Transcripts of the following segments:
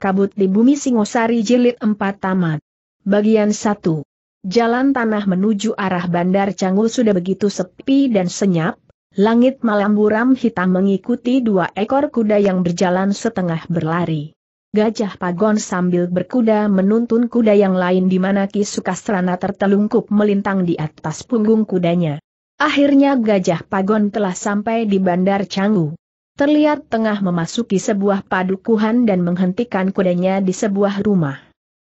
Kabut di Bumi Singosari Jilid 4 Tamat. Bagian 1. Jalan tanah menuju arah Bandar Canggu sudah begitu sepi dan senyap, langit malam buram hitam mengikuti dua ekor kuda yang berjalan setengah berlari. Gajah Pagon sambil berkuda menuntun kuda yang lain di mana Ki Sukastrana tertelungkup melintang di atas punggung kudanya. Akhirnya Gajah Pagon telah sampai di Bandar Canggu terlihat tengah memasuki sebuah padukuhan dan menghentikan kudanya di sebuah rumah.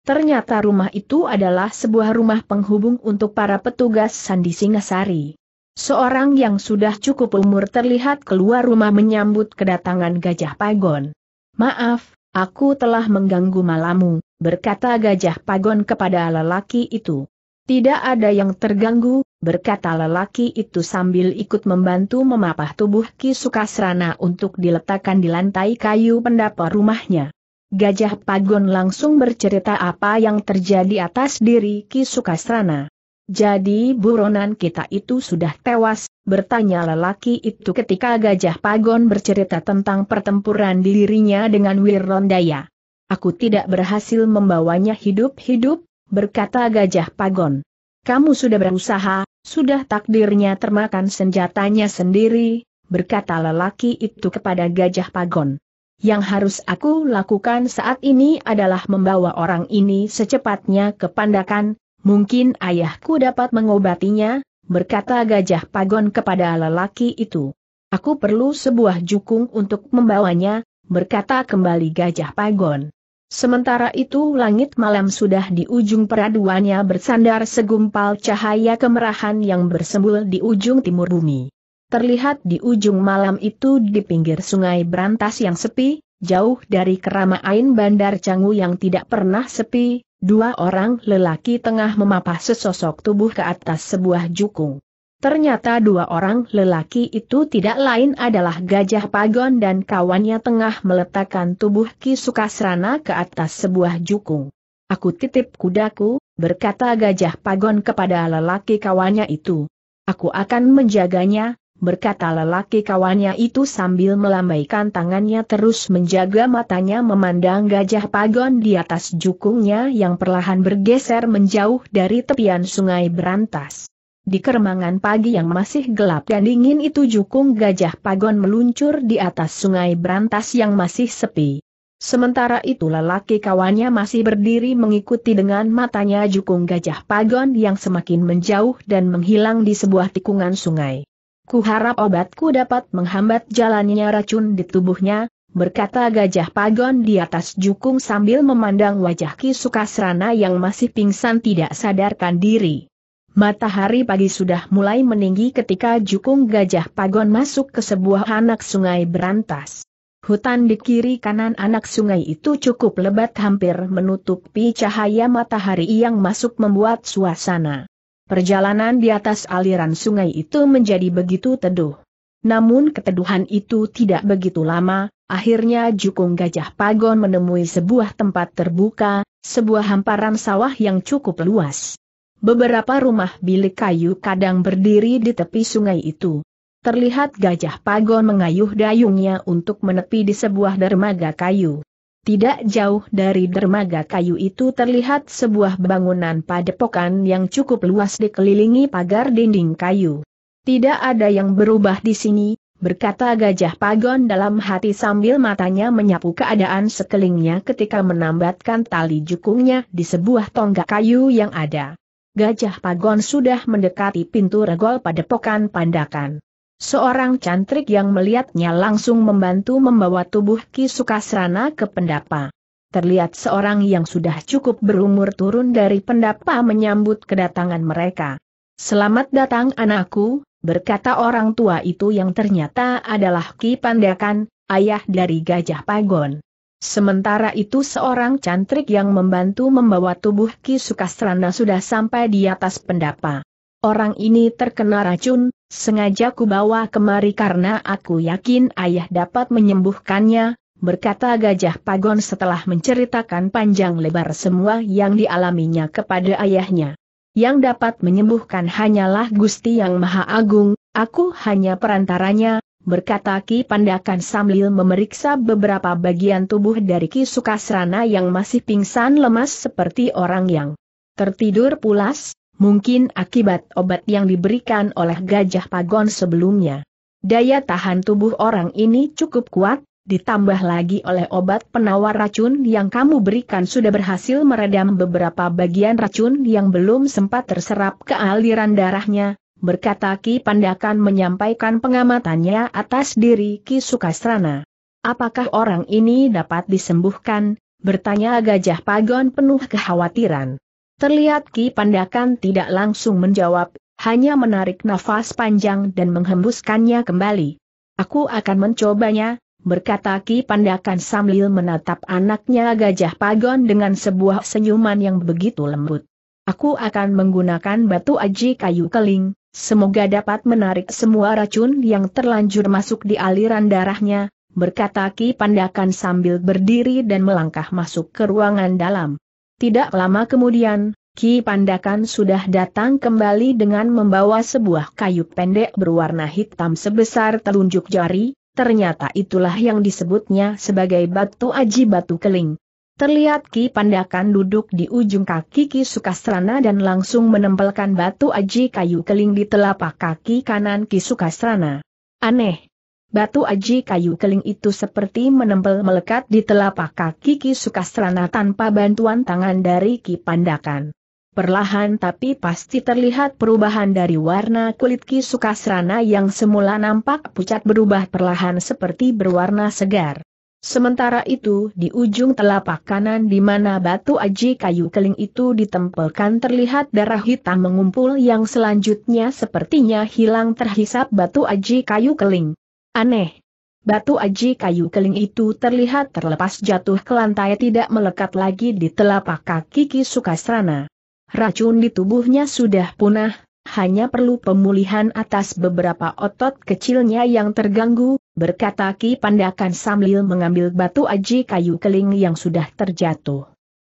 Ternyata rumah itu adalah sebuah rumah penghubung untuk para petugas Sandi Singasari. Seorang yang sudah cukup umur terlihat keluar rumah menyambut kedatangan Gajah Pagon. Maaf, aku telah mengganggu malamu, berkata Gajah Pagon kepada lelaki itu. Tidak ada yang terganggu, berkata lelaki itu sambil ikut membantu memapah tubuh Ki Sukasrana untuk diletakkan di lantai kayu pendapa rumahnya. Gajah Pagon langsung bercerita apa yang terjadi atas diri Ki Sukasrana. Jadi buronan kita itu sudah tewas, bertanya lelaki itu ketika Gajah Pagon bercerita tentang pertempuran dirinya dengan Wirondaya. Aku tidak berhasil membawanya hidup-hidup, berkata Gajah Pagon. Kamu sudah berusaha, sudah takdirnya termakan senjatanya sendiri, berkata lelaki itu kepada Gajah Pagon. Yang harus aku lakukan saat ini adalah membawa orang ini secepatnya ke Pandakan, mungkin ayahku dapat mengobatinya, berkata Gajah Pagon kepada lelaki itu. Aku perlu sebuah jukung untuk membawanya, berkata kembali Gajah Pagon. Sementara itu langit malam sudah di ujung peraduannya bersandar segumpal cahaya kemerahan yang bersembul di ujung timur bumi. Terlihat di ujung malam itu di pinggir sungai Berantas yang sepi, jauh dari keramaian bandar Canggu yang tidak pernah sepi, dua orang lelaki tengah memapah sesosok tubuh ke atas sebuah jukung. Ternyata dua orang lelaki itu tidak lain adalah Gajah Pagon dan kawannya tengah meletakkan tubuh Ki Sukasrana ke atas sebuah jukung. Aku titip kudaku, berkata Gajah Pagon kepada lelaki kawannya itu. Aku akan menjaganya, berkata lelaki kawannya itu sambil melambaikan tangannya terus menjaga matanya memandang Gajah Pagon di atas jukungnya yang perlahan bergeser menjauh dari tepian sungai Berantas. Di keremangan pagi yang masih gelap dan dingin itu jukung gajah pagon meluncur di atas sungai berantas yang masih sepi. Sementara itu lelaki kawannya masih berdiri mengikuti dengan matanya jukung gajah pagon yang semakin menjauh dan menghilang di sebuah tikungan sungai. Kuharap obatku dapat menghambat jalannya racun di tubuhnya, berkata gajah pagon di atas jukung sambil memandang wajah Ki Sukasrana yang masih pingsan tidak sadarkan diri. Matahari pagi sudah mulai meninggi ketika jukung gajah pagon masuk ke sebuah anak sungai berantas. Hutan di kiri kanan anak sungai itu cukup lebat hampir menutupi cahaya matahari yang masuk membuat suasana. Perjalanan di atas aliran sungai itu menjadi begitu teduh. Namun keteduhan itu tidak begitu lama, akhirnya jukung gajah pagon menemui sebuah tempat terbuka, sebuah hamparan sawah yang cukup luas. Beberapa rumah bilik kayu kadang berdiri di tepi sungai itu. Terlihat gajah pagon mengayuh dayungnya untuk menepi di sebuah dermaga kayu. Tidak jauh dari dermaga kayu itu terlihat sebuah bangunan padepokan yang cukup luas dikelilingi pagar dinding kayu. Tidak ada yang berubah di sini, berkata gajah pagon dalam hati sambil matanya menyapu keadaan sekelilingnya ketika menambatkan tali jukungnya di sebuah tonggak kayu yang ada. Gajah Pagon sudah mendekati pintu regol pada pokan Pandakan. Seorang cantrik yang melihatnya langsung membantu membawa tubuh Ki Sukasrana ke pendapa. Terlihat seorang yang sudah cukup berumur turun dari pendapa menyambut kedatangan mereka. Selamat datang anakku, berkata orang tua itu yang ternyata adalah Ki Pandakan, ayah dari Gajah Pagon. Sementara itu seorang cantrik yang membantu membawa tubuh Ki Sukastrana sudah sampai di atas pendapa. Orang ini terkena racun, sengaja kubawa kemari karena aku yakin ayah dapat menyembuhkannya, berkata Gajah Pagon setelah menceritakan panjang lebar semua yang dialaminya kepada ayahnya. Yang dapat menyembuhkan hanyalah Gusti Yang Maha Agung, aku hanya perantaranya, berkata Ki Pandakan sambil memeriksa beberapa bagian tubuh dari Ki Sukasrana yang masih pingsan lemas seperti orang yang tertidur pulas, mungkin akibat obat yang diberikan oleh gajah pagon sebelumnya. Daya tahan tubuh orang ini cukup kuat, ditambah lagi oleh obat penawar racun yang kamu berikan sudah berhasil meredam beberapa bagian racun yang belum sempat terserap ke aliran darahnya, berkata Ki Pandakan menyampaikan pengamatannya atas diri Ki Sukasrana. Apakah orang ini dapat disembuhkan? bertanya Gajah Pagon penuh kekhawatiran. Terlihat Ki Pandakan tidak langsung menjawab, hanya menarik nafas panjang dan menghembuskannya kembali. Aku akan mencobanya, berkata Ki Pandakan sambil menatap anaknya Gajah Pagon dengan sebuah senyuman yang begitu lembut. Aku akan menggunakan batu aji kayu keling, Semoga dapat menarik semua racun yang terlanjur masuk di aliran darahnya, berkata Ki Pandakan sambil berdiri dan melangkah masuk ke ruangan dalam. Tidak lama kemudian, Ki Pandakan sudah datang kembali dengan membawa sebuah kayu pendek berwarna hitam sebesar telunjuk jari, ternyata itulah yang disebutnya sebagai batu aji batu keling. Terlihat Ki Pandakan duduk di ujung kaki Ki Sukasrana dan langsung menempelkan batu aji kayu keling di telapak kaki kanan Ki Sukasrana. Aneh. Batu aji kayu keling itu seperti menempel melekat di telapak kaki Ki Sukasrana tanpa bantuan tangan dari Ki Pandakan. Perlahan tapi pasti terlihat perubahan dari warna kulit Ki Sukasrana yang semula nampak pucat berubah perlahan seperti berwarna segar. Sementara itu di ujung telapak kanan di mana batu aji kayu keling itu ditempelkan terlihat darah hitam mengumpul yang selanjutnya sepertinya hilang terhisap batu aji kayu keling. Aneh. Batu aji kayu keling itu terlihat terlepas jatuh ke lantai tidak melekat lagi di telapak kaki Ki Sukasrana. Racun di tubuhnya sudah punah, hanya perlu pemulihan atas beberapa otot kecilnya yang terganggu, berkata Ki Pandakan sambil mengambil batu aji kayu keling yang sudah terjatuh.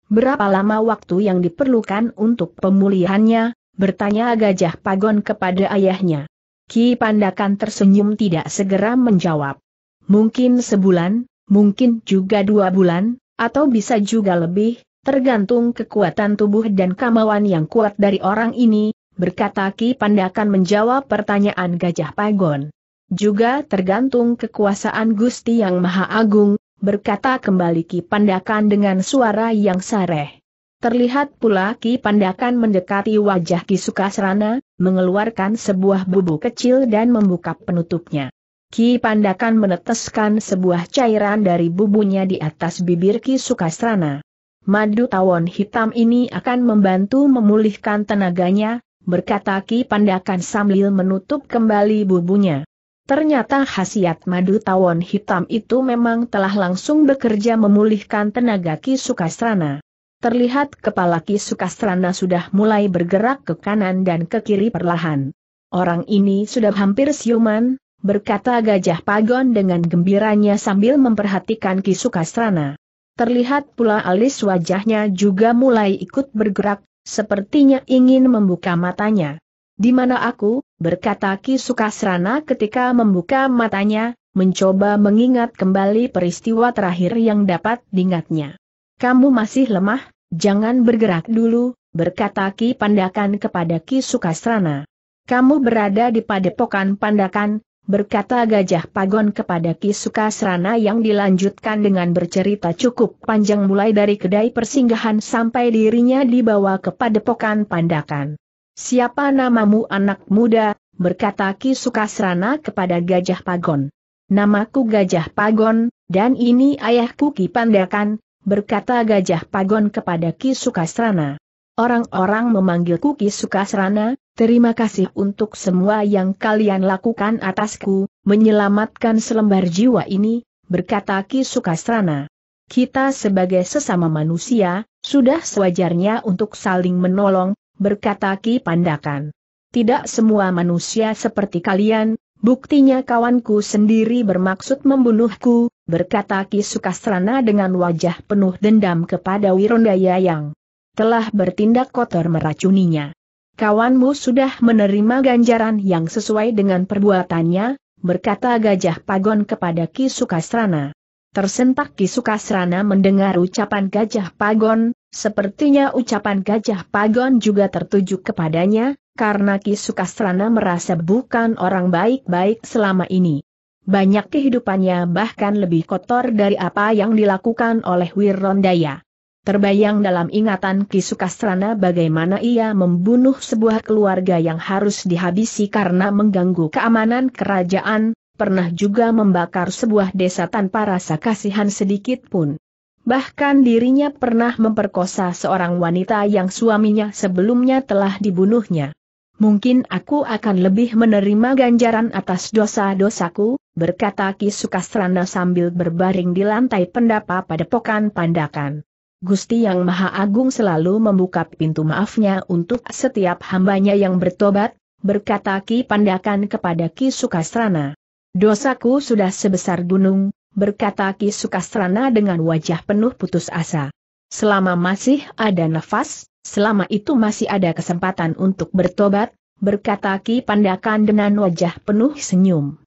Berapa lama waktu yang diperlukan untuk pemulihannya, bertanya Gajah Pagon kepada ayahnya. Ki Pandakan tersenyum tidak segera menjawab. Mungkin sebulan, mungkin juga dua bulan, atau bisa juga lebih, tergantung kekuatan tubuh dan kemauan yang kuat dari orang ini, berkata Ki Pandakan menjawab pertanyaan Gajah Pagon. Juga tergantung kekuasaan Gusti Yang Maha Agung, berkata kembali Ki Pandakan dengan suara yang sareh. Terlihat pula Ki Pandakan mendekati wajah Ki Sukasrana, mengeluarkan sebuah bubu kecil dan membuka penutupnya. Ki Pandakan meneteskan sebuah cairan dari bubunya di atas bibir Ki Sukasrana. Madu tawon hitam ini akan membantu memulihkan tenaganya, berkata Ki Pandakan sambil menutup kembali bubunya. Ternyata khasiat madu tawon hitam itu memang telah langsung bekerja memulihkan tenaga Ki Sukasrana. Terlihat kepala Ki Sukasrana sudah mulai bergerak ke kanan dan ke kiri perlahan. Orang ini sudah hampir siuman, berkata Gajah Pagon dengan gembiranya sambil memperhatikan Ki Sukasrana. Terlihat pula alis wajahnya juga mulai ikut bergerak, sepertinya ingin membuka matanya. Di mana aku, berkata Ki Sukasrana ketika membuka matanya, mencoba mengingat kembali peristiwa terakhir yang dapat diingatnya. Kamu masih lemah, jangan bergerak dulu, berkata Ki Pandakan kepada Ki Sukasrana. Kamu berada di padepokan Pandakan, berkata Gajah Pagon kepada Kisuka Serana yang dilanjutkan dengan bercerita cukup panjang mulai dari kedai persinggahan sampai dirinya dibawa ke padepokan pandakan. Siapa namamu anak muda, berkata Kisuka Serana kepada Gajah Pagon. Namaku Gajah Pagon, dan ini ayahku Ki Pandakan, berkata Gajah Pagon kepada Ki Sukasrana. Orang-orang memanggilku Ki Sukasrana, Terima kasih untuk semua yang kalian lakukan atasku, menyelamatkan selembar jiwa ini, berkata Ki Sukastrana. Kita sebagai sesama manusia, sudah sewajarnya untuk saling menolong, berkata Ki Pandakan. Tidak semua manusia seperti kalian, buktinya kawanku sendiri bermaksud membunuhku, berkata Ki Sukastrana dengan wajah penuh dendam kepada Wirondaya yang telah bertindak kotor meracuninya kawanmu sudah menerima ganjaran yang sesuai dengan perbuatannya, berkata Gajah Pagon kepada Kisukasrana. Tersentak Kisukasrana mendengar ucapan Gajah Pagon, sepertinya ucapan Gajah Pagon juga tertuju kepadanya, karena Kisukasrana merasa bukan orang baik-baik selama ini. Banyak kehidupannya bahkan lebih kotor dari apa yang dilakukan oleh Wirondaya. Terbayang dalam ingatan Ki Sukastrana bagaimana ia membunuh sebuah keluarga yang harus dihabisi karena mengganggu keamanan kerajaan, pernah juga membakar sebuah desa tanpa rasa kasihan sedikit pun. Bahkan dirinya pernah memperkosa seorang wanita yang suaminya sebelumnya telah dibunuhnya. Mungkin aku akan lebih menerima ganjaran atas dosa-dosaku, berkata Ki Sukastrana sambil berbaring di lantai pendapa pada pokan pandakan. Gusti Yang Maha Agung selalu membuka pintu maafnya untuk setiap hambanya yang bertobat, berkata Ki Pandakan kepada Ki Sukasrana. Dosaku sudah sebesar gunung, berkata Ki Sukasrana dengan wajah penuh putus asa. Selama masih ada nafas, selama itu masih ada kesempatan untuk bertobat, berkata Ki Pandakan dengan wajah penuh senyum.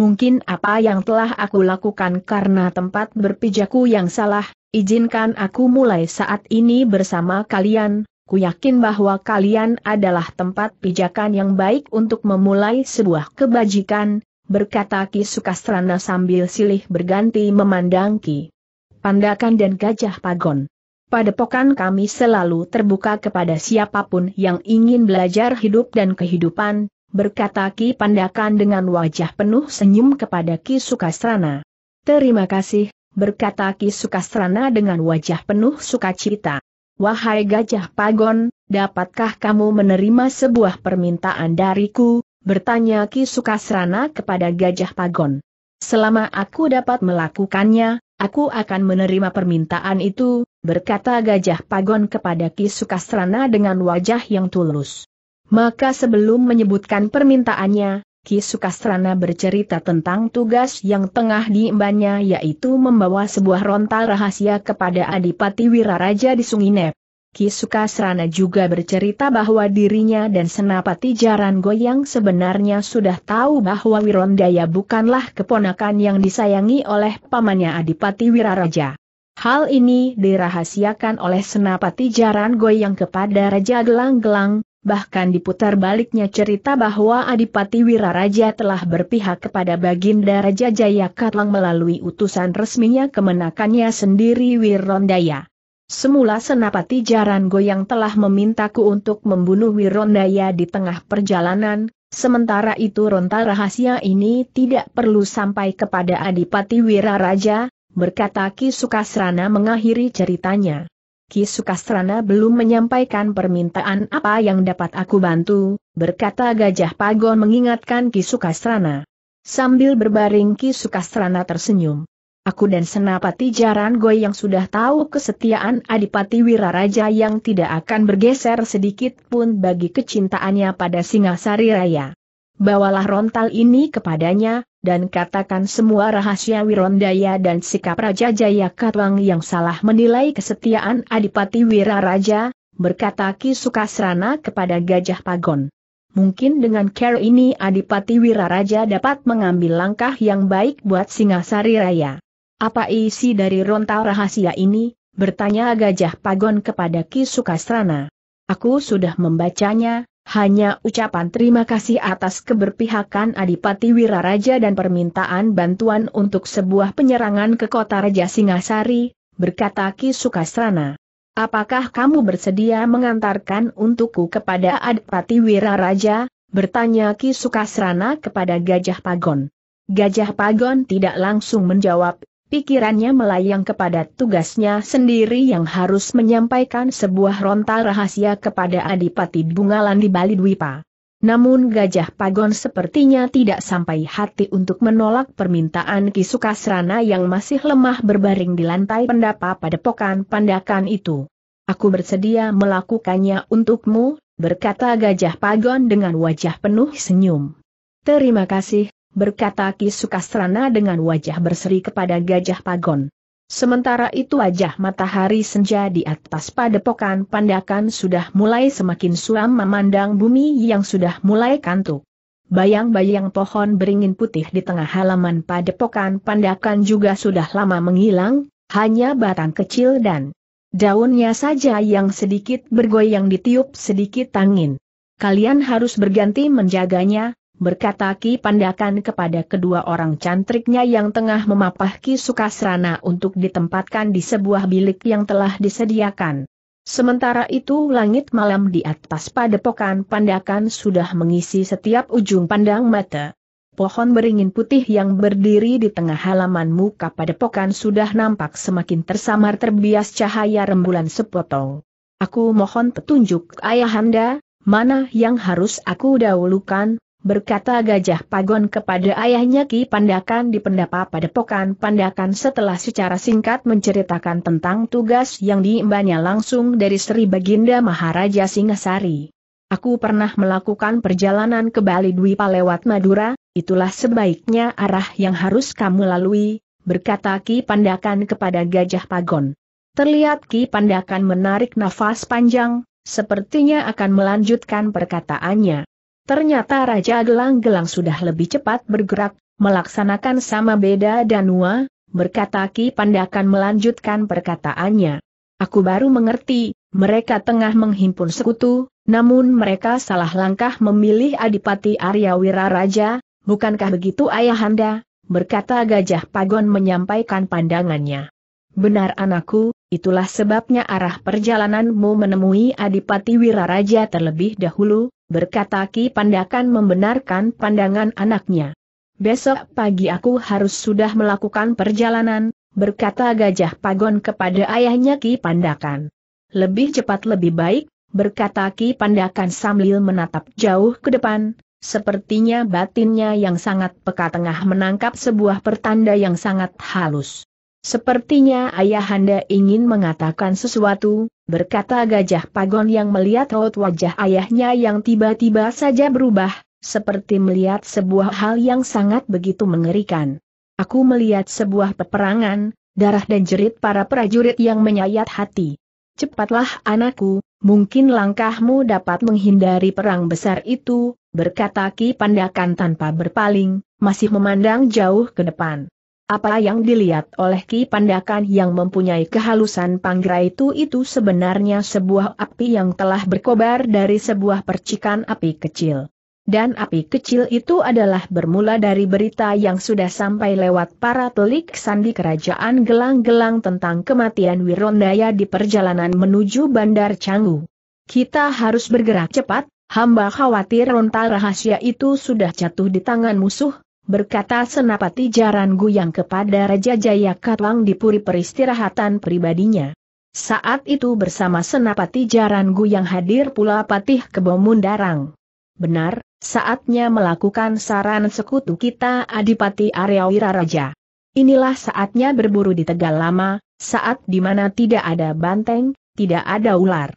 Mungkin apa yang telah aku lakukan karena tempat berpijaku yang salah, Izinkan aku mulai saat ini bersama kalian, ku yakin bahwa kalian adalah tempat pijakan yang baik untuk memulai sebuah kebajikan, berkata Ki Sukastrana sambil silih berganti memandang Ki. Pandakan dan Gajah Pagon. Padepokan kami selalu terbuka kepada siapapun yang ingin belajar hidup dan kehidupan, berkata Ki Pandakan dengan wajah penuh senyum kepada Ki Sukastrana. Terima kasih, berkata Ki Sukasrana dengan wajah penuh sukacita. Wahai Gajah Pagon, dapatkah kamu menerima sebuah permintaan dariku? Bertanya Ki Sukasrana kepada Gajah Pagon. Selama aku dapat melakukannya, aku akan menerima permintaan itu, berkata Gajah Pagon kepada Ki Sukasrana dengan wajah yang tulus. Maka sebelum menyebutkan permintaannya, Ki Sukastrana bercerita tentang tugas yang tengah diembannya yaitu membawa sebuah rontal rahasia kepada Adipati Wiraraja di Sungai Nep. Ki Sukasrana juga bercerita bahwa dirinya dan Senapati Jaran Goyang sebenarnya sudah tahu bahwa Wirondaya bukanlah keponakan yang disayangi oleh pamannya Adipati Wiraraja. Hal ini dirahasiakan oleh Senapati Jaran Goyang kepada Raja Gelang-Gelang, bahkan diputar baliknya cerita bahwa Adipati Wiraraja telah berpihak kepada Baginda Raja Jaya melalui utusan resminya kemenakannya sendiri Wirondaya. Semula Senapati Jaran Goyang telah memintaku untuk membunuh Wirondaya di tengah perjalanan, sementara itu rontal rahasia ini tidak perlu sampai kepada Adipati Wiraraja, berkata Ki Sukasrana mengakhiri ceritanya. Ki Sukastrana belum menyampaikan permintaan apa yang dapat aku bantu, berkata Gajah Pagon mengingatkan Ki Sukastrana. Sambil berbaring Ki Sukastrana tersenyum. Aku dan Senapati Jaran Goy yang sudah tahu kesetiaan Adipati Wiraraja yang tidak akan bergeser sedikit pun bagi kecintaannya pada Singasari Raya. Bawalah rontal ini kepadanya, dan katakan semua rahasia Wirondaya dan sikap Raja Jaya Katwang yang salah menilai kesetiaan Adipati Wiraraja, berkata Ki Sukasrana kepada Gajah Pagon. Mungkin dengan care ini Adipati Wiraraja dapat mengambil langkah yang baik buat Singasari Raya. Apa isi dari rontal rahasia ini? Bertanya Gajah Pagon kepada Ki Sukasrana. Aku sudah membacanya, hanya ucapan terima kasih atas keberpihakan Adipati Wiraraja dan permintaan bantuan untuk sebuah penyerangan ke kota Raja Singasari, berkata Ki Sukasrana. Apakah kamu bersedia mengantarkan untukku kepada Adipati Wiraraja? bertanya Ki Sukasrana kepada Gajah Pagon. Gajah Pagon tidak langsung menjawab, Pikirannya melayang kepada tugasnya sendiri yang harus menyampaikan sebuah rontal rahasia kepada Adipati Bungalan di Bali Dwipa. Namun Gajah Pagon sepertinya tidak sampai hati untuk menolak permintaan Kisukasrana yang masih lemah berbaring di lantai pendapa padepokan pandakan itu. Aku bersedia melakukannya untukmu, berkata Gajah Pagon dengan wajah penuh senyum. Terima kasih, berkata Ki Sukasrana dengan wajah berseri kepada Gajah Pagon. Sementara itu wajah matahari senja di atas padepokan pandakan sudah mulai semakin suam memandang bumi yang sudah mulai kantuk. Bayang-bayang pohon beringin putih di tengah halaman padepokan pandakan juga sudah lama menghilang, hanya batang kecil dan daunnya saja yang sedikit bergoyang ditiup sedikit angin. Kalian harus berganti menjaganya, berkata Ki Pandakan kepada kedua orang cantriknya yang tengah memapah Ki Sukasrana untuk ditempatkan di sebuah bilik yang telah disediakan. Sementara itu langit malam di atas padepokan Pandakan sudah mengisi setiap ujung pandang mata. Pohon beringin putih yang berdiri di tengah halaman muka padepokan sudah nampak semakin tersamar terbias cahaya rembulan sepotong. Aku mohon petunjuk ayahanda, mana yang harus aku dahulukan, berkata Gajah Pagon kepada ayahnya Ki Pandakan di pendapa padepokan Pandakan setelah secara singkat menceritakan tentang tugas yang diimbanya langsung dari Sri Baginda Maharaja Singasari. Aku pernah melakukan perjalanan ke Bali Dwipa lewat Madura, itulah sebaiknya arah yang harus kamu lalui, berkata Ki Pandakan kepada Gajah Pagon. Terlihat Ki Pandakan menarik nafas panjang, sepertinya akan melanjutkan perkataannya. Ternyata Raja Gelang-Gelang sudah lebih cepat bergerak, melaksanakan sama beda danua, berkata Ki Pandakan melanjutkan perkataannya. Aku baru mengerti, mereka tengah menghimpun sekutu, namun mereka salah langkah memilih Adipati Arya Wiraraja, bukankah begitu ayahanda? berkata Gajah Pagon menyampaikan pandangannya. Benar anakku, itulah sebabnya arah perjalananmu menemui Adipati Wiraraja terlebih dahulu, berkata Ki Pandakan membenarkan pandangan anaknya. Besok pagi aku harus sudah melakukan perjalanan, berkata Gajah Pagon kepada ayahnya Ki Pandakan. Lebih cepat lebih baik, berkata Ki Pandakan sambil menatap jauh ke depan, sepertinya batinnya yang sangat peka tengah menangkap sebuah pertanda yang sangat halus. Sepertinya ayahanda ingin mengatakan sesuatu, berkata gajah pagon yang melihat raut wajah ayahnya yang tiba-tiba saja berubah, seperti melihat sebuah hal yang sangat begitu mengerikan. Aku melihat sebuah peperangan, darah dan jerit para prajurit yang menyayat hati. Cepatlah anakku, mungkin langkahmu dapat menghindari perang besar itu, berkata Ki Pandakan tanpa berpaling, masih memandang jauh ke depan. Apa yang dilihat oleh Ki Pandakan yang mempunyai kehalusan panggra itu itu sebenarnya sebuah api yang telah berkobar dari sebuah percikan api kecil. Dan api kecil itu adalah bermula dari berita yang sudah sampai lewat para telik sandi kerajaan gelang-gelang tentang kematian Wirondaya di perjalanan menuju Bandar Canggu. Kita harus bergerak cepat, hamba khawatir rontal rahasia itu sudah jatuh di tangan musuh, berkata Senapati Jaran Guyang kepada Raja Jaya Katwang di puri peristirahatan pribadinya. Saat itu bersama Senapati Jaran Guyang hadir pula Patih Kebomundarang. Benar, saatnya melakukan saran sekutu kita Adipati Aryawira Raja. Inilah saatnya berburu di Tegal Lama, saat di mana tidak ada banteng, tidak ada ular.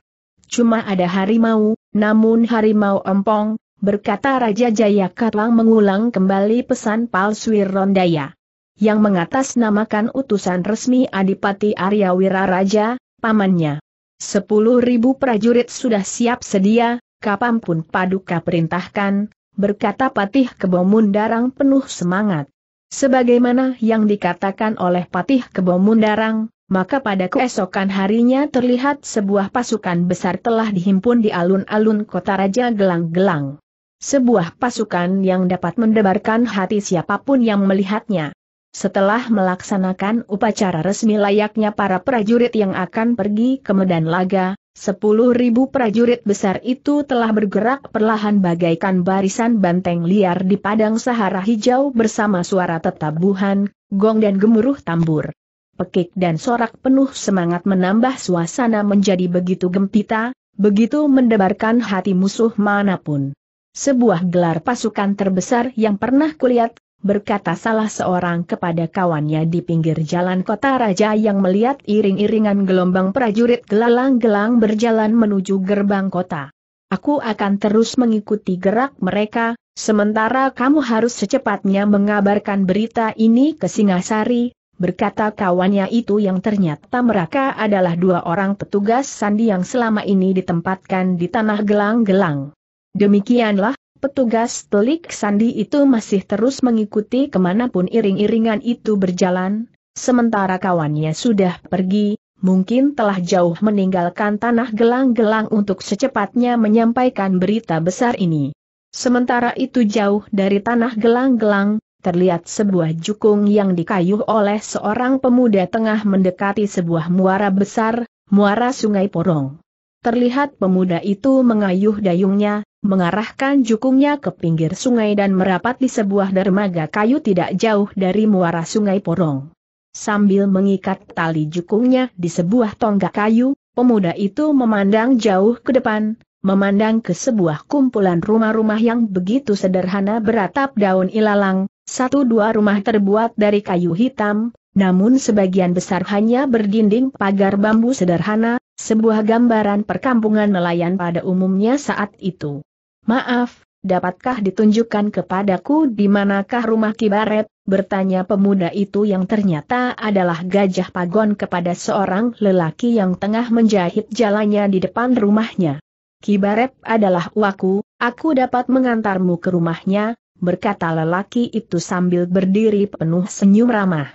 Cuma ada harimau, namun harimau empong, berkata Raja Jayakatwang mengulang kembali pesan palsu Rondaya. Yang mengatasnamakan utusan resmi Adipati Aryawira Raja, pamannya. Sepuluh ribu prajurit sudah siap sedia, kapanpun paduka perintahkan, berkata Patih Kebomundarang penuh semangat. Sebagaimana yang dikatakan oleh Patih Kebomundarang, maka pada keesokan harinya terlihat sebuah pasukan besar telah dihimpun di alun-alun kota Raja Gelang-Gelang. Sebuah pasukan yang dapat mendebarkan hati siapapun yang melihatnya. Setelah melaksanakan upacara resmi layaknya para prajurit yang akan pergi ke Medan Laga, sepuluh prajurit besar itu telah bergerak perlahan bagaikan barisan banteng liar di padang Sahara Hijau bersama suara tetabuhan, gong dan gemuruh tambur. Pekik dan sorak penuh semangat menambah suasana menjadi begitu gempita, begitu mendebarkan hati musuh manapun sebuah gelar pasukan terbesar yang pernah kulihat, berkata salah seorang kepada kawannya di pinggir jalan kota raja yang melihat iring-iringan gelombang prajurit gelalang-gelang berjalan menuju gerbang kota. Aku akan terus mengikuti gerak mereka, sementara kamu harus secepatnya mengabarkan berita ini ke Singasari, berkata kawannya itu yang ternyata mereka adalah dua orang petugas sandi yang selama ini ditempatkan di tanah gelang-gelang. Demikianlah, petugas telik sandi itu masih terus mengikuti kemanapun iring-iringan itu berjalan, sementara kawannya sudah pergi, mungkin telah jauh meninggalkan tanah gelang-gelang untuk secepatnya menyampaikan berita besar ini. Sementara itu jauh dari tanah gelang-gelang, terlihat sebuah jukung yang dikayuh oleh seorang pemuda tengah mendekati sebuah muara besar, muara sungai Porong. Terlihat pemuda itu mengayuh dayungnya, mengarahkan jukungnya ke pinggir sungai dan merapat di sebuah dermaga kayu tidak jauh dari muara sungai Porong. Sambil mengikat tali jukungnya di sebuah tonggak kayu, pemuda itu memandang jauh ke depan, memandang ke sebuah kumpulan rumah-rumah yang begitu sederhana beratap daun ilalang, satu dua rumah terbuat dari kayu hitam, namun sebagian besar hanya berdinding pagar bambu sederhana, sebuah gambaran perkampungan nelayan pada umumnya saat itu. Maaf, dapatkah ditunjukkan kepadaku di manakah rumah Kibaret, bertanya pemuda itu yang ternyata adalah gajah pagon kepada seorang lelaki yang tengah menjahit jalannya di depan rumahnya. Kibaret adalah waku. aku dapat mengantarmu ke rumahnya, berkata lelaki itu sambil berdiri penuh senyum ramah.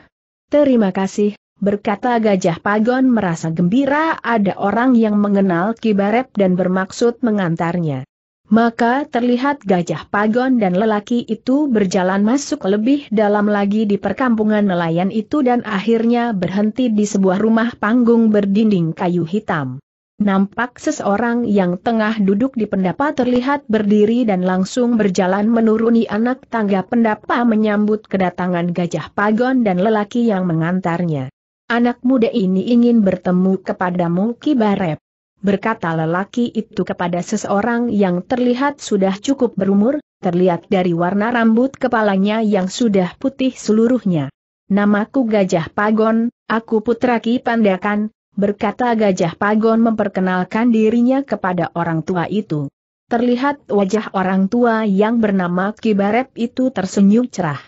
Terima kasih, berkata Gajah Pagon merasa gembira ada orang yang mengenal Kibarep dan bermaksud mengantarnya. Maka terlihat Gajah Pagon dan lelaki itu berjalan masuk lebih dalam lagi di perkampungan nelayan itu dan akhirnya berhenti di sebuah rumah panggung berdinding kayu hitam. Nampak seseorang yang tengah duduk di pendapa terlihat berdiri dan langsung berjalan menuruni anak tangga pendapa menyambut kedatangan Gajah Pagon dan lelaki yang mengantarnya anak muda ini ingin bertemu kepadamu Barep. Berkata lelaki itu kepada seseorang yang terlihat sudah cukup berumur, terlihat dari warna rambut kepalanya yang sudah putih seluruhnya. Namaku Gajah Pagon, aku putra Ki Pandakan, berkata Gajah Pagon memperkenalkan dirinya kepada orang tua itu. Terlihat wajah orang tua yang bernama Ki Barep itu tersenyum cerah.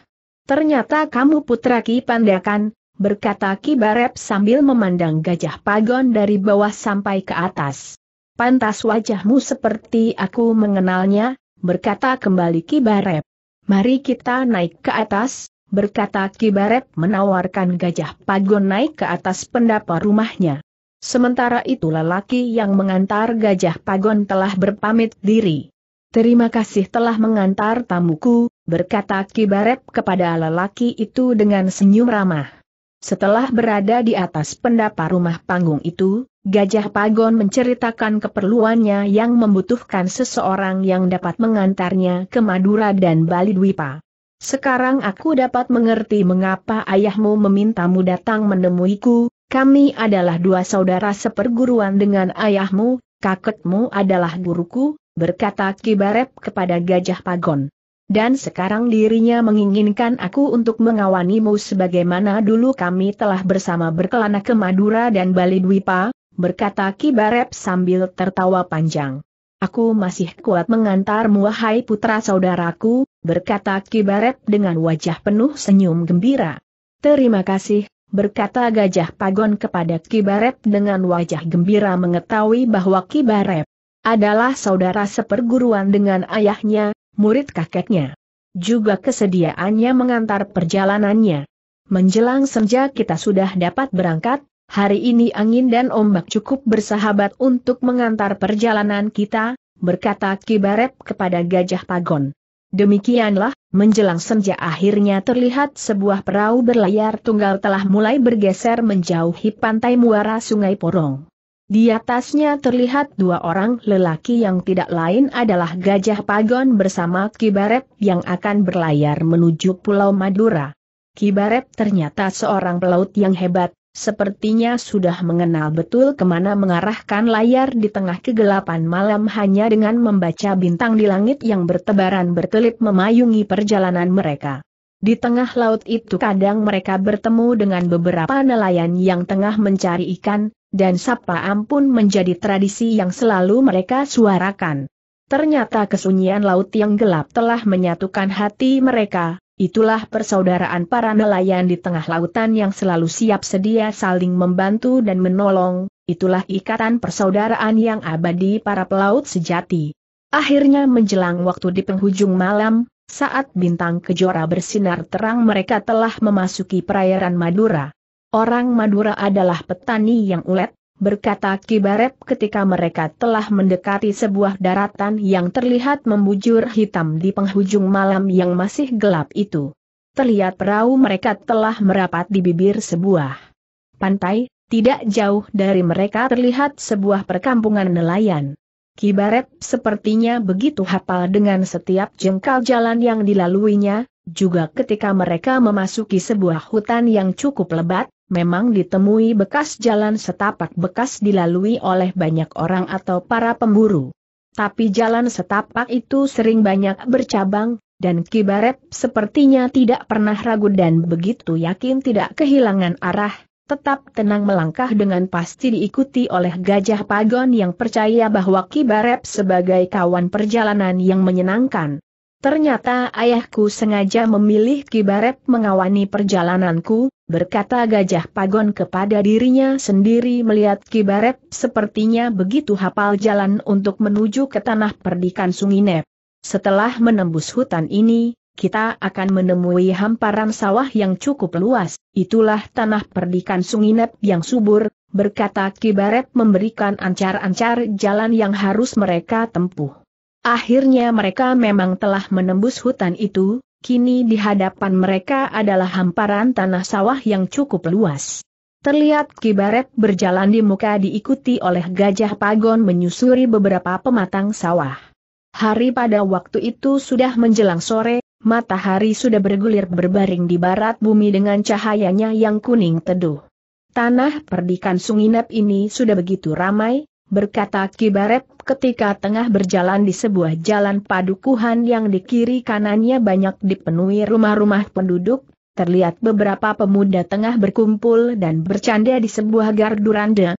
Ternyata kamu putra Ki Pandakan, berkata Ki Barep sambil memandang gajah pagon dari bawah sampai ke atas. Pantas wajahmu seperti aku mengenalnya, berkata kembali Ki Barep. Mari kita naik ke atas, berkata Ki Barep menawarkan gajah pagon naik ke atas pendapa rumahnya. Sementara itu lelaki yang mengantar gajah pagon telah berpamit diri. Terima kasih telah mengantar tamuku, berkata Ki Barep kepada lelaki itu dengan senyum ramah. Setelah berada di atas pendapa rumah panggung itu, Gajah Pagon menceritakan keperluannya yang membutuhkan seseorang yang dapat mengantarnya ke Madura dan Bali Dwipa. Sekarang aku dapat mengerti mengapa ayahmu memintamu datang menemuiku, kami adalah dua saudara seperguruan dengan ayahmu, kakekmu adalah guruku, berkata Kibarep kepada Gajah Pagon. Dan sekarang dirinya menginginkan aku untuk mengawanimu sebagaimana dulu kami telah bersama berkelana ke Madura dan Bali Dwipa, berkata Kibarep sambil tertawa panjang. Aku masih kuat mengantarmu wahai putra saudaraku, berkata Kibarep dengan wajah penuh senyum gembira. Terima kasih, berkata Gajah Pagon kepada Kibarep dengan wajah gembira mengetahui bahwa Kibarep adalah saudara seperguruan dengan ayahnya, murid kakeknya. Juga kesediaannya mengantar perjalanannya. Menjelang senja kita sudah dapat berangkat, hari ini angin dan ombak cukup bersahabat untuk mengantar perjalanan kita, berkata Kibarep kepada Gajah Pagon. Demikianlah, menjelang senja akhirnya terlihat sebuah perahu berlayar tunggal telah mulai bergeser menjauhi pantai muara Sungai Porong. Di atasnya terlihat dua orang lelaki yang tidak lain adalah Gajah Pagon bersama Kibarep yang akan berlayar menuju Pulau Madura. Kibarep ternyata seorang pelaut yang hebat, sepertinya sudah mengenal betul kemana mengarahkan layar di tengah kegelapan malam hanya dengan membaca bintang di langit yang bertebaran berkelip memayungi perjalanan mereka. Di tengah laut itu kadang mereka bertemu dengan beberapa nelayan yang tengah mencari ikan, dan sapa ampun menjadi tradisi yang selalu mereka suarakan. Ternyata kesunyian laut yang gelap telah menyatukan hati mereka, itulah persaudaraan para nelayan di tengah lautan yang selalu siap sedia saling membantu dan menolong, itulah ikatan persaudaraan yang abadi para pelaut sejati. Akhirnya menjelang waktu di penghujung malam, saat bintang kejora bersinar terang mereka telah memasuki perairan Madura. Orang Madura adalah petani yang ulet, berkata Kibarep ketika mereka telah mendekati sebuah daratan yang terlihat membujur hitam di penghujung malam yang masih gelap itu. Terlihat perahu mereka telah merapat di bibir sebuah pantai, tidak jauh dari mereka terlihat sebuah perkampungan nelayan. Kibarep sepertinya begitu hafal dengan setiap jengkal jalan yang dilaluinya, juga ketika mereka memasuki sebuah hutan yang cukup lebat, memang ditemui bekas jalan setapak bekas dilalui oleh banyak orang atau para pemburu. Tapi jalan setapak itu sering banyak bercabang, dan Kibarep sepertinya tidak pernah ragu dan begitu yakin tidak kehilangan arah, tetap tenang melangkah dengan pasti diikuti oleh Gajah Pagon yang percaya bahwa Kibarep sebagai kawan perjalanan yang menyenangkan, Ternyata ayahku sengaja memilih Kibaret mengawani perjalananku, berkata Gajah Pagon kepada dirinya sendiri melihat Kibaret sepertinya begitu hafal jalan untuk menuju ke tanah perdikan Sunginep. Setelah menembus hutan ini, kita akan menemui hamparan sawah yang cukup luas, itulah tanah perdikan Sunginep yang subur, berkata Kibaret memberikan ancar-ancar jalan yang harus mereka tempuh. Akhirnya mereka memang telah menembus hutan itu, kini di hadapan mereka adalah hamparan tanah sawah yang cukup luas. Terlihat Kibaret berjalan di muka diikuti oleh gajah pagon menyusuri beberapa pematang sawah. Hari pada waktu itu sudah menjelang sore, matahari sudah bergulir berbaring di barat bumi dengan cahayanya yang kuning teduh. Tanah perdikan Sunginap ini sudah begitu ramai, berkata Ki Barep ketika tengah berjalan di sebuah jalan padukuhan yang di kiri kanannya banyak dipenuhi rumah-rumah penduduk, terlihat beberapa pemuda tengah berkumpul dan bercanda di sebuah gardu randa.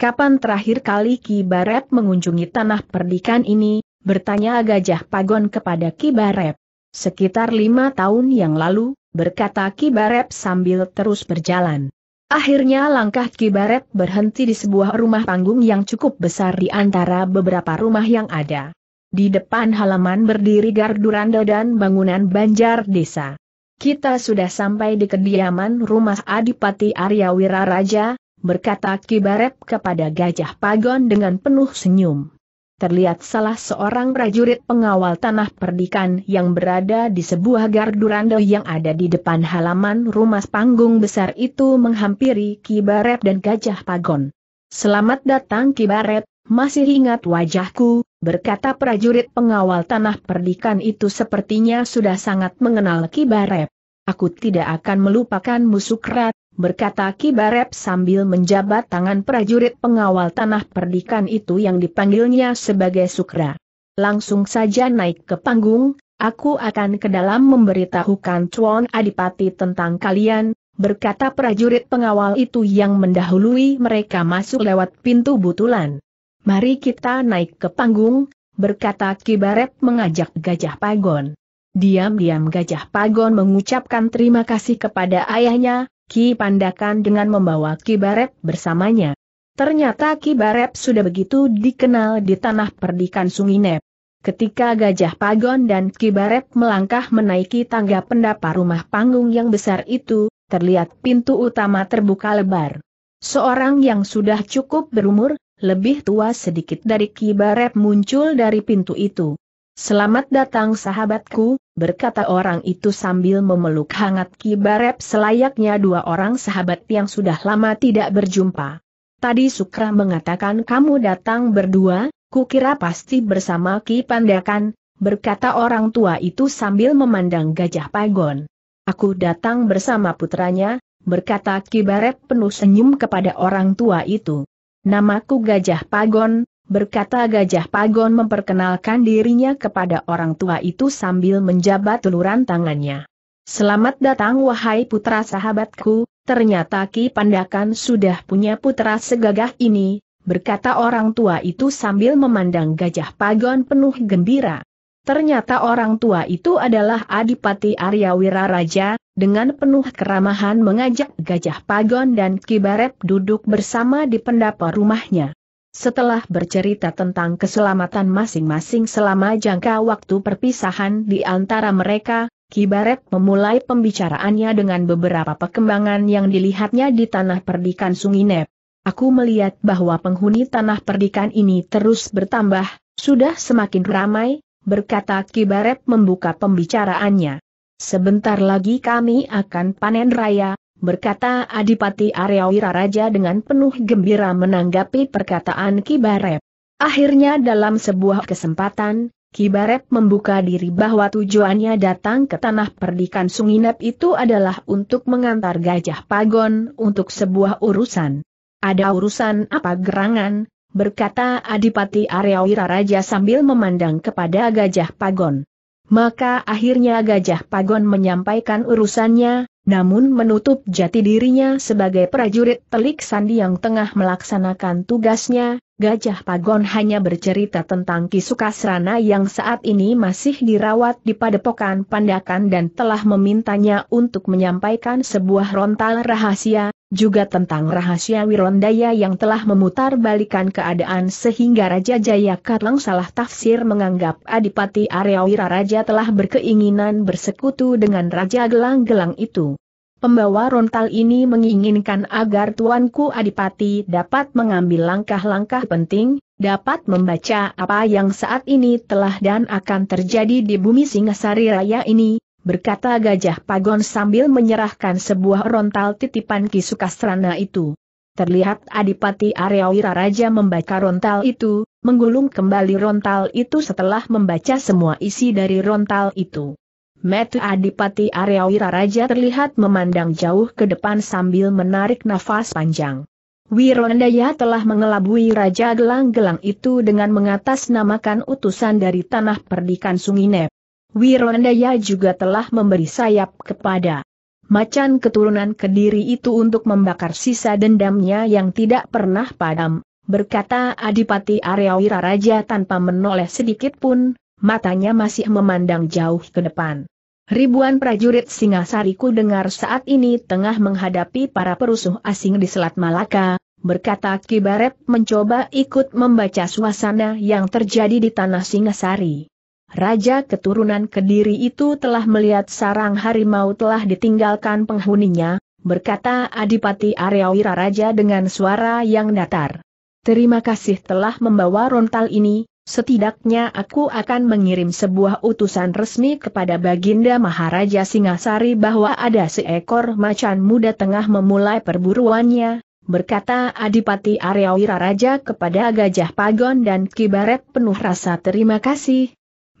Kapan terakhir kali Ki Barep mengunjungi tanah perdikan ini, bertanya Gajah Pagon kepada Ki Barep. Sekitar lima tahun yang lalu, berkata Ki Barep sambil terus berjalan. Akhirnya langkah Kibaret berhenti di sebuah rumah panggung yang cukup besar di antara beberapa rumah yang ada. Di depan halaman berdiri gardu randa dan bangunan banjar desa. Kita sudah sampai di kediaman rumah Adipati Arya Wiraraja, berkata Kibarep kepada Gajah Pagon dengan penuh senyum terlihat salah seorang prajurit pengawal tanah perdikan yang berada di sebuah gardu rando yang ada di depan halaman rumah panggung besar itu menghampiri Kibaret dan Gajah Pagon. Selamat datang Kibaret, masih ingat wajahku, berkata prajurit pengawal tanah perdikan itu sepertinya sudah sangat mengenal Kibaret. Aku tidak akan melupakan musukrat, berkata Ki Kibarep sambil menjabat tangan prajurit pengawal tanah perdikan itu yang dipanggilnya sebagai Sukra. Langsung saja naik ke panggung, aku akan ke dalam memberitahukan Chuan Adipati tentang kalian, berkata prajurit pengawal itu yang mendahului mereka masuk lewat pintu butulan. Mari kita naik ke panggung, berkata Ki Kibarep mengajak Gajah Pagon. Diam-diam Gajah Pagon mengucapkan terima kasih kepada ayahnya, Ki Pandakan dengan membawa Ki Barep bersamanya. Ternyata Ki Barep sudah begitu dikenal di tanah perdikan Sunginep. Ketika Gajah Pagon dan Ki Barep melangkah menaiki tangga pendapa rumah panggung yang besar itu, terlihat pintu utama terbuka lebar. Seorang yang sudah cukup berumur, lebih tua sedikit dari Ki Barep muncul dari pintu itu. Selamat datang sahabatku, berkata orang itu sambil memeluk hangat Ki Barep, selayaknya dua orang sahabat yang sudah lama tidak berjumpa. Tadi Sukra mengatakan kamu datang berdua, kukira pasti bersama Ki Pandakan, berkata orang tua itu sambil memandang gajah pagon. Aku datang bersama putranya, berkata Ki Barep penuh senyum kepada orang tua itu. Namaku Gajah Pagon, berkata Gajah Pagon memperkenalkan dirinya kepada orang tua itu sambil menjabat uluran tangannya. Selamat datang wahai putra sahabatku, ternyata Ki Pandakan sudah punya putra segagah ini, berkata orang tua itu sambil memandang Gajah Pagon penuh gembira. Ternyata orang tua itu adalah Adipati Arya Wiraraja, dengan penuh keramahan mengajak Gajah Pagon dan ki Kibarep duduk bersama di pendapa rumahnya. Setelah bercerita tentang keselamatan masing-masing selama jangka waktu perpisahan di antara mereka, Kibaret memulai pembicaraannya dengan beberapa perkembangan yang dilihatnya di tanah perdikan Sungai Nep. Aku melihat bahwa penghuni tanah perdikan ini terus bertambah, sudah semakin ramai, berkata Kibaret membuka pembicaraannya. Sebentar lagi kami akan panen raya, berkata Adipati Aryawira Raja dengan penuh gembira menanggapi perkataan Kibarep. Akhirnya dalam sebuah kesempatan, Kibarep membuka diri bahwa tujuannya datang ke tanah perdikan Sunginep itu adalah untuk mengantar gajah pagon untuk sebuah urusan. Ada urusan apa gerangan? berkata Adipati Aryawira Raja sambil memandang kepada gajah pagon. Maka akhirnya Gajah Pagon menyampaikan urusannya, namun menutup jati dirinya sebagai prajurit telik sandi yang tengah melaksanakan tugasnya, Gajah Pagon hanya bercerita tentang Kisukasrana yang saat ini masih dirawat di padepokan Pandakan dan telah memintanya untuk menyampaikan sebuah rontal rahasia, juga tentang rahasia Wirondaya yang telah memutar balikan keadaan sehingga Raja Jayakatlang salah tafsir menganggap Adipati Aryawira Raja telah berkeinginan bersekutu dengan Raja Gelang-Gelang itu. Pembawa rontal ini menginginkan agar Tuanku Adipati dapat mengambil langkah-langkah penting, dapat membaca apa yang saat ini telah dan akan terjadi di bumi Singasari Raya ini, berkata Gajah Pagon sambil menyerahkan sebuah rontal titipan Kisukastrana itu. Terlihat Adipati Arya raja membaca rontal itu, menggulung kembali rontal itu setelah membaca semua isi dari rontal itu. Metu Adipati Arya raja terlihat memandang jauh ke depan sambil menarik nafas panjang. Wirondaya telah mengelabui Raja Gelang-Gelang itu dengan mengatasnamakan utusan dari tanah perdikan sunginep Wirondaya juga telah memberi sayap kepada macan keturunan Kediri itu untuk membakar sisa dendamnya yang tidak pernah padam, berkata Adipati Arya Wiraraja tanpa menoleh sedikit pun, matanya masih memandang jauh ke depan. Ribuan prajurit Singasariku dengar saat ini tengah menghadapi para perusuh asing di Selat Malaka, berkata Kibaret mencoba ikut membaca suasana yang terjadi di tanah Singasari. Raja keturunan Kediri itu telah melihat sarang harimau telah ditinggalkan penghuninya, berkata Adipati Aryawira Raja dengan suara yang datar. Terima kasih telah membawa rontal ini, setidaknya aku akan mengirim sebuah utusan resmi kepada Baginda Maharaja Singasari bahwa ada seekor macan muda tengah memulai perburuannya, berkata Adipati Aryawira Raja kepada Gajah Pagon dan Kibaret penuh rasa terima kasih,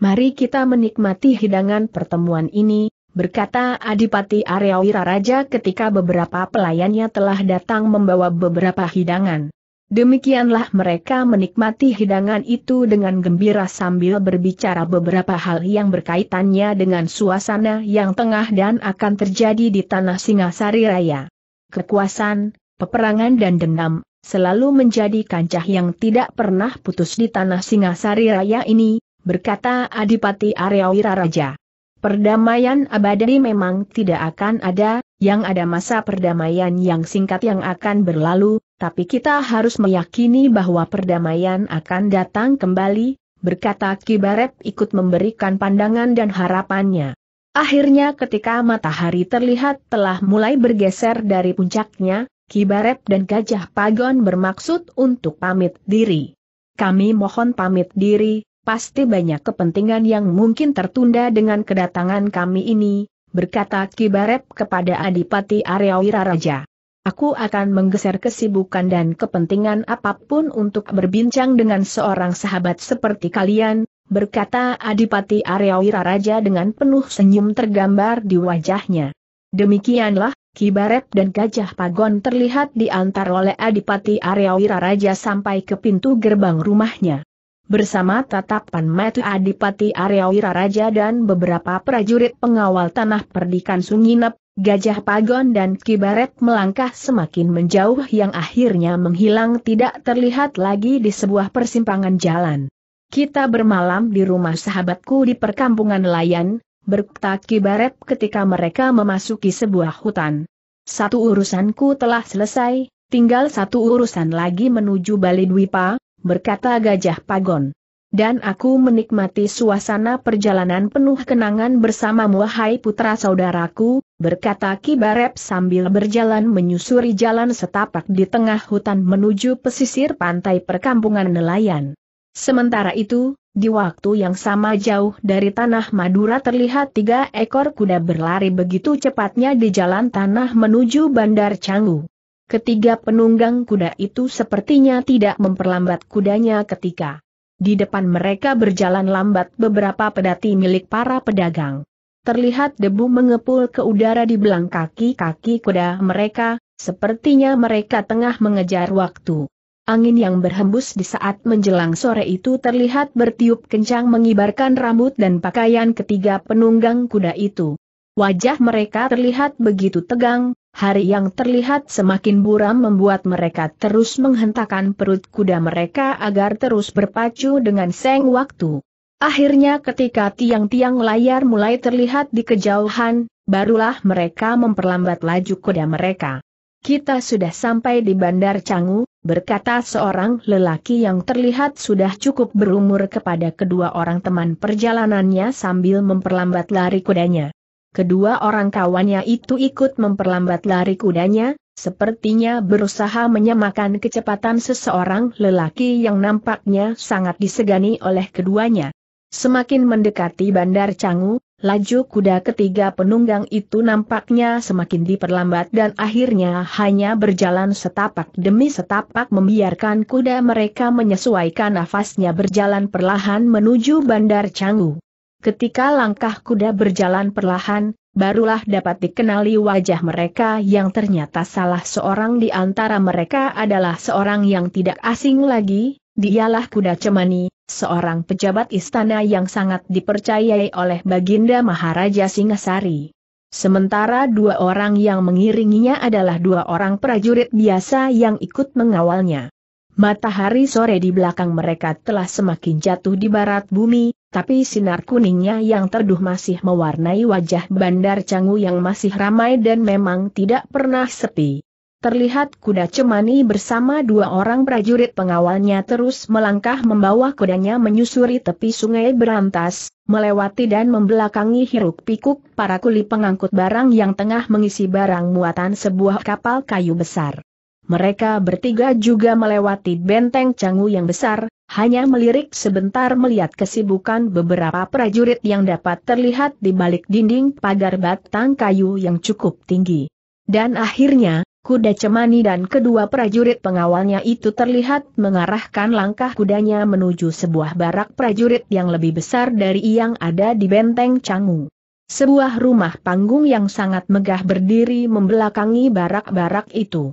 mari kita menikmati hidangan pertemuan ini, berkata Adipati Arya Wiraraja ketika beberapa pelayannya telah datang membawa beberapa hidangan. Demikianlah mereka menikmati hidangan itu dengan gembira sambil berbicara beberapa hal yang berkaitannya dengan suasana yang tengah dan akan terjadi di tanah Singasari Raya. Kekuasaan, peperangan dan dendam, selalu menjadi kancah yang tidak pernah putus di tanah Singasari Raya ini, berkata Adipati Aryawira Raja. Perdamaian abadi memang tidak akan ada, yang ada masa perdamaian yang singkat yang akan berlalu, tapi kita harus meyakini bahwa perdamaian akan datang kembali, berkata Kibaret ikut memberikan pandangan dan harapannya. Akhirnya ketika matahari terlihat telah mulai bergeser dari puncaknya, Kibaret dan Gajah Pagon bermaksud untuk pamit diri. Kami mohon pamit diri, pasti banyak kepentingan yang mungkin tertunda dengan kedatangan kami ini, berkata Kibarep kepada Adipati Aryawira Raja. Aku akan menggeser kesibukan dan kepentingan apapun untuk berbincang dengan seorang sahabat seperti kalian, berkata Adipati Aryawira Raja dengan penuh senyum tergambar di wajahnya. Demikianlah, Kibarep dan Gajah Pagon terlihat diantar oleh Adipati Aryawira Raja sampai ke pintu gerbang rumahnya. Bersama tatapan mata Adipati Aryawira Raja dan beberapa prajurit pengawal tanah perdikan Sunginep, Gajah Pagon dan Kibaret melangkah semakin menjauh yang akhirnya menghilang tidak terlihat lagi di sebuah persimpangan jalan. Kita bermalam di rumah sahabatku di perkampungan nelayan, berkata Kibaret ketika mereka memasuki sebuah hutan. Satu urusanku telah selesai, tinggal satu urusan lagi menuju Bali Dwipa, berkata Gajah Pagon. Dan aku menikmati suasana perjalanan penuh kenangan bersama hai putra saudaraku, berkata Kibarep sambil berjalan menyusuri jalan setapak di tengah hutan menuju pesisir pantai perkampungan nelayan. Sementara itu, di waktu yang sama jauh dari tanah Madura terlihat tiga ekor kuda berlari begitu cepatnya di jalan tanah menuju Bandar Canggu. Ketiga penunggang kuda itu sepertinya tidak memperlambat kudanya ketika di depan mereka berjalan lambat beberapa pedati milik para pedagang. Terlihat debu mengepul ke udara di belakang kaki-kaki kuda mereka, sepertinya mereka tengah mengejar waktu. Angin yang berhembus di saat menjelang sore itu terlihat bertiup kencang mengibarkan rambut dan pakaian ketiga penunggang kuda itu. Wajah mereka terlihat begitu tegang, Hari yang terlihat semakin buram membuat mereka terus menghentakkan perut kuda mereka agar terus berpacu dengan seng waktu. Akhirnya ketika tiang-tiang layar mulai terlihat di kejauhan, barulah mereka memperlambat laju kuda mereka. Kita sudah sampai di Bandar Canggu, berkata seorang lelaki yang terlihat sudah cukup berumur kepada kedua orang teman perjalanannya sambil memperlambat lari kudanya. Kedua orang kawannya itu ikut memperlambat lari kudanya, sepertinya berusaha menyamakan kecepatan seseorang lelaki yang nampaknya sangat disegani oleh keduanya. Semakin mendekati Bandar Canggu, laju kuda ketiga penunggang itu nampaknya semakin diperlambat dan akhirnya hanya berjalan setapak demi setapak membiarkan kuda mereka menyesuaikan nafasnya berjalan perlahan menuju Bandar Canggu. Ketika langkah kuda berjalan perlahan, barulah dapat dikenali wajah mereka yang ternyata salah seorang di antara mereka adalah seorang yang tidak asing lagi, dialah kuda cemani, seorang pejabat istana yang sangat dipercayai oleh Baginda Maharaja Singasari. Sementara dua orang yang mengiringinya adalah dua orang prajurit biasa yang ikut mengawalnya. Matahari sore di belakang mereka telah semakin jatuh di barat bumi, tapi sinar kuningnya yang terduh masih mewarnai wajah bandar Canggu yang masih ramai dan memang tidak pernah sepi. Terlihat kuda cemani bersama dua orang prajurit pengawalnya terus melangkah membawa kudanya menyusuri tepi sungai berantas, melewati dan membelakangi hiruk pikuk para kuli pengangkut barang yang tengah mengisi barang muatan sebuah kapal kayu besar. Mereka bertiga juga melewati benteng Canggu yang besar, hanya melirik sebentar melihat kesibukan beberapa prajurit yang dapat terlihat di balik dinding pagar batang kayu yang cukup tinggi. Dan akhirnya, kuda cemani dan kedua prajurit pengawalnya itu terlihat mengarahkan langkah kudanya menuju sebuah barak prajurit yang lebih besar dari yang ada di benteng Canggu. Sebuah rumah panggung yang sangat megah berdiri membelakangi barak-barak itu.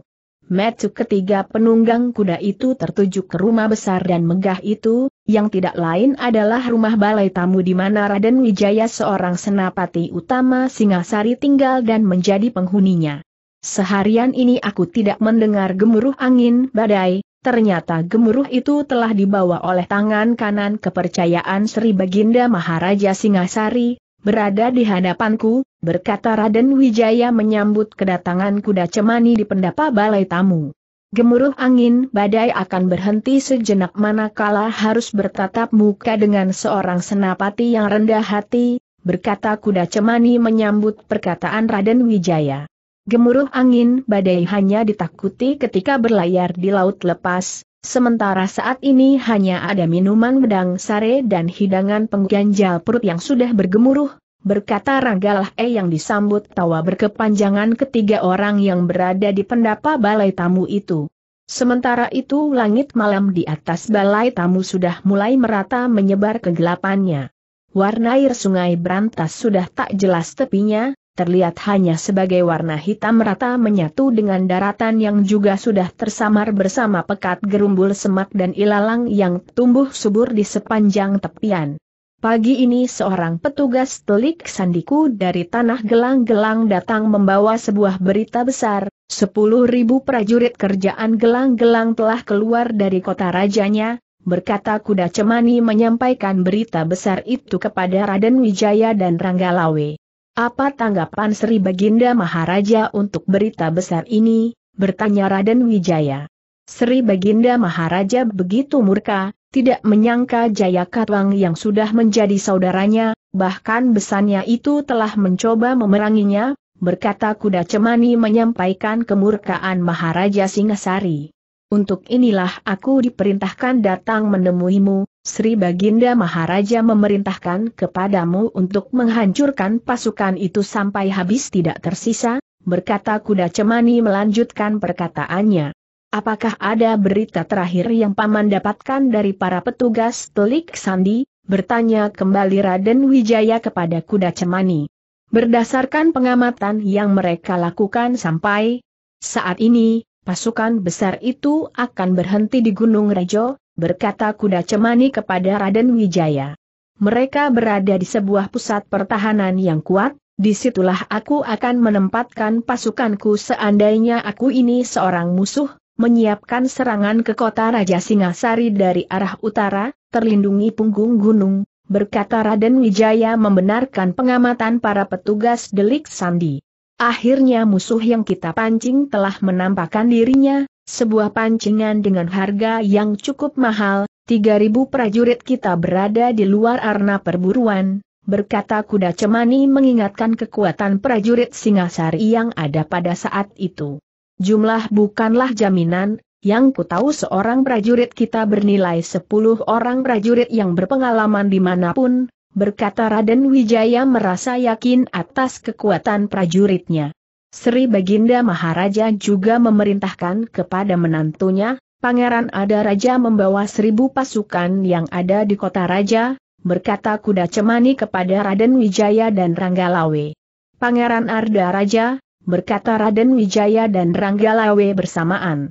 Metu ketiga penunggang kuda itu tertuju ke rumah besar dan megah itu, yang tidak lain adalah rumah balai tamu di mana Raden Wijaya seorang senapati utama Singasari tinggal dan menjadi penghuninya. Seharian ini aku tidak mendengar gemuruh angin badai, Ternyata gemuruh itu telah dibawa oleh tangan kanan kepercayaan Sri Baginda Maharaja Singasari, berada di hadapanku, berkata Raden Wijaya menyambut kedatangan kuda cemani di pendapa balai tamu. Gemuruh angin badai akan berhenti sejenak manakala harus bertatap muka dengan seorang senapati yang rendah hati, berkata kuda cemani menyambut perkataan Raden Wijaya. Gemuruh angin badai hanya ditakuti ketika berlayar di laut lepas, Sementara saat ini hanya ada minuman bedang sare dan hidangan pengganjal perut yang sudah bergemuruh, berkata Ranggalah E yang disambut tawa berkepanjangan ketiga orang yang berada di pendapa balai tamu itu. Sementara itu langit malam di atas balai tamu sudah mulai merata menyebar kegelapannya. Warna air sungai berantas sudah tak jelas tepinya, terlihat hanya sebagai warna hitam rata menyatu dengan daratan yang juga sudah tersamar bersama pekat gerumbul semak dan ilalang yang tumbuh subur di sepanjang tepian. Pagi ini seorang petugas telik sandiku dari tanah gelang-gelang datang membawa sebuah berita besar, sepuluh ribu prajurit kerjaan gelang-gelang telah keluar dari kota rajanya, berkata kuda cemani menyampaikan berita besar itu kepada Raden Wijaya dan Ranggalawe. Apa tanggapan Sri Baginda Maharaja untuk berita besar ini? bertanya Raden Wijaya. Sri Baginda Maharaja begitu murka, tidak menyangka Jaya Katwang yang sudah menjadi saudaranya, bahkan besannya itu telah mencoba memeranginya, berkata kuda cemani menyampaikan kemurkaan Maharaja Singasari. Untuk inilah aku diperintahkan datang menemuimu, Sri Baginda Maharaja memerintahkan kepadamu untuk menghancurkan pasukan itu sampai habis tidak tersisa, berkata kuda cemani melanjutkan perkataannya. Apakah ada berita terakhir yang paman dapatkan dari para petugas telik sandi? Bertanya kembali Raden Wijaya kepada kuda cemani. Berdasarkan pengamatan yang mereka lakukan sampai saat ini, pasukan besar itu akan berhenti di Gunung Rejo, berkata kuda cemani kepada Raden Wijaya. Mereka berada di sebuah pusat pertahanan yang kuat, disitulah aku akan menempatkan pasukanku seandainya aku ini seorang musuh, menyiapkan serangan ke kota Raja Singasari dari arah utara, terlindungi punggung gunung, berkata Raden Wijaya membenarkan pengamatan para petugas delik sandi. Akhirnya musuh yang kita pancing telah menampakkan dirinya, sebuah pancingan dengan harga yang cukup mahal, 3000 prajurit kita berada di luar arna perburuan, berkata kuda cemani mengingatkan kekuatan prajurit Singasari yang ada pada saat itu. Jumlah bukanlah jaminan, yang ku tahu seorang prajurit kita bernilai 10 orang prajurit yang berpengalaman dimanapun, berkata Raden Wijaya merasa yakin atas kekuatan prajuritnya. Sri Baginda Maharaja juga memerintahkan kepada menantunya, Pangeran Ada Raja membawa seribu pasukan yang ada di kota Raja, berkata kuda cemani kepada Raden Wijaya dan Ranggalawe. Pangeran Arda Raja, berkata Raden Wijaya dan Ranggalawe bersamaan.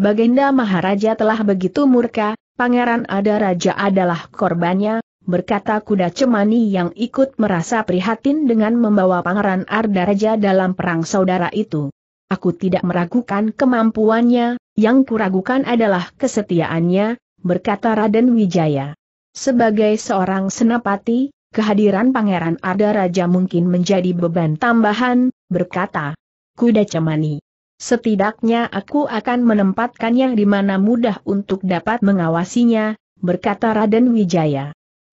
Baginda Maharaja telah begitu murka, Pangeran Ada Raja adalah korbannya, berkata kuda cemani yang ikut merasa prihatin dengan membawa Pangeran arda raja dalam perang saudara itu. Aku tidak meragukan kemampuannya, yang kuragukan adalah kesetiaannya, berkata Raden Wijaya. Sebagai seorang senapati, kehadiran Pangeran arda raja mungkin menjadi beban tambahan, berkata, kuda cemani. Setidaknya aku akan menempatkannya di mana mudah untuk dapat mengawasinya, berkata Raden Wijaya.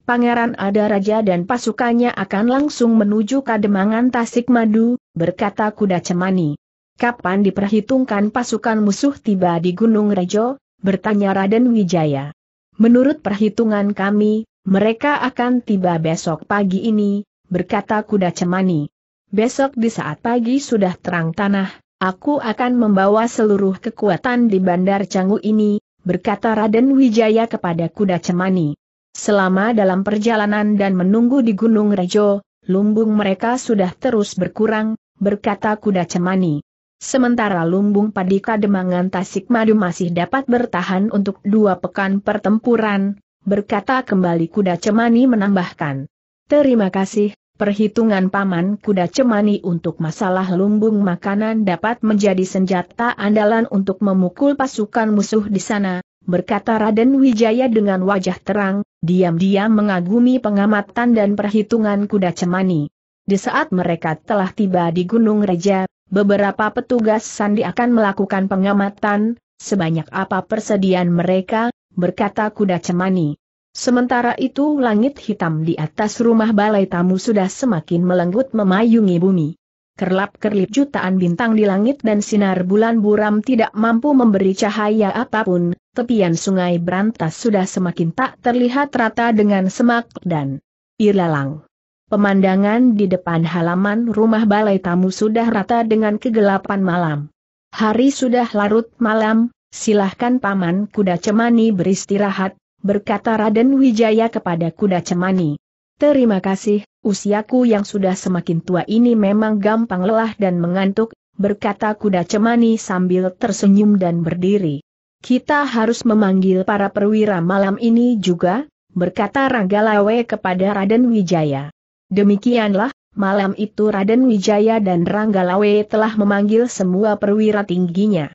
Pangeran ada raja dan pasukannya akan langsung menuju Kademangan Tasik Madu, berkata kuda cemani. Kapan diperhitungkan pasukan musuh tiba di Gunung Rejo? bertanya Raden Wijaya. Menurut perhitungan kami, mereka akan tiba besok pagi ini, berkata kuda cemani. Besok di saat pagi sudah terang tanah, aku akan membawa seluruh kekuatan di Bandar Canggu ini, berkata Raden Wijaya kepada kuda cemani. Selama dalam perjalanan dan menunggu di Gunung Rejo, lumbung mereka sudah terus berkurang, berkata kuda cemani. Sementara lumbung padi kademangan Tasik Madu masih dapat bertahan untuk dua pekan pertempuran, berkata kembali kuda cemani menambahkan. Terima kasih, perhitungan paman kuda cemani untuk masalah lumbung makanan dapat menjadi senjata andalan untuk memukul pasukan musuh di sana, berkata Raden Wijaya dengan wajah terang, diam-diam mengagumi pengamatan dan perhitungan kuda cemani. Di saat mereka telah tiba di Gunung Reja, beberapa petugas sandi akan melakukan pengamatan, sebanyak apa persediaan mereka, berkata kuda cemani. Sementara itu langit hitam di atas rumah balai tamu sudah semakin melenggut memayungi bumi. Kerlap-kerlip jutaan bintang di langit dan sinar bulan buram tidak mampu memberi cahaya apapun, tepian sungai berantas sudah semakin tak terlihat rata dengan semak dan ilalang. Pemandangan di depan halaman rumah balai tamu sudah rata dengan kegelapan malam. Hari sudah larut malam, silahkan paman kuda cemani beristirahat, berkata Raden Wijaya kepada kuda cemani. Terima kasih, usiaku yang sudah semakin tua ini memang gampang lelah dan mengantuk, berkata kuda cemani sambil tersenyum dan berdiri. Kita harus memanggil para perwira malam ini juga, berkata Ranggalawe kepada Raden Wijaya. Demikianlah, malam itu Raden Wijaya dan Ranggalawe telah memanggil semua perwira tingginya.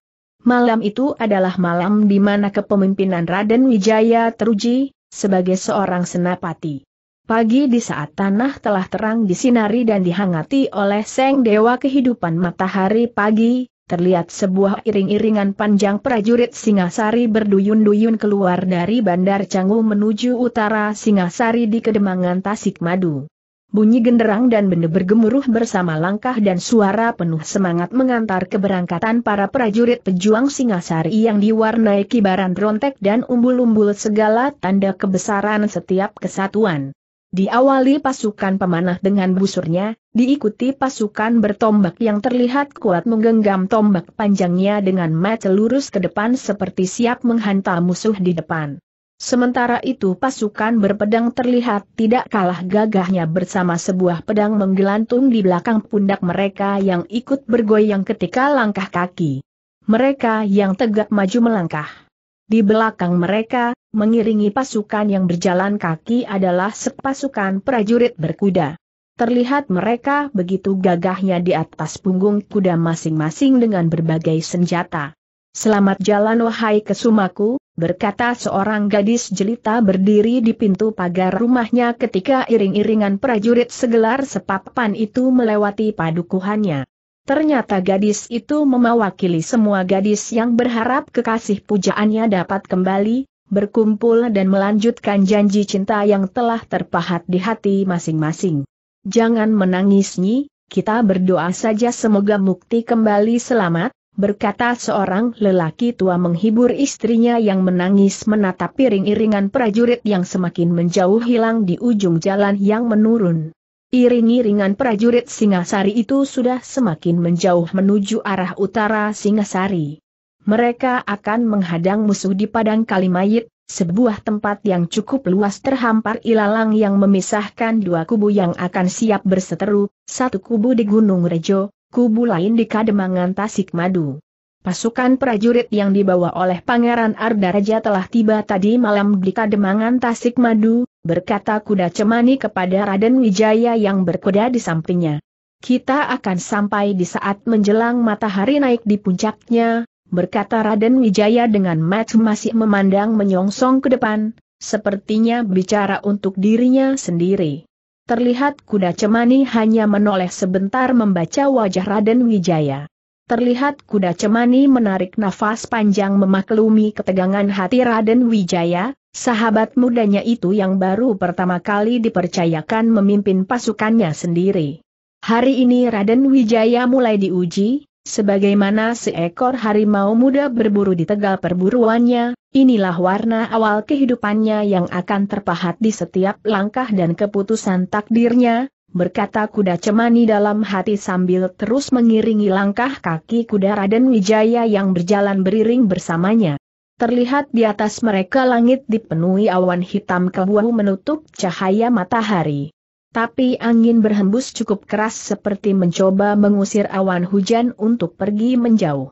Malam itu adalah malam di mana kepemimpinan Raden Wijaya teruji, sebagai seorang senapati. Pagi di saat tanah telah terang disinari dan dihangati oleh Seng Dewa kehidupan matahari pagi, terlihat sebuah iring-iringan panjang prajurit Singasari berduyun-duyun keluar dari Bandar Canggu menuju utara Singasari di Kedemangan Tasik Madu. Bunyi genderang dan benda bergemuruh bersama langkah dan suara penuh semangat mengantar keberangkatan para prajurit pejuang Singasari yang diwarnai kibaran rontek dan umbul-umbul segala tanda kebesaran setiap kesatuan. Diawali pasukan pemanah dengan busurnya, diikuti pasukan bertombak yang terlihat kuat menggenggam tombak panjangnya dengan mata lurus ke depan seperti siap menghantam musuh di depan. Sementara itu pasukan berpedang terlihat tidak kalah gagahnya bersama sebuah pedang menggelantung di belakang pundak mereka yang ikut bergoyang ketika langkah kaki. Mereka yang tegak maju melangkah di belakang mereka, mengiringi pasukan yang berjalan kaki adalah sepasukan prajurit berkuda. Terlihat mereka begitu gagahnya di atas punggung kuda masing-masing dengan berbagai senjata. Selamat jalan wahai kesumaku, berkata seorang gadis jelita berdiri di pintu pagar rumahnya ketika iring-iringan prajurit segelar sepapan itu melewati padukuhannya. Ternyata gadis itu mewakili semua gadis yang berharap kekasih pujaannya dapat kembali, berkumpul dan melanjutkan janji cinta yang telah terpahat di hati masing-masing. Jangan menangis Nyi, kita berdoa saja semoga Mukti kembali selamat, berkata seorang lelaki tua menghibur istrinya yang menangis menatap piring-iringan prajurit yang semakin menjauh hilang di ujung jalan yang menurun. Iring-iringan prajurit Singasari itu sudah semakin menjauh menuju arah utara Singasari. Mereka akan menghadang musuh di Padang Kalimayit, sebuah tempat yang cukup luas terhampar ilalang yang memisahkan dua kubu yang akan siap berseteru, satu kubu di Gunung Rejo, kubu lain di Kademangan Tasik Madu. Pasukan prajurit yang dibawa oleh Pangeran Ardaraja telah tiba tadi malam di Kademangan Tasik Madu berkata kuda cemani kepada Raden Wijaya yang berkuda di sampingnya. Kita akan sampai di saat menjelang matahari naik di puncaknya, berkata Raden Wijaya dengan mat masih memandang menyongsong ke depan, sepertinya bicara untuk dirinya sendiri. Terlihat kuda cemani hanya menoleh sebentar membaca wajah Raden Wijaya. Terlihat kuda cemani menarik nafas panjang memaklumi ketegangan hati Raden Wijaya, Sahabat mudanya itu yang baru pertama kali dipercayakan memimpin pasukannya sendiri. Hari ini Raden Wijaya mulai diuji, sebagaimana seekor harimau muda berburu di tegal perburuannya, inilah warna awal kehidupannya yang akan terpahat di setiap langkah dan keputusan takdirnya, berkata kuda cemani dalam hati sambil terus mengiringi langkah kaki kuda Raden Wijaya yang berjalan beriring bersamanya terlihat di atas mereka langit dipenuhi awan hitam kebuahu menutup cahaya matahari. Tapi angin berhembus cukup keras seperti mencoba mengusir awan hujan untuk pergi menjauh.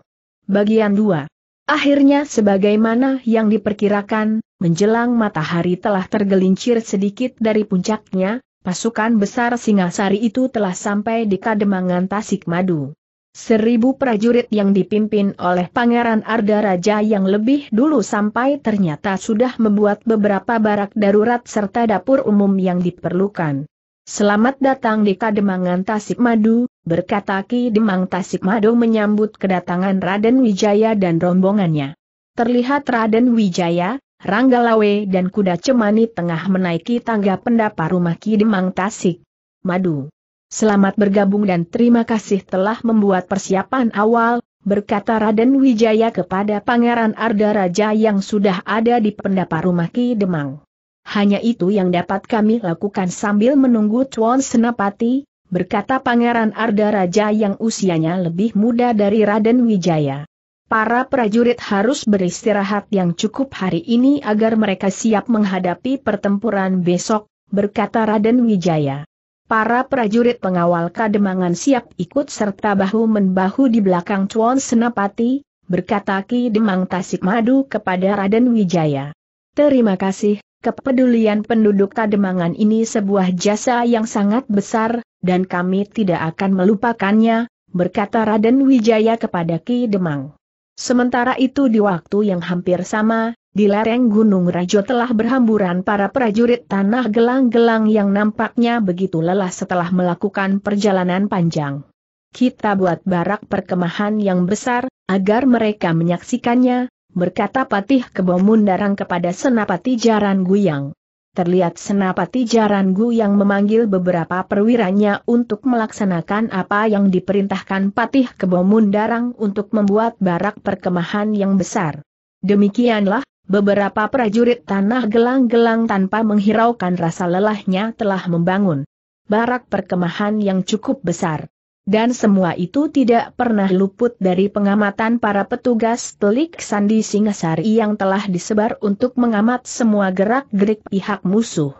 Bagian 2. Akhirnya sebagaimana yang diperkirakan, menjelang matahari telah tergelincir sedikit dari puncaknya, pasukan besar Singasari itu telah sampai di Kademangan Tasik Madu. Seribu prajurit yang dipimpin oleh Pangeran Arda Raja yang lebih dulu sampai ternyata sudah membuat beberapa barak darurat serta dapur umum yang diperlukan. Selamat datang di Kademangan Tasik Madu, berkata Ki Demang Tasik Madu menyambut kedatangan Raden Wijaya dan rombongannya. Terlihat Raden Wijaya, Ranggalawe dan Kuda Cemani tengah menaiki tangga pendapa rumah Ki Demang Tasik Madu. Selamat bergabung dan terima kasih telah membuat persiapan awal, berkata Raden Wijaya kepada Pangeran Arda Raja yang sudah ada di pendapa rumah Ki Demang. Hanya itu yang dapat kami lakukan sambil menunggu Chuan Senapati, berkata Pangeran Arda Raja yang usianya lebih muda dari Raden Wijaya. Para prajurit harus beristirahat yang cukup hari ini agar mereka siap menghadapi pertempuran besok, berkata Raden Wijaya. Para prajurit pengawal kademangan siap ikut serta bahu-membahu di belakang Chuan Senapati, berkata Ki Demang Tasik Madu kepada Raden Wijaya. Terima kasih, kepedulian penduduk kademangan ini sebuah jasa yang sangat besar, dan kami tidak akan melupakannya, berkata Raden Wijaya kepada Ki Demang. Sementara itu di waktu yang hampir sama, di lereng Gunung Rajo telah berhamburan para prajurit tanah gelang-gelang yang nampaknya begitu lelah setelah melakukan perjalanan panjang. Kita buat barak perkemahan yang besar, agar mereka menyaksikannya, berkata Patih Kebomundarang kepada Senapati Jaran Guyang. Terlihat Senapati Jaran Guyang memanggil beberapa perwiranya untuk melaksanakan apa yang diperintahkan Patih Kebomundarang untuk membuat barak perkemahan yang besar. Demikianlah, Beberapa prajurit tanah gelang-gelang tanpa menghiraukan rasa lelahnya telah membangun barak perkemahan yang cukup besar. Dan semua itu tidak pernah luput dari pengamatan para petugas telik Sandi Singasari yang telah disebar untuk mengamat semua gerak-gerik pihak musuh.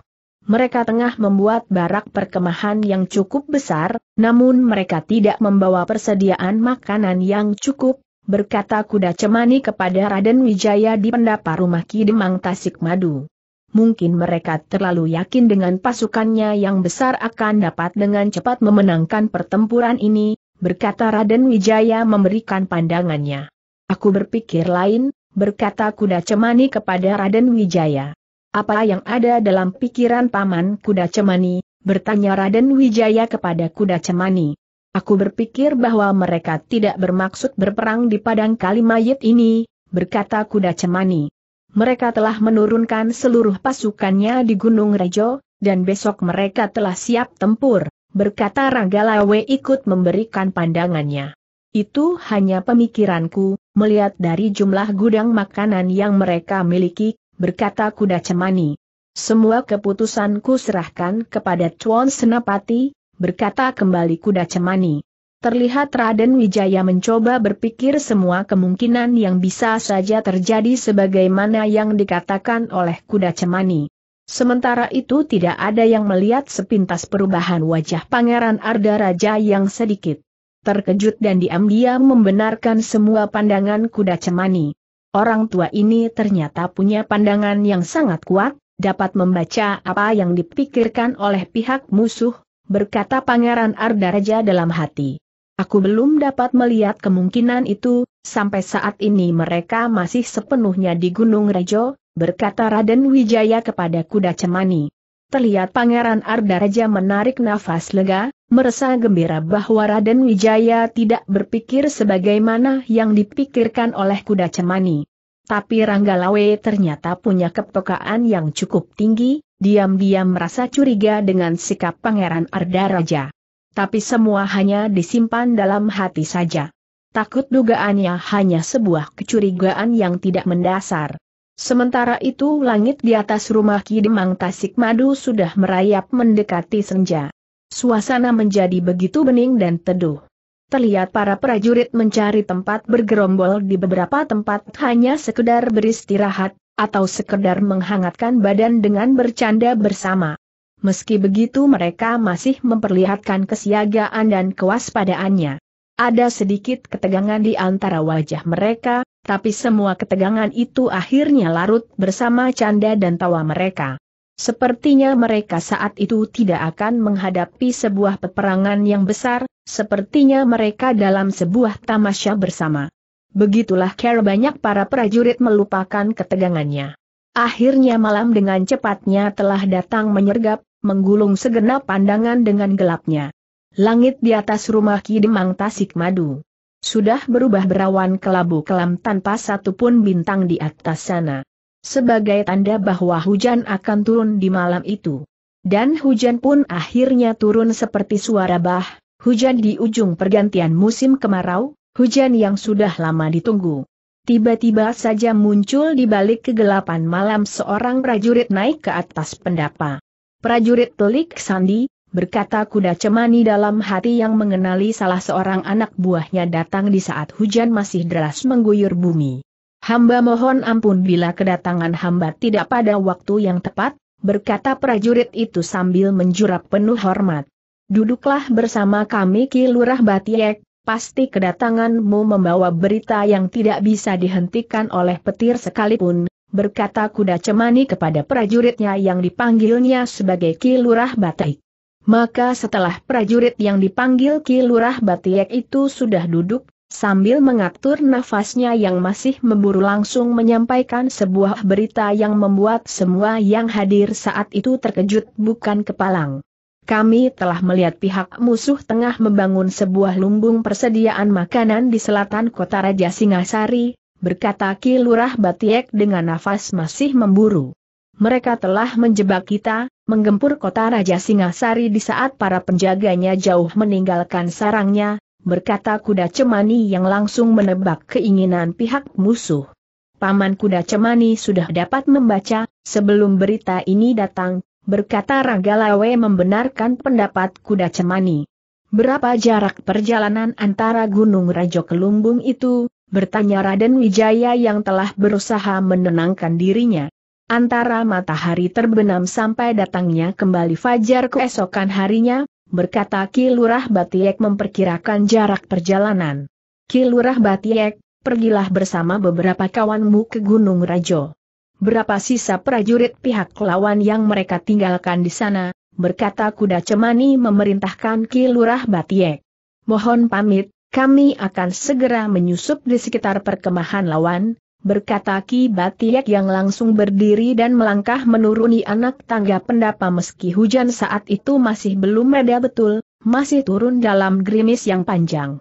Mereka tengah membuat barak perkemahan yang cukup besar, namun mereka tidak membawa persediaan makanan yang cukup, berkata kuda cemani kepada Raden Wijaya di pendapa rumah Ki Demang Tasik Madu. Mungkin mereka terlalu yakin dengan pasukannya yang besar akan dapat dengan cepat memenangkan pertempuran ini, berkata Raden Wijaya memberikan pandangannya. Aku berpikir lain, berkata kuda cemani kepada Raden Wijaya. Apa yang ada dalam pikiran paman kuda cemani, bertanya Raden Wijaya kepada kuda cemani. Aku berpikir bahwa mereka tidak bermaksud berperang di padang kali mayit ini, berkata kuda cemani. Mereka telah menurunkan seluruh pasukannya di Gunung Rejo, dan besok mereka telah siap tempur, berkata Ranggalawe ikut memberikan pandangannya. Itu hanya pemikiranku, melihat dari jumlah gudang makanan yang mereka miliki, berkata kuda cemani. Semua keputusanku serahkan kepada Chuan Senapati, berkata kembali kuda cemani. Terlihat Raden Wijaya mencoba berpikir semua kemungkinan yang bisa saja terjadi sebagaimana yang dikatakan oleh kuda cemani. Sementara itu tidak ada yang melihat sepintas perubahan wajah Pangeran Arda Raja yang sedikit terkejut dan diam-diam membenarkan semua pandangan kuda cemani. Orang tua ini ternyata punya pandangan yang sangat kuat, dapat membaca apa yang dipikirkan oleh pihak musuh, berkata Pangeran Arda Raja dalam hati. Aku belum dapat melihat kemungkinan itu, sampai saat ini mereka masih sepenuhnya di Gunung Rejo, berkata Raden Wijaya kepada kuda cemani. Terlihat Pangeran Arda Raja menarik nafas lega, merasa gembira bahwa Raden Wijaya tidak berpikir sebagaimana yang dipikirkan oleh kuda cemani. Tapi Ranggalawe ternyata punya kepekaan yang cukup tinggi, diam-diam merasa curiga dengan sikap Pangeran Arda Raja. Tapi semua hanya disimpan dalam hati saja. Takut dugaannya hanya sebuah kecurigaan yang tidak mendasar. Sementara itu langit di atas rumah Ki Demang Madu sudah merayap mendekati senja. Suasana menjadi begitu bening dan teduh terlihat para prajurit mencari tempat bergerombol di beberapa tempat hanya sekedar beristirahat, atau sekedar menghangatkan badan dengan bercanda bersama. Meski begitu mereka masih memperlihatkan kesiagaan dan kewaspadaannya. Ada sedikit ketegangan di antara wajah mereka, tapi semua ketegangan itu akhirnya larut bersama canda dan tawa mereka. Sepertinya mereka saat itu tidak akan menghadapi sebuah peperangan yang besar, Sepertinya mereka dalam sebuah tamasya bersama. Begitulah care banyak para prajurit melupakan ketegangannya. Akhirnya malam dengan cepatnya telah datang menyergap, menggulung segenap pandangan dengan gelapnya. Langit di atas rumah Ki Demang Tasik Madu. Sudah berubah berawan kelabu kelam tanpa satupun bintang di atas sana. Sebagai tanda bahwa hujan akan turun di malam itu. Dan hujan pun akhirnya turun seperti suara bah, Hujan di ujung pergantian musim kemarau, hujan yang sudah lama ditunggu. Tiba-tiba saja muncul di balik kegelapan malam seorang prajurit naik ke atas pendapa. Prajurit telik Sandi, berkata kuda cemani dalam hati yang mengenali salah seorang anak buahnya datang di saat hujan masih deras mengguyur bumi. Hamba mohon ampun bila kedatangan hamba tidak pada waktu yang tepat, berkata prajurit itu sambil menjurap penuh hormat. Duduklah bersama kami Ki Lurah Batiek, pasti kedatanganmu membawa berita yang tidak bisa dihentikan oleh petir sekalipun, berkata kuda cemani kepada prajuritnya yang dipanggilnya sebagai Ki Lurah Batiek. Maka setelah prajurit yang dipanggil Ki Lurah Batiek itu sudah duduk, sambil mengatur nafasnya yang masih memburu langsung menyampaikan sebuah berita yang membuat semua yang hadir saat itu terkejut bukan kepalang. Kami telah melihat pihak musuh tengah membangun sebuah lumbung persediaan makanan di selatan kota Raja Singasari, berkata Ki Lurah Batiek dengan nafas masih memburu. Mereka telah menjebak kita, menggempur kota Raja Singasari di saat para penjaganya jauh meninggalkan sarangnya, berkata kuda cemani yang langsung menebak keinginan pihak musuh. Paman kuda cemani sudah dapat membaca, sebelum berita ini datang, berkata Ragalawe membenarkan pendapat kuda cemani. Berapa jarak perjalanan antara Gunung Rajo Lumbung itu, bertanya Raden Wijaya yang telah berusaha menenangkan dirinya. Antara matahari terbenam sampai datangnya kembali fajar keesokan harinya, berkata Kilurah Batiek memperkirakan jarak perjalanan. Kilurah Batiek, pergilah bersama beberapa kawanmu ke Gunung Rajo berapa sisa prajurit pihak lawan yang mereka tinggalkan di sana, berkata kuda cemani memerintahkan Ki Lurah Batiek. Mohon pamit, kami akan segera menyusup di sekitar perkemahan lawan, berkata Ki Batiek yang langsung berdiri dan melangkah menuruni anak tangga pendapa meski hujan saat itu masih belum reda betul, masih turun dalam gerimis yang panjang.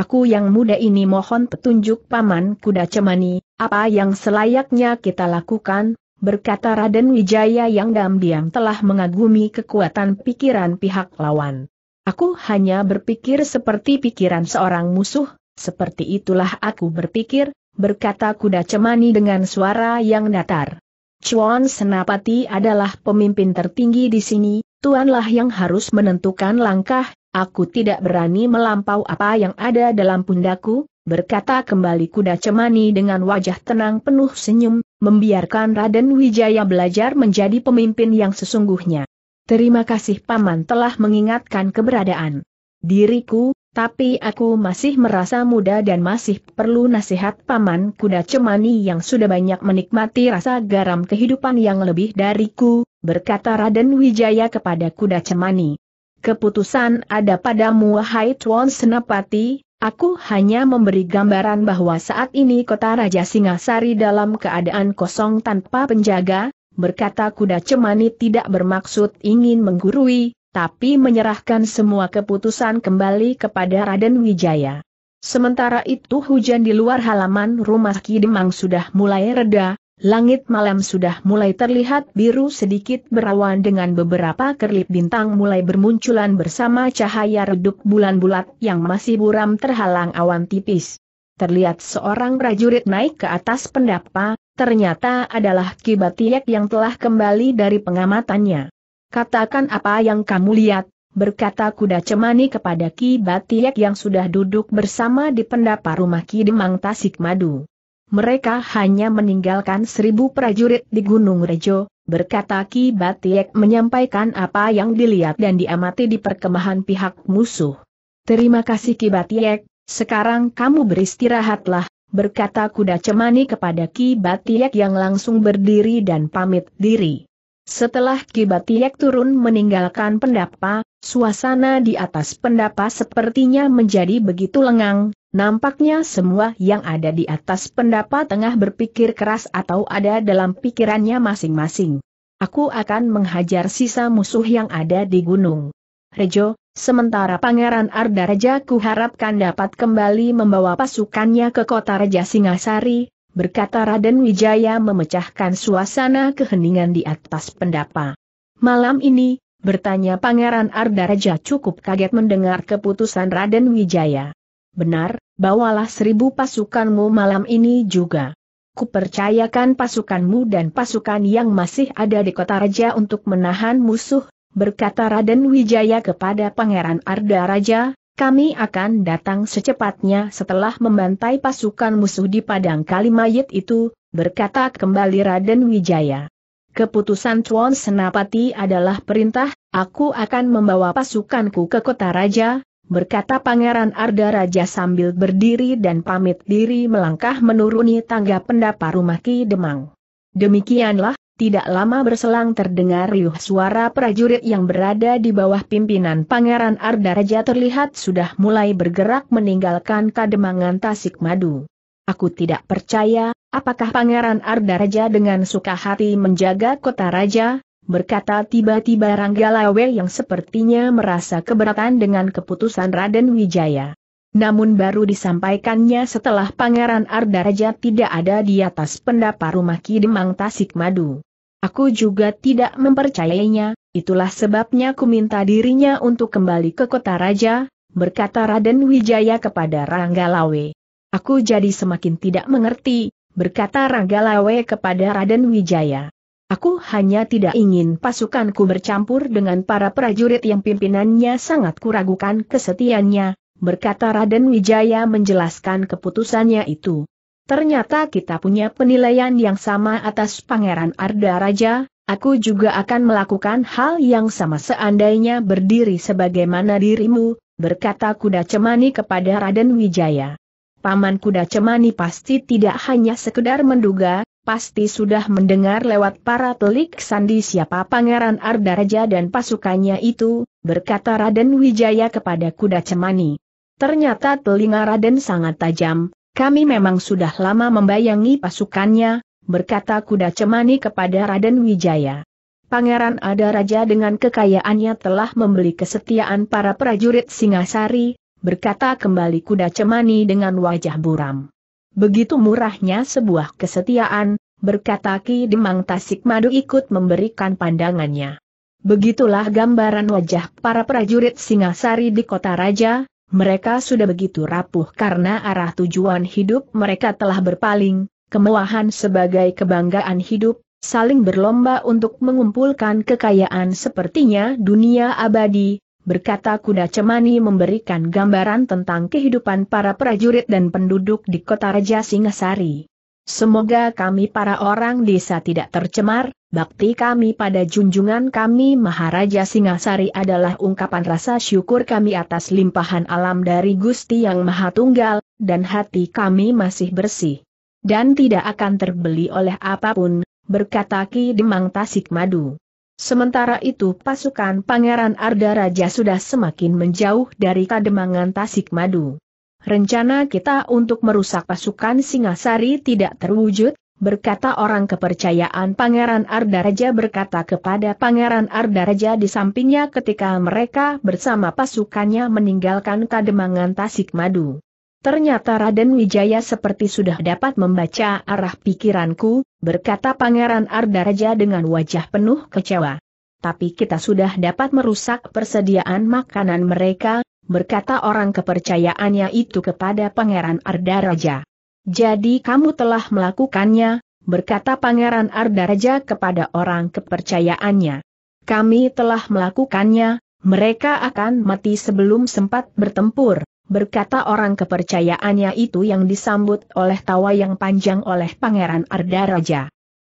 Aku yang muda ini mohon petunjuk Paman Kuda Cemani, apa yang selayaknya kita lakukan, berkata Raden Wijaya yang diam-diam telah mengagumi kekuatan pikiran pihak lawan. Aku hanya berpikir seperti pikiran seorang musuh, seperti itulah aku berpikir, berkata Kuda Cemani dengan suara yang datar. Chuan Senapati adalah pemimpin tertinggi di sini, Tuanlah yang harus menentukan langkah, Aku tidak berani melampau apa yang ada dalam pundaku, berkata kembali kuda cemani dengan wajah tenang penuh senyum, membiarkan Raden Wijaya belajar menjadi pemimpin yang sesungguhnya. Terima kasih Paman telah mengingatkan keberadaan diriku, tapi aku masih merasa muda dan masih perlu nasihat paman kuda cemani yang sudah banyak menikmati rasa garam kehidupan yang lebih dariku, berkata Raden Wijaya kepada kuda cemani. Keputusan ada padamu wahai Tuan Senapati, aku hanya memberi gambaran bahwa saat ini kota Raja Singasari dalam keadaan kosong tanpa penjaga, berkata kuda cemani tidak bermaksud ingin menggurui, tapi menyerahkan semua keputusan kembali kepada Raden Wijaya. Sementara itu hujan di luar halaman rumah Kidemang sudah mulai reda, langit malam sudah mulai terlihat biru sedikit berawan dengan beberapa kerlip bintang mulai bermunculan bersama cahaya redup bulan bulat yang masih buram terhalang awan tipis. Terlihat seorang prajurit naik ke atas pendapa, ternyata adalah Kibatiek yang telah kembali dari pengamatannya. Katakan apa yang kamu lihat, berkata kuda cemani kepada Kibatiek yang sudah duduk bersama di pendapa rumah Ki Demang Tasik Madu mereka hanya meninggalkan seribu prajurit di Gunung Rejo, berkata Ki Batiek menyampaikan apa yang dilihat dan diamati di perkemahan pihak musuh. Terima kasih Ki Batiek, sekarang kamu beristirahatlah, berkata kuda cemani kepada Ki Batiek yang langsung berdiri dan pamit diri. Setelah Ki Batiek turun meninggalkan pendapa, suasana di atas pendapa sepertinya menjadi begitu lengang, Nampaknya semua yang ada di atas pendapat tengah berpikir keras atau ada dalam pikirannya masing-masing. Aku akan menghajar sisa musuh yang ada di gunung. Rejo, sementara Pangeran Arda Raja kuharapkan dapat kembali membawa pasukannya ke kota Raja Singasari, berkata Raden Wijaya memecahkan suasana keheningan di atas pendapa. Malam ini, bertanya Pangeran Arda Raja cukup kaget mendengar keputusan Raden Wijaya. Benar, bawalah seribu pasukanmu malam ini juga. Kupercayakan pasukanmu dan pasukan yang masih ada di kota raja untuk menahan musuh, berkata Raden Wijaya kepada Pangeran Arda Raja, kami akan datang secepatnya setelah membantai pasukan musuh di padang kalimayet itu, berkata kembali Raden Wijaya. Keputusan Chuan Senapati adalah perintah, aku akan membawa pasukanku ke kota raja, berkata Pangeran Arda Raja sambil berdiri dan pamit diri melangkah menuruni tangga pendapa rumah Ki Demang. Demikianlah, tidak lama berselang terdengar riuh suara prajurit yang berada di bawah pimpinan Pangeran Arda Raja terlihat sudah mulai bergerak meninggalkan Kademangan Tasik Madu. Aku tidak percaya, apakah Pangeran Arda Raja dengan suka hati menjaga kota raja, berkata tiba-tiba Ranggalawe yang sepertinya merasa keberatan dengan keputusan Raden Wijaya. Namun baru disampaikannya setelah Pangeran Ardaraja tidak ada di atas pendapa rumah Kidemang Tasik Madu. Aku juga tidak mempercayainya, itulah sebabnya ku minta dirinya untuk kembali ke kota raja, berkata Raden Wijaya kepada Ranggalawe. Aku jadi semakin tidak mengerti, berkata Ranggalawe kepada Raden Wijaya. Aku hanya tidak ingin pasukanku bercampur dengan para prajurit yang pimpinannya sangat kuragukan kesetiaannya, berkata Raden Wijaya menjelaskan keputusannya itu. Ternyata kita punya penilaian yang sama atas Pangeran Arda Raja, aku juga akan melakukan hal yang sama seandainya berdiri sebagaimana dirimu, berkata kuda cemani kepada Raden Wijaya. Paman kuda cemani pasti tidak hanya sekedar menduga, pasti sudah mendengar lewat para telik sandi siapa Pangeran Arda Raja dan pasukannya itu, berkata Raden Wijaya kepada kuda cemani. Ternyata telinga Raden sangat tajam, kami memang sudah lama membayangi pasukannya, berkata kuda cemani kepada Raden Wijaya. Pangeran Arda Raja dengan kekayaannya telah membeli kesetiaan para prajurit Singasari, berkata kembali kuda cemani dengan wajah buram. Begitu murahnya sebuah kesetiaan, berkata Ki Demang Tasik Madu ikut memberikan pandangannya. Begitulah gambaran wajah para prajurit Singasari di kota raja, mereka sudah begitu rapuh karena arah tujuan hidup mereka telah berpaling, kemewahan sebagai kebanggaan hidup, saling berlomba untuk mengumpulkan kekayaan sepertinya dunia abadi, berkata kuda cemani memberikan gambaran tentang kehidupan para prajurit dan penduduk di kota Raja Singasari. Semoga kami para orang desa tidak tercemar, bakti kami pada junjungan kami Maharaja Singasari adalah ungkapan rasa syukur kami atas limpahan alam dari Gusti Yang Maha Tunggal, dan hati kami masih bersih. Dan tidak akan terbeli oleh apapun, berkata Ki Demang Tasik Madu. Sementara itu pasukan Pangeran Arda Raja sudah semakin menjauh dari Kademangan Tasik Madu. Rencana kita untuk merusak pasukan Singasari tidak terwujud, berkata orang kepercayaan Pangeran Arda Raja berkata kepada Pangeran Arda Raja di sampingnya ketika mereka bersama pasukannya meninggalkan Kademangan Tasik Madu. Ternyata Raden Wijaya seperti sudah dapat membaca arah pikiranku, berkata Pangeran Ardaraja dengan wajah penuh kecewa. Tapi kita sudah dapat merusak persediaan makanan mereka, berkata orang kepercayaannya itu kepada Pangeran Ardaraja. Jadi kamu telah melakukannya, berkata Pangeran Ardaraja kepada orang kepercayaannya. Kami telah melakukannya, mereka akan mati sebelum sempat bertempur berkata orang kepercayaannya itu yang disambut oleh tawa yang panjang oleh Pangeran Arda Raja.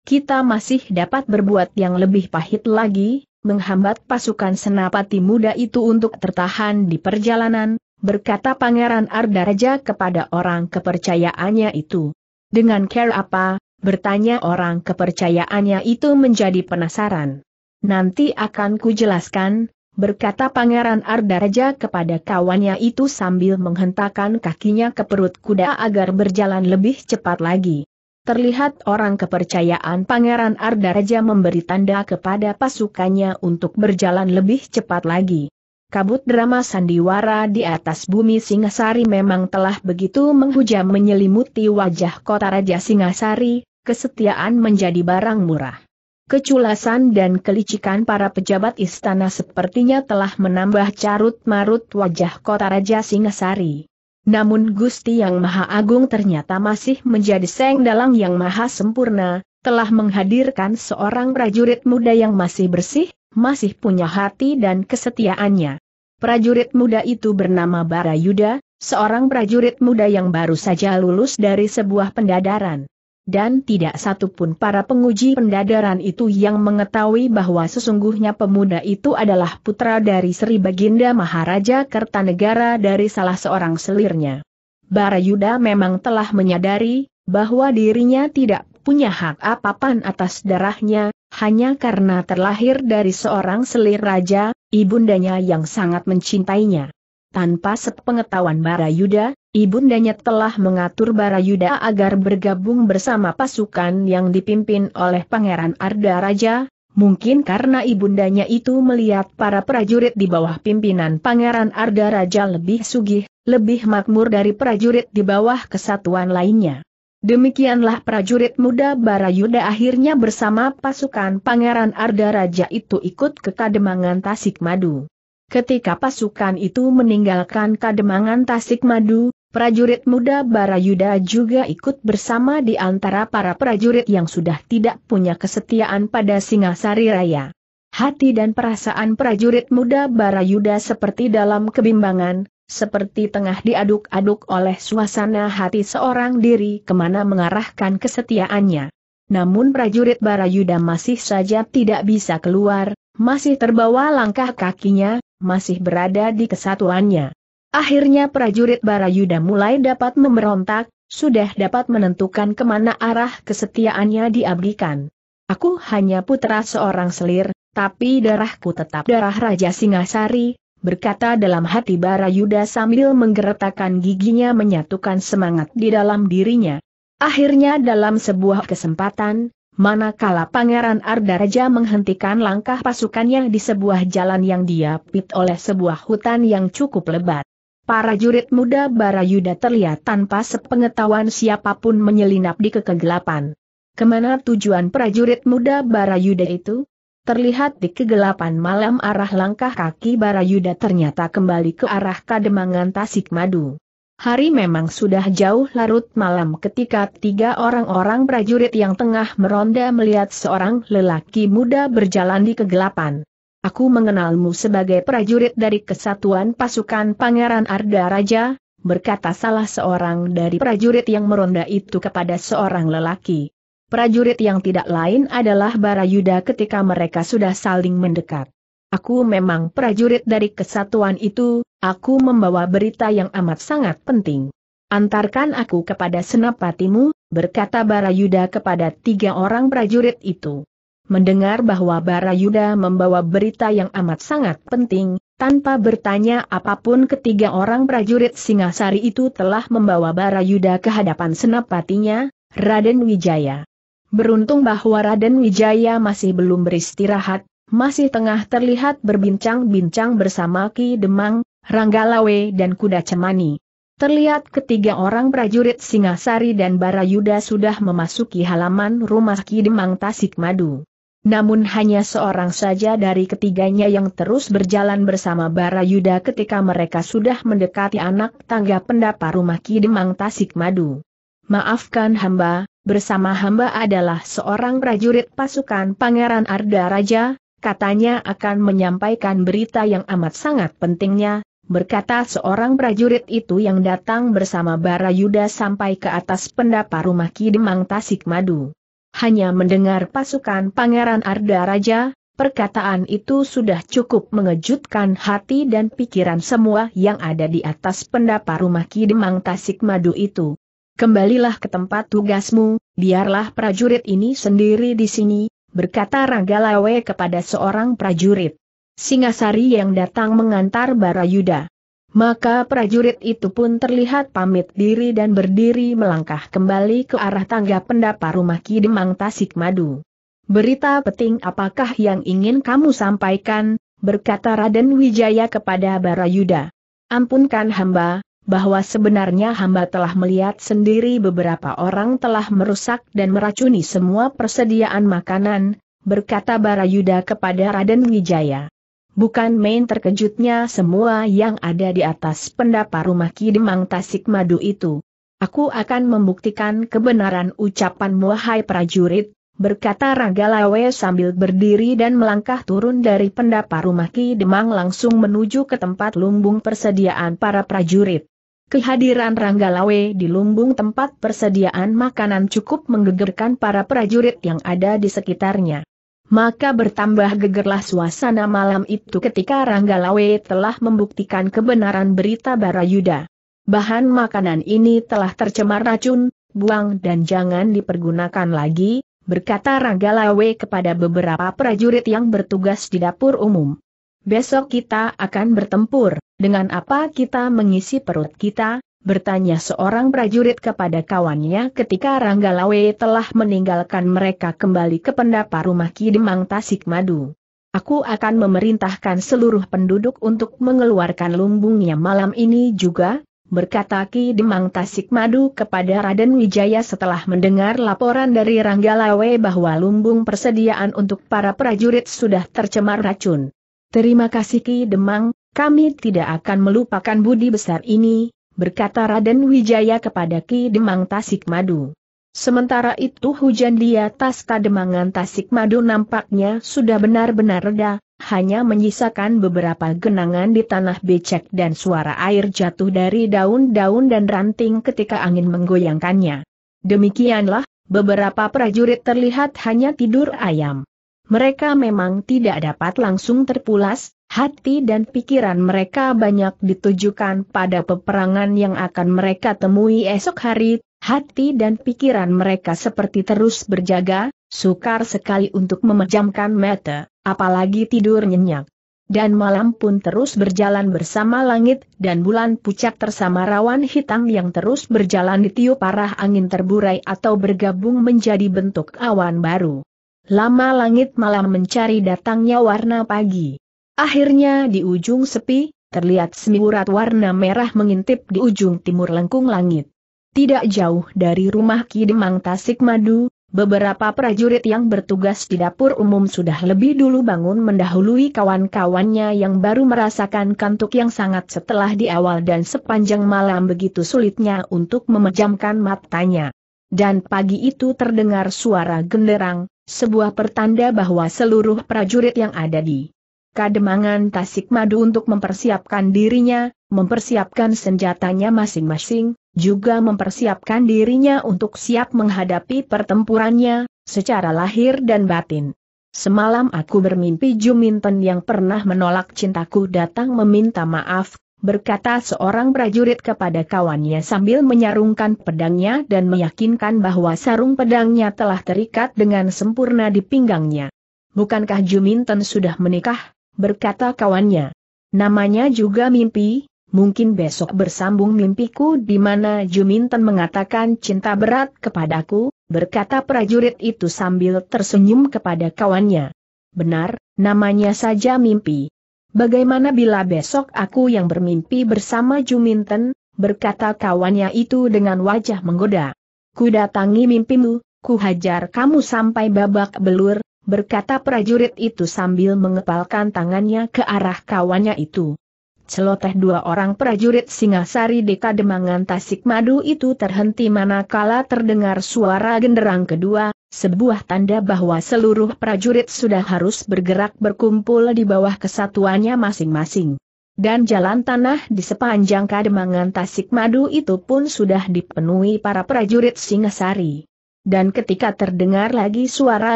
Kita masih dapat berbuat yang lebih pahit lagi, menghambat pasukan senapati muda itu untuk tertahan di perjalanan, berkata Pangeran Arda Raja kepada orang kepercayaannya itu. Dengan care apa, bertanya orang kepercayaannya itu menjadi penasaran. Nanti akan kujelaskan, berkata Pangeran Ardaraja kepada kawannya itu sambil menghentakkan kakinya ke perut kuda agar berjalan lebih cepat lagi. Terlihat orang kepercayaan Pangeran Ardaraja memberi tanda kepada pasukannya untuk berjalan lebih cepat lagi. Kabut drama sandiwara di atas bumi Singasari memang telah begitu menghujam menyelimuti wajah kota Raja Singasari, kesetiaan menjadi barang murah. Keculasan dan kelicikan para pejabat istana sepertinya telah menambah carut-marut wajah kota Raja Singasari. Namun Gusti Yang Maha Agung ternyata masih menjadi Seng Dalang yang Maha Sempurna, telah menghadirkan seorang prajurit muda yang masih bersih, masih punya hati dan kesetiaannya. Prajurit muda itu bernama Barayuda, seorang prajurit muda yang baru saja lulus dari sebuah pendadaran dan tidak satupun para penguji pendadaran itu yang mengetahui bahwa sesungguhnya pemuda itu adalah putra dari Sri Baginda Maharaja Kertanegara dari salah seorang selirnya. Barayuda memang telah menyadari bahwa dirinya tidak punya hak apapun atas darahnya, hanya karena terlahir dari seorang selir raja, ibundanya yang sangat mencintainya. Tanpa sepengetahuan Barayuda, ibundanya telah mengatur Barayuda agar bergabung bersama pasukan yang dipimpin oleh Pangeran Arda Raja, mungkin karena ibundanya itu melihat para prajurit di bawah pimpinan Pangeran Arda Raja lebih sugih, lebih makmur dari prajurit di bawah kesatuan lainnya. Demikianlah prajurit muda Barayuda akhirnya bersama pasukan Pangeran Arda Raja itu ikut ke Kademangan Madu. Ketika pasukan itu meninggalkan Kademangan Tasik Madu, prajurit muda Barayuda juga ikut bersama di antara para prajurit yang sudah tidak punya kesetiaan pada Singasari Raya. Hati dan perasaan prajurit muda Barayuda seperti dalam kebimbangan, seperti tengah diaduk-aduk oleh suasana hati seorang diri kemana mengarahkan kesetiaannya. Namun prajurit Barayuda masih saja tidak bisa keluar, masih terbawa langkah kakinya, masih berada di kesatuannya. Akhirnya prajurit Barayuda mulai dapat memberontak, sudah dapat menentukan kemana arah kesetiaannya diabdikan. Aku hanya putra seorang selir, tapi darahku tetap darah Raja Singasari, berkata dalam hati Barayuda sambil menggeretakkan giginya menyatukan semangat di dalam dirinya. Akhirnya dalam sebuah kesempatan, Manakala Pangeran Ardaraja menghentikan langkah pasukannya di sebuah jalan yang diapit oleh sebuah hutan yang cukup lebat. Para jurid muda Barayuda terlihat tanpa sepengetahuan siapapun menyelinap di kegelapan. Kemana tujuan prajurit muda Barayuda itu? Terlihat di kegelapan malam arah langkah kaki Barayuda ternyata kembali ke arah Kademangan Tasik Madu. Hari memang sudah jauh larut malam ketika tiga orang-orang prajurit yang tengah meronda melihat seorang lelaki muda berjalan di kegelapan. Aku mengenalmu sebagai prajurit dari Kesatuan Pasukan Pangeran Arda Raja, berkata salah seorang dari prajurit yang meronda itu kepada seorang lelaki. Prajurit yang tidak lain adalah Barayuda ketika mereka sudah saling mendekat. Aku memang prajurit dari kesatuan itu, aku membawa berita yang amat sangat penting. Antarkan aku kepada senapatimu, berkata Barayuda kepada tiga orang prajurit itu. Mendengar bahwa Barayuda membawa berita yang amat sangat penting, tanpa bertanya apapun ketiga orang prajurit Singasari itu telah membawa Barayuda ke hadapan senapatinya, Raden Wijaya. Beruntung bahwa Raden Wijaya masih belum beristirahat, masih tengah terlihat berbincang-bincang bersama Ki Demang, Ranggalawe dan Kuda Cemani. Terlihat ketiga orang prajurit Singasari dan Barayuda sudah memasuki halaman rumah Ki Demang Tasik Madu. Namun hanya seorang saja dari ketiganya yang terus berjalan bersama Barayuda ketika mereka sudah mendekati anak tangga pendapa rumah Ki Demang Tasik Madu. Maafkan hamba, bersama hamba adalah seorang prajurit pasukan Pangeran Arda Raja, Katanya akan menyampaikan berita yang amat sangat pentingnya, berkata seorang prajurit itu yang datang bersama Barayuda sampai ke atas pendapa rumah Kidemang Madu. Hanya mendengar pasukan Pangeran Arda Raja, perkataan itu sudah cukup mengejutkan hati dan pikiran semua yang ada di atas pendapa rumah Kidemang Madu itu. Kembalilah ke tempat tugasmu, biarlah prajurit ini sendiri di sini, berkata Ranggalawe kepada seorang prajurit. Singasari yang datang mengantar Barayuda. Maka prajurit itu pun terlihat pamit diri dan berdiri melangkah kembali ke arah tangga pendapa rumah Kidemang Madu. Berita penting apakah yang ingin kamu sampaikan, berkata Raden Wijaya kepada Barayuda. Ampunkan hamba, bahwa sebenarnya hamba telah melihat sendiri beberapa orang telah merusak dan meracuni semua persediaan makanan, berkata Barayuda kepada Raden Wijaya. Bukan main terkejutnya semua yang ada di atas pendapa rumah Kidemang Tasik Madu itu. Aku akan membuktikan kebenaran ucapan muahai prajurit, berkata Ranggalawe sambil berdiri dan melangkah turun dari pendapa rumah Ki Demang langsung menuju ke tempat lumbung persediaan para prajurit. Kehadiran Ranggalawe di lumbung tempat persediaan makanan cukup menggegerkan para prajurit yang ada di sekitarnya. Maka bertambah gegerlah suasana malam itu ketika Ranggalawe telah membuktikan kebenaran berita Barayuda. Bahan makanan ini telah tercemar racun, buang dan jangan dipergunakan lagi, berkata Ranggalawe kepada beberapa prajurit yang bertugas di dapur umum. Besok kita akan bertempur, dengan apa kita mengisi perut kita? Bertanya seorang prajurit kepada kawannya ketika Ranggalawe telah meninggalkan mereka kembali ke pendapa rumah Kidemang Madu. Aku akan memerintahkan seluruh penduduk untuk mengeluarkan lumbungnya malam ini juga, berkata Ki Demang Madu kepada Raden Wijaya setelah mendengar laporan dari Ranggalawe bahwa lumbung persediaan untuk para prajurit sudah tercemar racun. Terima kasih Ki Demang, kami tidak akan melupakan budi besar ini, berkata Raden Wijaya kepada Ki Demang Tasik Madu. Sementara itu hujan di atas kademangan Tasik Madu nampaknya sudah benar-benar reda, hanya menyisakan beberapa genangan di tanah becek dan suara air jatuh dari daun-daun dan ranting ketika angin menggoyangkannya. Demikianlah, beberapa prajurit terlihat hanya tidur ayam mereka memang tidak dapat langsung terpulas, hati dan pikiran mereka banyak ditujukan pada peperangan yang akan mereka temui esok hari, hati dan pikiran mereka seperti terus berjaga, sukar sekali untuk memejamkan mata, apalagi tidur nyenyak. Dan malam pun terus berjalan bersama langit dan bulan pucat tersama rawan hitam yang terus berjalan di ditiup arah angin terburai atau bergabung menjadi bentuk awan baru. Lama langit malam mencari datangnya warna pagi. Akhirnya di ujung sepi, terlihat semiurat warna merah mengintip di ujung timur lengkung langit. Tidak jauh dari rumah Ki Tasik Madu, beberapa prajurit yang bertugas di dapur umum sudah lebih dulu bangun mendahului kawan-kawannya yang baru merasakan kantuk yang sangat setelah di awal dan sepanjang malam begitu sulitnya untuk memejamkan matanya. Dan pagi itu terdengar suara genderang, sebuah pertanda bahwa seluruh prajurit yang ada di Kademangan Tasik Madu untuk mempersiapkan dirinya, mempersiapkan senjatanya masing-masing, juga mempersiapkan dirinya untuk siap menghadapi pertempurannya, secara lahir dan batin. Semalam aku bermimpi Juminten yang pernah menolak cintaku datang meminta maaf, berkata seorang prajurit kepada kawannya sambil menyarungkan pedangnya dan meyakinkan bahwa sarung pedangnya telah terikat dengan sempurna di pinggangnya. Bukankah Juminten sudah menikah? berkata kawannya. Namanya juga mimpi, mungkin besok bersambung mimpiku di mana Juminten mengatakan cinta berat kepadaku, berkata prajurit itu sambil tersenyum kepada kawannya. Benar, namanya saja mimpi. Bagaimana bila besok aku yang bermimpi bersama Juminten, berkata kawannya itu dengan wajah menggoda. Ku datangi mimpimu, ku hajar kamu sampai babak belur, berkata prajurit itu sambil mengepalkan tangannya ke arah kawannya itu. Celoteh dua orang prajurit Singasari Deka Demangan Madu itu terhenti manakala terdengar suara genderang kedua, sebuah tanda bahwa seluruh prajurit sudah harus bergerak berkumpul di bawah kesatuannya masing-masing. Dan jalan tanah di sepanjang kademangan Tasik Madu itu pun sudah dipenuhi para prajurit Singasari. Dan ketika terdengar lagi suara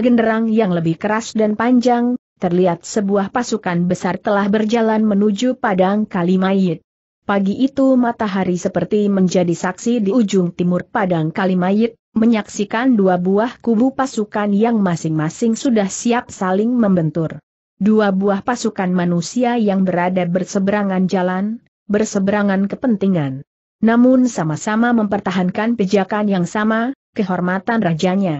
genderang yang lebih keras dan panjang, terlihat sebuah pasukan besar telah berjalan menuju Padang Kalimayit. Pagi itu matahari seperti menjadi saksi di ujung timur Padang Kalimayit, menyaksikan dua buah kubu pasukan yang masing-masing sudah siap saling membentur. Dua buah pasukan manusia yang berada berseberangan jalan, berseberangan kepentingan. Namun sama-sama mempertahankan pijakan yang sama, kehormatan rajanya.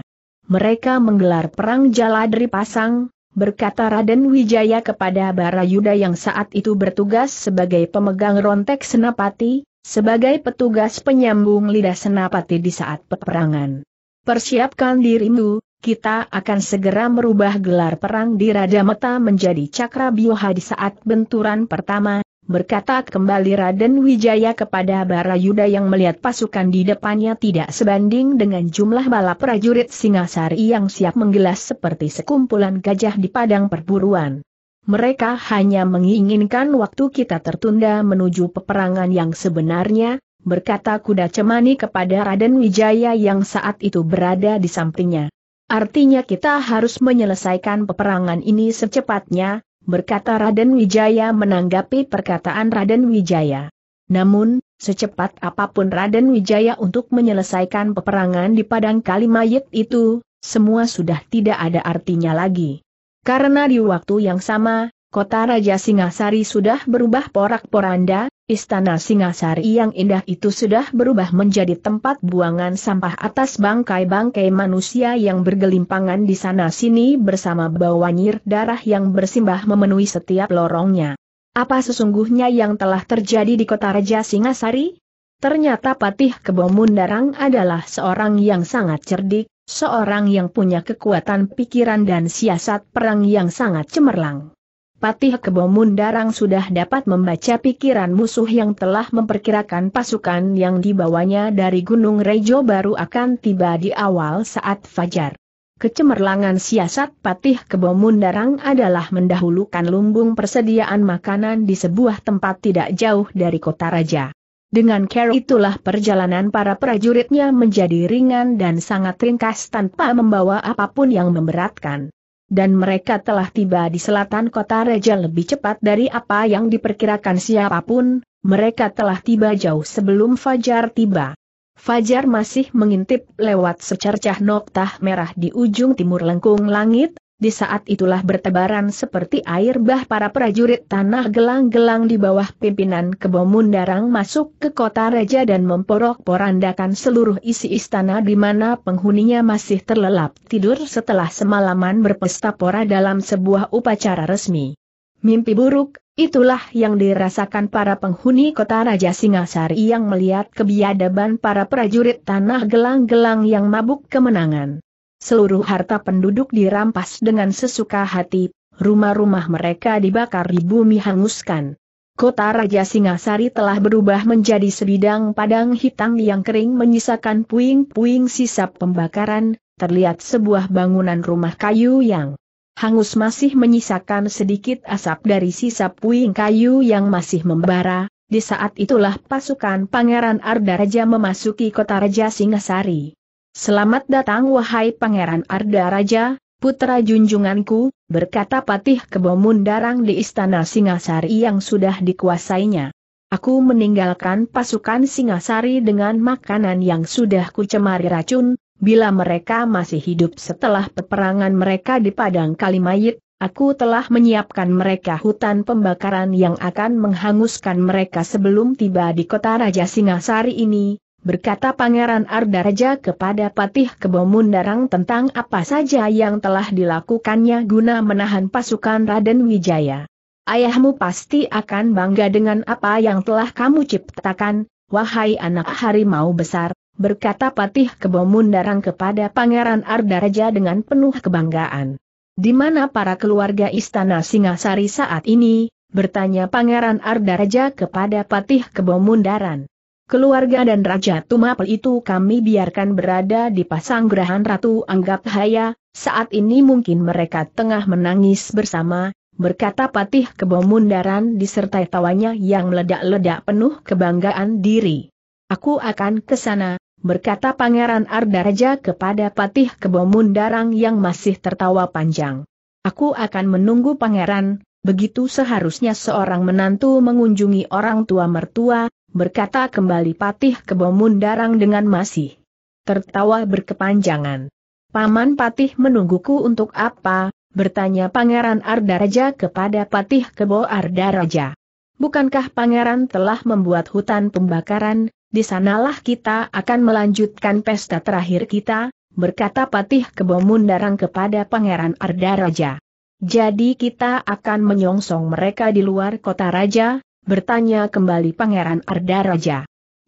Mereka menggelar perang jala dari pasang, berkata Raden Wijaya kepada Barayuda yang saat itu bertugas sebagai pemegang rontek senapati, sebagai petugas penyambung lidah senapati di saat peperangan. Persiapkan dirimu, kita akan segera merubah gelar perang di Raja Meta menjadi Cakra Bioha di saat benturan pertama, berkata kembali Raden Wijaya kepada Barayuda yang melihat pasukan di depannya tidak sebanding dengan jumlah bala prajurit Singasari yang siap menggelas seperti sekumpulan gajah di padang perburuan mereka hanya menginginkan waktu kita tertunda menuju peperangan yang sebenarnya, berkata kuda cemani kepada Raden Wijaya yang saat itu berada di sampingnya. Artinya kita harus menyelesaikan peperangan ini secepatnya, berkata Raden Wijaya menanggapi perkataan Raden Wijaya. Namun, secepat apapun Raden Wijaya untuk menyelesaikan peperangan di Padang Kalimayet itu, semua sudah tidak ada artinya lagi. Karena di waktu yang sama, kota Raja Singasari sudah berubah porak-poranda, istana Singasari yang indah itu sudah berubah menjadi tempat buangan sampah atas bangkai-bangkai manusia yang bergelimpangan di sana-sini bersama bau nyir darah yang bersimbah memenuhi setiap lorongnya. Apa sesungguhnya yang telah terjadi di kota Raja Singasari? Ternyata Patih Kebomundarang adalah seorang yang sangat cerdik, Seorang yang punya kekuatan pikiran dan siasat perang yang sangat cemerlang. Patih Kebomundarang sudah dapat membaca pikiran musuh yang telah memperkirakan pasukan yang dibawanya dari Gunung Rejo baru akan tiba di awal saat fajar. Kecemerlangan siasat Patih Kebomundarang adalah mendahulukan lumbung persediaan makanan di sebuah tempat tidak jauh dari kota raja. Dengan care itulah perjalanan para prajuritnya menjadi ringan dan sangat ringkas tanpa membawa apapun yang memberatkan. Dan mereka telah tiba di selatan kota Reja lebih cepat dari apa yang diperkirakan siapapun, mereka telah tiba jauh sebelum Fajar tiba. Fajar masih mengintip lewat secercah noktah merah di ujung timur lengkung langit, di saat itulah bertebaran seperti air bah para prajurit tanah gelang-gelang di bawah pimpinan Kebomundarang masuk ke kota raja dan memporok-porandakan seluruh isi istana di mana penghuninya masih terlelap tidur setelah semalaman berpesta pora dalam sebuah upacara resmi. Mimpi buruk, itulah yang dirasakan para penghuni kota Raja Singasari yang melihat kebiadaban para prajurit tanah gelang-gelang yang mabuk kemenangan. Seluruh harta penduduk dirampas dengan sesuka hati, rumah-rumah mereka dibakar di bumi hanguskan. Kota Raja Singasari telah berubah menjadi sebidang padang hitam yang kering menyisakan puing-puing sisa pembakaran, terlihat sebuah bangunan rumah kayu yang hangus masih menyisakan sedikit asap dari sisa puing kayu yang masih membara, di saat itulah pasukan Pangeran Arda Raja memasuki kota Raja Singasari. Selamat datang wahai Pangeran Arda Raja, putra junjunganku, berkata Patih Kebomun Darang di Istana Singasari yang sudah dikuasainya. Aku meninggalkan pasukan Singasari dengan makanan yang sudah kucemari racun, bila mereka masih hidup setelah peperangan mereka di Padang Kalimayit, aku telah menyiapkan mereka hutan pembakaran yang akan menghanguskan mereka sebelum tiba di kota Raja Singasari ini, berkata Pangeran Ardaraja kepada Patih Kebomundarang tentang apa saja yang telah dilakukannya guna menahan pasukan Raden Wijaya. Ayahmu pasti akan bangga dengan apa yang telah kamu ciptakan, wahai anak harimau besar, berkata Patih Kebomundarang kepada Pangeran Ardaraja dengan penuh kebanggaan. Di mana para keluarga istana Singasari saat ini, bertanya Pangeran Ardaraja kepada Patih Kebomundaran. Keluarga dan Raja Tumapel itu kami biarkan berada di Pasanggrahan Ratu Anggap Haya, saat ini mungkin mereka tengah menangis bersama, berkata Patih Kebomundaran disertai tawanya yang meledak-ledak penuh kebanggaan diri. Aku akan ke sana, berkata Pangeran Ardaraja kepada Patih kebomundarang yang masih tertawa panjang. Aku akan menunggu pangeran, Begitu seharusnya seorang menantu mengunjungi orang tua mertua, berkata kembali Patih kebomundarang dengan masih tertawa berkepanjangan. Paman Patih menungguku untuk apa? bertanya Pangeran Ardaraja kepada Patih Kebo Ardaraja. Bukankah Pangeran telah membuat hutan pembakaran, di sanalah kita akan melanjutkan pesta terakhir kita, berkata Patih kebomundarang kepada Pangeran Ardaraja. Jadi kita akan menyongsong mereka di luar kota raja, bertanya kembali Pangeran Arda Raja.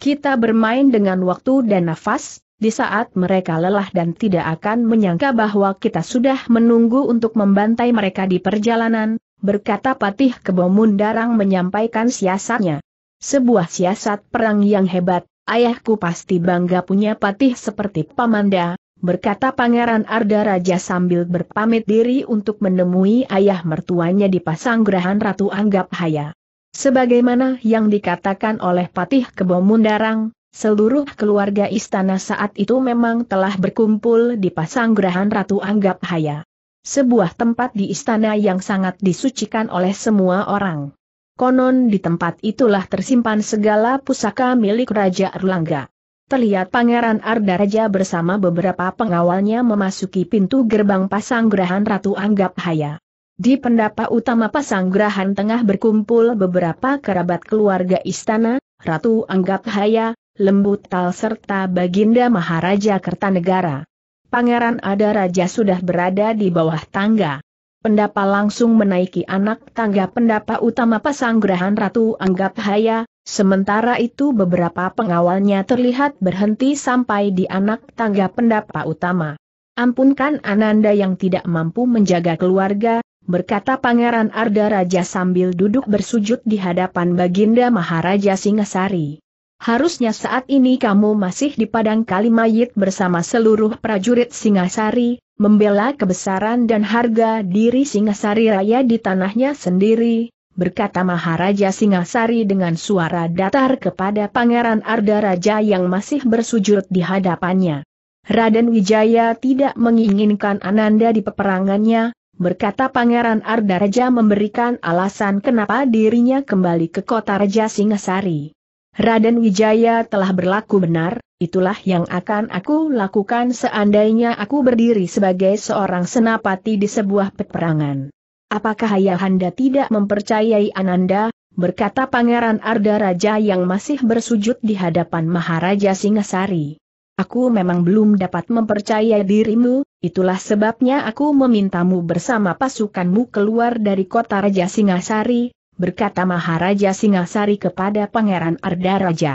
Kita bermain dengan waktu dan nafas, di saat mereka lelah dan tidak akan menyangka bahwa kita sudah menunggu untuk membantai mereka di perjalanan, berkata Patih kebomundarang menyampaikan siasatnya. Sebuah siasat perang yang hebat, ayahku pasti bangga punya patih seperti Pamanda, berkata Pangeran Arda Raja sambil berpamit diri untuk menemui ayah mertuanya di Pasanggrahan Ratu Anggap Haya. Sebagaimana yang dikatakan oleh Patih Kebomundarang, seluruh keluarga istana saat itu memang telah berkumpul di Pasanggrahan Ratu Anggap Haya. Sebuah tempat di istana yang sangat disucikan oleh semua orang. Konon di tempat itulah tersimpan segala pusaka milik Raja Erlangga terlihat Pangeran Arda Raja bersama beberapa pengawalnya memasuki pintu gerbang Pasanggrahan Ratu Anggap Haya. Di pendapa utama Pasanggrahan tengah berkumpul beberapa kerabat keluarga istana, Ratu Anggap Haya, Lembut Tal serta Baginda Maharaja Kertanegara. Pangeran Arda Raja sudah berada di bawah tangga pendapa langsung menaiki anak tangga pendapa utama pasanggrahan Ratu Anggap Haya, sementara itu beberapa pengawalnya terlihat berhenti sampai di anak tangga pendapa utama. Ampunkan Ananda yang tidak mampu menjaga keluarga, berkata Pangeran Arda Raja sambil duduk bersujud di hadapan Baginda Maharaja Singasari. Harusnya saat ini kamu masih di padang kalimayit bersama seluruh prajurit Singasari, membela kebesaran dan harga diri Singasari Raya di tanahnya sendiri, berkata Maharaja Singasari dengan suara datar kepada Pangeran Arda Raja yang masih bersujud di hadapannya. Raden Wijaya tidak menginginkan Ananda di peperangannya, berkata Pangeran Arda Raja memberikan alasan kenapa dirinya kembali ke kota Raja Singasari. Raden Wijaya telah berlaku benar, itulah yang akan aku lakukan seandainya aku berdiri sebagai seorang senapati di sebuah peperangan. Apakah Ayahanda tidak mempercayai Ananda, berkata Pangeran Arda Raja yang masih bersujud di hadapan Maharaja Singasari. Aku memang belum dapat mempercayai dirimu, itulah sebabnya aku memintamu bersama pasukanmu keluar dari kota Raja Singasari, berkata Maharaja Singasari kepada Pangeran Arda Raja.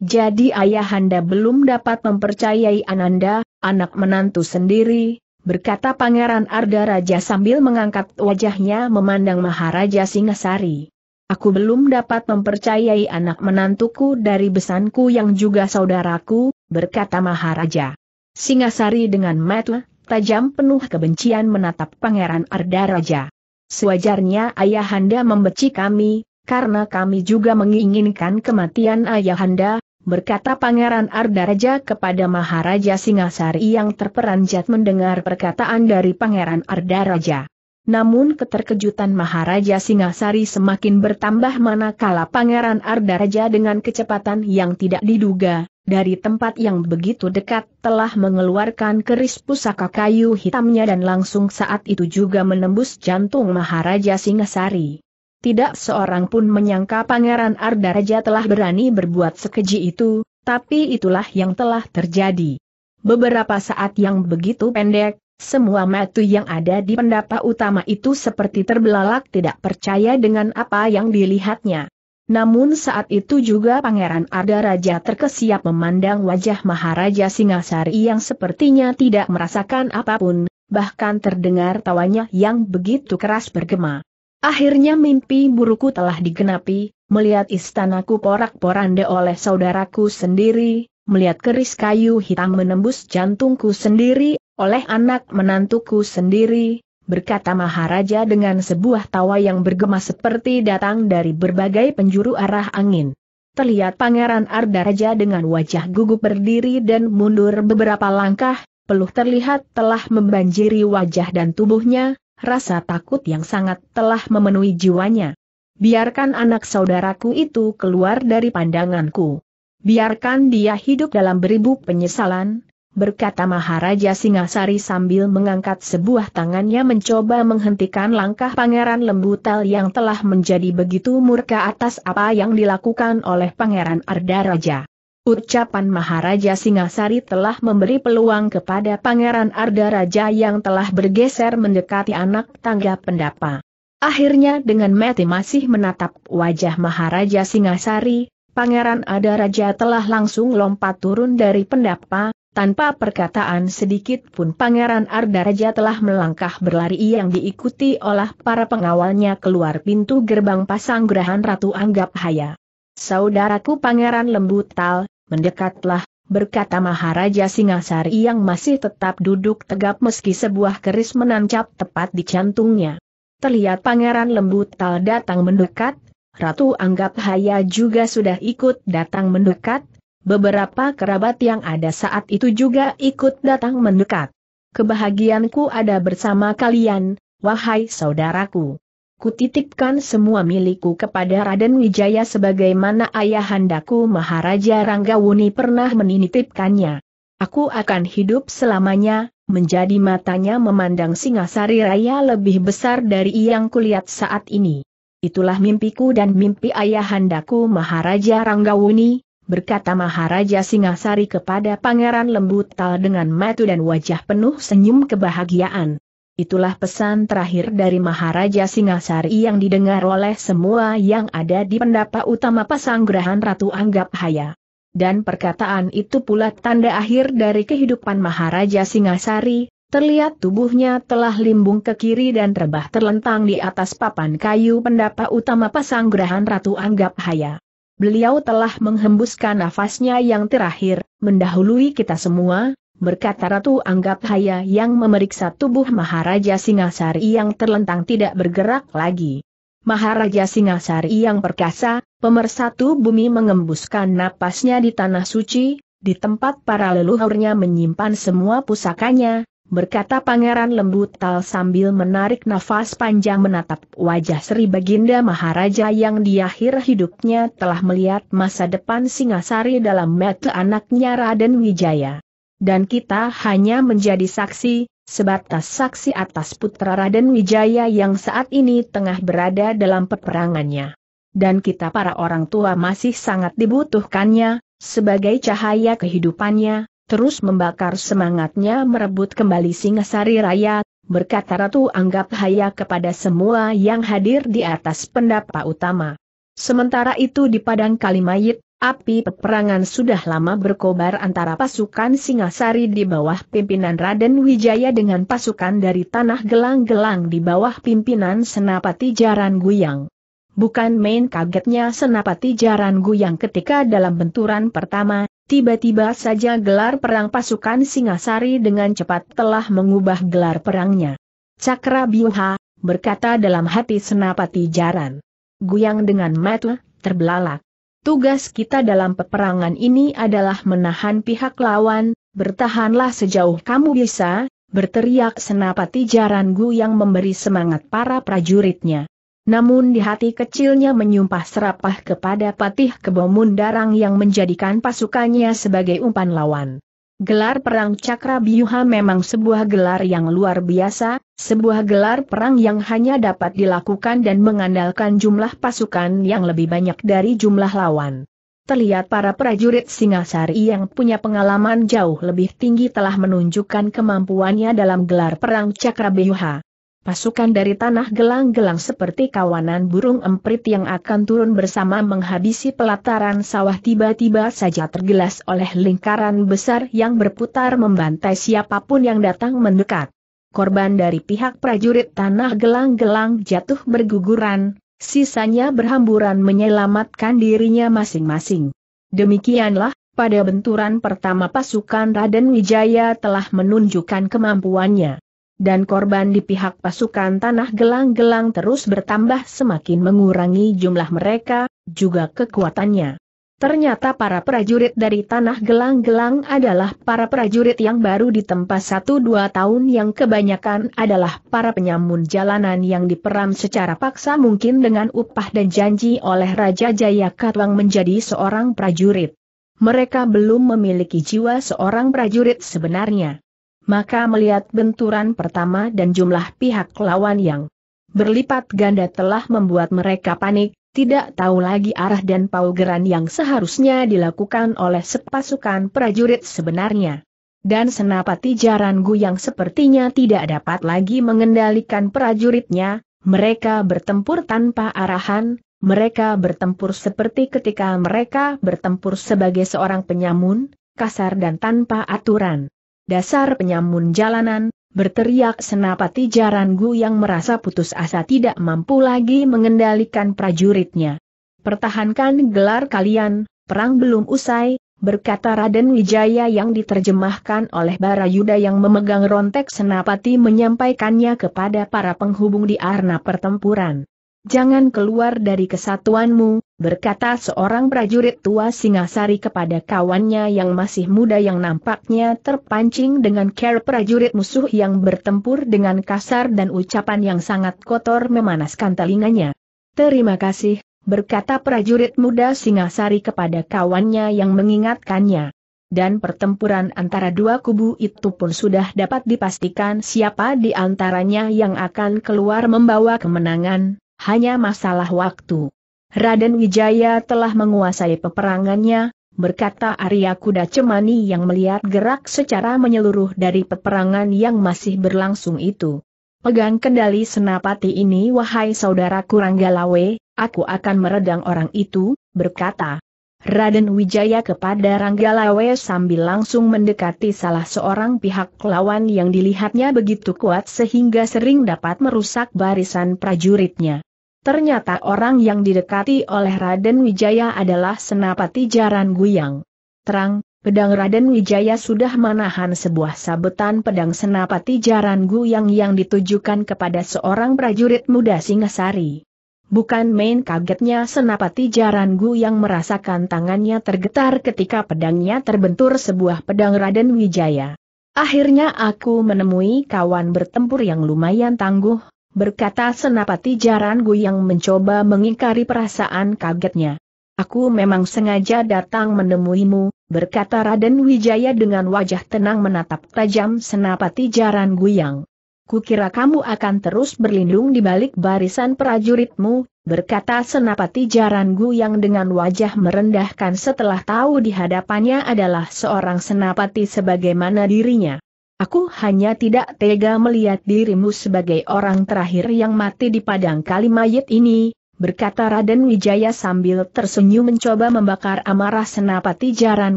Jadi ayahanda belum dapat mempercayai Ananda, anak menantu sendiri, berkata Pangeran Arda Raja sambil mengangkat wajahnya memandang Maharaja Singasari. Aku belum dapat mempercayai anak menantuku dari besanku yang juga saudaraku, berkata Maharaja. Singasari dengan mata tajam penuh kebencian menatap Pangeran Arda Raja. Sewajarnya ayahanda membenci kami, karena kami juga menginginkan kematian ayahanda, berkata Pangeran Ardaraja kepada Maharaja Singasari yang terperanjat mendengar perkataan dari Pangeran Ardaraja. Namun keterkejutan Maharaja Singasari semakin bertambah manakala Pangeran Ardaraja dengan kecepatan yang tidak diduga, dari tempat yang begitu dekat telah mengeluarkan keris pusaka kayu hitamnya dan langsung saat itu juga menembus jantung Maharaja Singasari. Tidak seorang pun menyangka Pangeran Ardaraja telah berani berbuat sekeji itu, tapi itulah yang telah terjadi. Beberapa saat yang begitu pendek, semua matu yang ada di pendapa utama itu seperti terbelalak tidak percaya dengan apa yang dilihatnya. Namun saat itu juga Pangeran Arda Raja terkesiap memandang wajah Maharaja Singasari yang sepertinya tidak merasakan apapun, bahkan terdengar tawanya yang begitu keras bergema. Akhirnya mimpi buruku telah digenapi, melihat istanaku porak-poranda oleh saudaraku sendiri, melihat keris kayu hitam menembus jantungku sendiri, oleh anak menantuku sendiri, berkata Maharaja dengan sebuah tawa yang bergema seperti datang dari berbagai penjuru arah angin. Terlihat Pangeran Ardaraja dengan wajah gugup berdiri dan mundur beberapa langkah, peluh terlihat telah membanjiri wajah dan tubuhnya, rasa takut yang sangat telah memenuhi jiwanya. Biarkan anak saudaraku itu keluar dari pandanganku. Biarkan dia hidup dalam beribu penyesalan, berkata Maharaja Singasari sambil mengangkat sebuah tangannya mencoba menghentikan langkah Pangeran Lembutal yang telah menjadi begitu murka atas apa yang dilakukan oleh Pangeran Arda Raja. Ucapan Maharaja Singasari telah memberi peluang kepada Pangeran Arda Raja yang telah bergeser mendekati anak tangga pendapa. Akhirnya dengan mati masih menatap wajah Maharaja Singasari, Pangeran arda Raja telah langsung lompat turun dari pendapa, tanpa perkataan sedikit pun Pangeran Ardaraja telah melangkah berlari yang diikuti oleh para pengawalnya keluar pintu gerbang pasanggrahan Ratu Anggap Haya. Saudaraku Pangeran Lembutal, mendekatlah, berkata Maharaja Singasari yang masih tetap duduk tegap meski sebuah keris menancap tepat di jantungnya. Terlihat Pangeran Lembutal datang mendekat, Ratu Anggap Haya juga sudah ikut datang mendekat, Beberapa kerabat yang ada saat itu juga ikut datang mendekat. Kebahagiaanku ada bersama kalian, wahai saudaraku. Kutitipkan semua milikku kepada Raden Wijaya sebagaimana ayahandaku Maharaja Ranggawuni pernah menitipkannya. Aku akan hidup selamanya, menjadi matanya memandang Singasari Raya lebih besar dari yang kulihat saat ini. Itulah mimpiku dan mimpi ayahandaku Maharaja Ranggawuni, berkata Maharaja Singasari kepada Pangeran Lembu Tal dengan matu dan wajah penuh senyum kebahagiaan. Itulah pesan terakhir dari Maharaja Singasari yang didengar oleh semua yang ada di pendapa utama Pasanggrahan Ratu Anggap Haya. Dan perkataan itu pula tanda akhir dari kehidupan Maharaja Singasari, terlihat tubuhnya telah limbung ke kiri dan terbah terlentang di atas papan kayu pendapa utama Pasanggrahan Ratu Anggap Haya. Beliau telah menghembuskan nafasnya yang terakhir, mendahului kita semua, berkata Ratu Anggap Haya yang memeriksa tubuh Maharaja Singasari yang terlentang tidak bergerak lagi. Maharaja Singasari yang perkasa, pemersatu bumi mengembuskan napasnya di tanah suci, di tempat para leluhurnya menyimpan semua pusakanya, berkata Pangeran Lembu Tal sambil menarik nafas panjang menatap wajah Sri Baginda Maharaja yang di akhir hidupnya telah melihat masa depan Singasari dalam mata anaknya Raden Wijaya. Dan kita hanya menjadi saksi, sebatas saksi atas putra Raden Wijaya yang saat ini tengah berada dalam peperangannya. Dan kita para orang tua masih sangat dibutuhkannya, sebagai cahaya kehidupannya, terus membakar semangatnya merebut kembali Singasari Raya, berkata Ratu Anggap Haya kepada semua yang hadir di atas pendapa utama. Sementara itu di Padang Kalimayit, api peperangan sudah lama berkobar antara pasukan Singasari di bawah pimpinan Raden Wijaya dengan pasukan dari Tanah Gelang-Gelang di bawah pimpinan Senapati Jaran Guyang. Bukan main kagetnya Senapati Jaran Guyang ketika dalam benturan pertama, Tiba-tiba saja gelar perang pasukan Singasari dengan cepat telah mengubah gelar perangnya. Cakra Biuha, berkata dalam hati senapati jaran. Guyang dengan metu, terbelalak. Tugas kita dalam peperangan ini adalah menahan pihak lawan, bertahanlah sejauh kamu bisa, berteriak senapati jaran Guyang memberi semangat para prajuritnya. Namun di hati kecilnya menyumpah serapah kepada Patih Kebomun Darang yang menjadikan pasukannya sebagai umpan lawan. Gelar Perang Cakra Biuha memang sebuah gelar yang luar biasa, sebuah gelar perang yang hanya dapat dilakukan dan mengandalkan jumlah pasukan yang lebih banyak dari jumlah lawan. Terlihat para prajurit Singasari yang punya pengalaman jauh lebih tinggi telah menunjukkan kemampuannya dalam gelar Perang Cakra Biuha. Pasukan dari tanah gelang-gelang seperti kawanan burung emprit yang akan turun bersama menghabisi pelataran sawah tiba-tiba saja tergelas oleh lingkaran besar yang berputar membantai siapapun yang datang mendekat. Korban dari pihak prajurit tanah gelang-gelang jatuh berguguran, sisanya berhamburan menyelamatkan dirinya masing-masing. Demikianlah, pada benturan pertama pasukan Raden Wijaya telah menunjukkan kemampuannya dan korban di pihak pasukan tanah gelang-gelang terus bertambah semakin mengurangi jumlah mereka, juga kekuatannya. Ternyata para prajurit dari tanah gelang-gelang adalah para prajurit yang baru ditempa satu dua tahun yang kebanyakan adalah para penyamun jalanan yang diperam secara paksa mungkin dengan upah dan janji oleh Raja Jaya Katwang menjadi seorang prajurit. Mereka belum memiliki jiwa seorang prajurit sebenarnya maka melihat benturan pertama dan jumlah pihak lawan yang berlipat ganda telah membuat mereka panik, tidak tahu lagi arah dan paugeran yang seharusnya dilakukan oleh sepasukan prajurit sebenarnya. Dan senapati Jarangu yang sepertinya tidak dapat lagi mengendalikan prajuritnya, mereka bertempur tanpa arahan, mereka bertempur seperti ketika mereka bertempur sebagai seorang penyamun, kasar dan tanpa aturan dasar penyamun jalanan, berteriak senapati Jarangu yang merasa putus asa tidak mampu lagi mengendalikan prajuritnya. Pertahankan gelar kalian, perang belum usai, berkata Raden Wijaya yang diterjemahkan oleh Barayuda yang memegang rontek senapati menyampaikannya kepada para penghubung di arena pertempuran. Jangan keluar dari kesatuanmu, berkata seorang prajurit tua Singasari kepada kawannya yang masih muda yang nampaknya terpancing dengan care prajurit musuh yang bertempur dengan kasar dan ucapan yang sangat kotor memanaskan telinganya. Terima kasih, berkata prajurit muda Singasari kepada kawannya yang mengingatkannya. Dan pertempuran antara dua kubu itu pun sudah dapat dipastikan siapa di antaranya yang akan keluar membawa kemenangan, hanya masalah waktu. Raden Wijaya telah menguasai peperangannya, berkata Arya Kuda Cemani yang melihat gerak secara menyeluruh dari peperangan yang masih berlangsung itu. Pegang kendali senapati ini wahai saudara Ranggalawe, aku akan meredang orang itu, berkata. Raden Wijaya kepada Ranggalawe sambil langsung mendekati salah seorang pihak lawan yang dilihatnya begitu kuat sehingga sering dapat merusak barisan prajuritnya. Ternyata orang yang didekati oleh Raden Wijaya adalah Senapati Jaran Guyang. Terang, pedang Raden Wijaya sudah menahan sebuah sabetan pedang Senapati Jaran Guyang yang ditujukan kepada seorang prajurit muda Singasari. Bukan main kagetnya Senapati Jaran Guyang merasakan tangannya tergetar ketika pedangnya terbentur sebuah pedang Raden Wijaya. Akhirnya aku menemui kawan bertempur yang lumayan tangguh, berkata senapati Gu yang mencoba mengingkari perasaan kagetnya. Aku memang sengaja datang menemuimu, berkata Raden Wijaya dengan wajah tenang menatap tajam senapati jaran guyang. Kukira kamu akan terus berlindung di balik barisan prajuritmu, berkata senapati jaran guyang dengan wajah merendahkan setelah tahu di hadapannya adalah seorang senapati sebagaimana dirinya. Aku hanya tidak tega melihat dirimu sebagai orang terakhir yang mati di padang kali mayat ini, berkata Raden Wijaya sambil tersenyum mencoba membakar amarah senapati jaran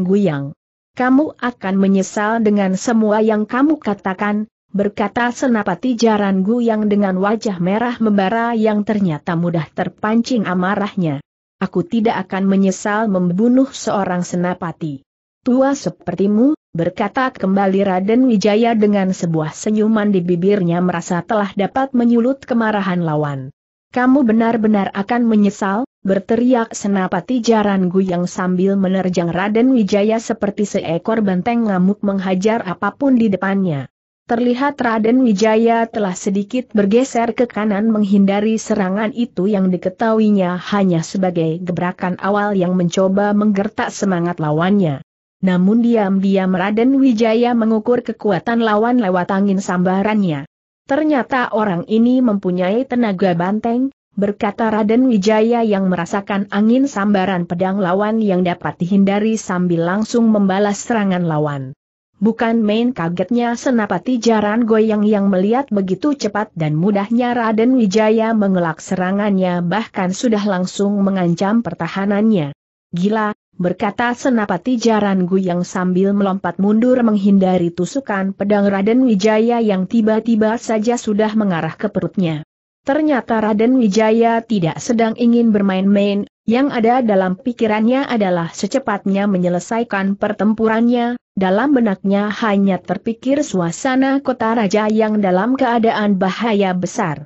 guyang. Kamu akan menyesal dengan semua yang kamu katakan, berkata senapati jaran guyang dengan wajah merah membara yang ternyata mudah terpancing amarahnya. Aku tidak akan menyesal membunuh seorang senapati. Tua sepertimu, berkata kembali Raden Wijaya dengan sebuah senyuman di bibirnya merasa telah dapat menyulut kemarahan lawan. Kamu benar-benar akan menyesal, berteriak senapati jaran guyang sambil menerjang Raden Wijaya seperti seekor benteng ngamuk menghajar apapun di depannya. Terlihat Raden Wijaya telah sedikit bergeser ke kanan menghindari serangan itu yang diketahuinya hanya sebagai gebrakan awal yang mencoba menggertak semangat lawannya. Namun diam-diam Raden Wijaya mengukur kekuatan lawan lewat angin sambarannya. Ternyata orang ini mempunyai tenaga banteng, berkata Raden Wijaya yang merasakan angin sambaran pedang lawan yang dapat dihindari sambil langsung membalas serangan lawan. Bukan main kagetnya senapati jaran goyang yang melihat begitu cepat dan mudahnya Raden Wijaya mengelak serangannya bahkan sudah langsung mengancam pertahanannya. Gila, berkata senapati Jaran yang sambil melompat mundur menghindari tusukan pedang Raden Wijaya yang tiba-tiba saja sudah mengarah ke perutnya. Ternyata Raden Wijaya tidak sedang ingin bermain-main, yang ada dalam pikirannya adalah secepatnya menyelesaikan pertempurannya, dalam benaknya hanya terpikir suasana kota raja yang dalam keadaan bahaya besar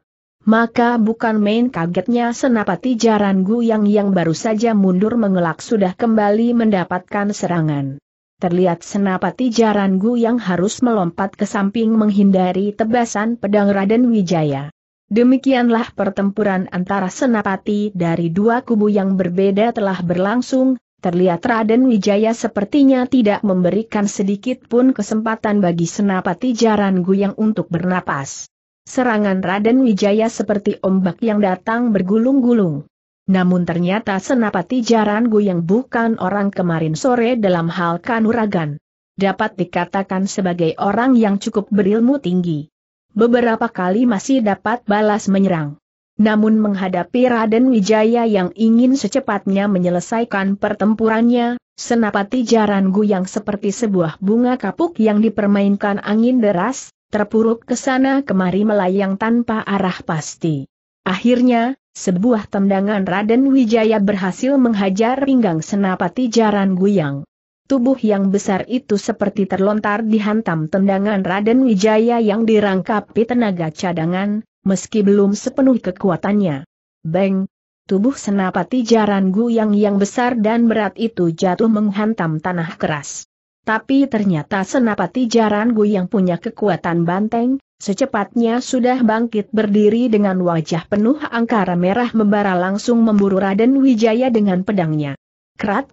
maka bukan main kagetnya senapati Jarangu yang yang baru saja mundur mengelak sudah kembali mendapatkan serangan. Terlihat senapati Jarangu yang harus melompat ke samping menghindari tebasan pedang Raden Wijaya. Demikianlah pertempuran antara senapati dari dua kubu yang berbeda telah berlangsung, Terlihat Raden Wijaya sepertinya tidak memberikan sedikit pun kesempatan bagi senapati Jarangu yang untuk bernapas. Serangan Raden Wijaya seperti ombak yang datang bergulung-gulung. Namun ternyata senapati Jarangu yang bukan orang kemarin sore dalam hal kanuragan. Dapat dikatakan sebagai orang yang cukup berilmu tinggi. Beberapa kali masih dapat balas menyerang. Namun menghadapi Raden Wijaya yang ingin secepatnya menyelesaikan pertempurannya, senapati Jarangu yang seperti sebuah bunga kapuk yang dipermainkan angin deras, terpuruk ke sana kemari melayang tanpa arah pasti. Akhirnya, sebuah tendangan Raden Wijaya berhasil menghajar pinggang senapati jaran Guyang. Tubuh yang besar itu seperti terlontar dihantam tendangan Raden Wijaya yang dirangkapi tenaga cadangan, meski belum sepenuh kekuatannya. Beng! Tubuh senapati jaran guyang yang besar dan berat itu jatuh menghantam tanah keras. Tapi ternyata senapati Jaran Gu yang punya kekuatan banteng, secepatnya sudah bangkit berdiri dengan wajah penuh angkara merah membara langsung memburu Raden Wijaya dengan pedangnya. Krat!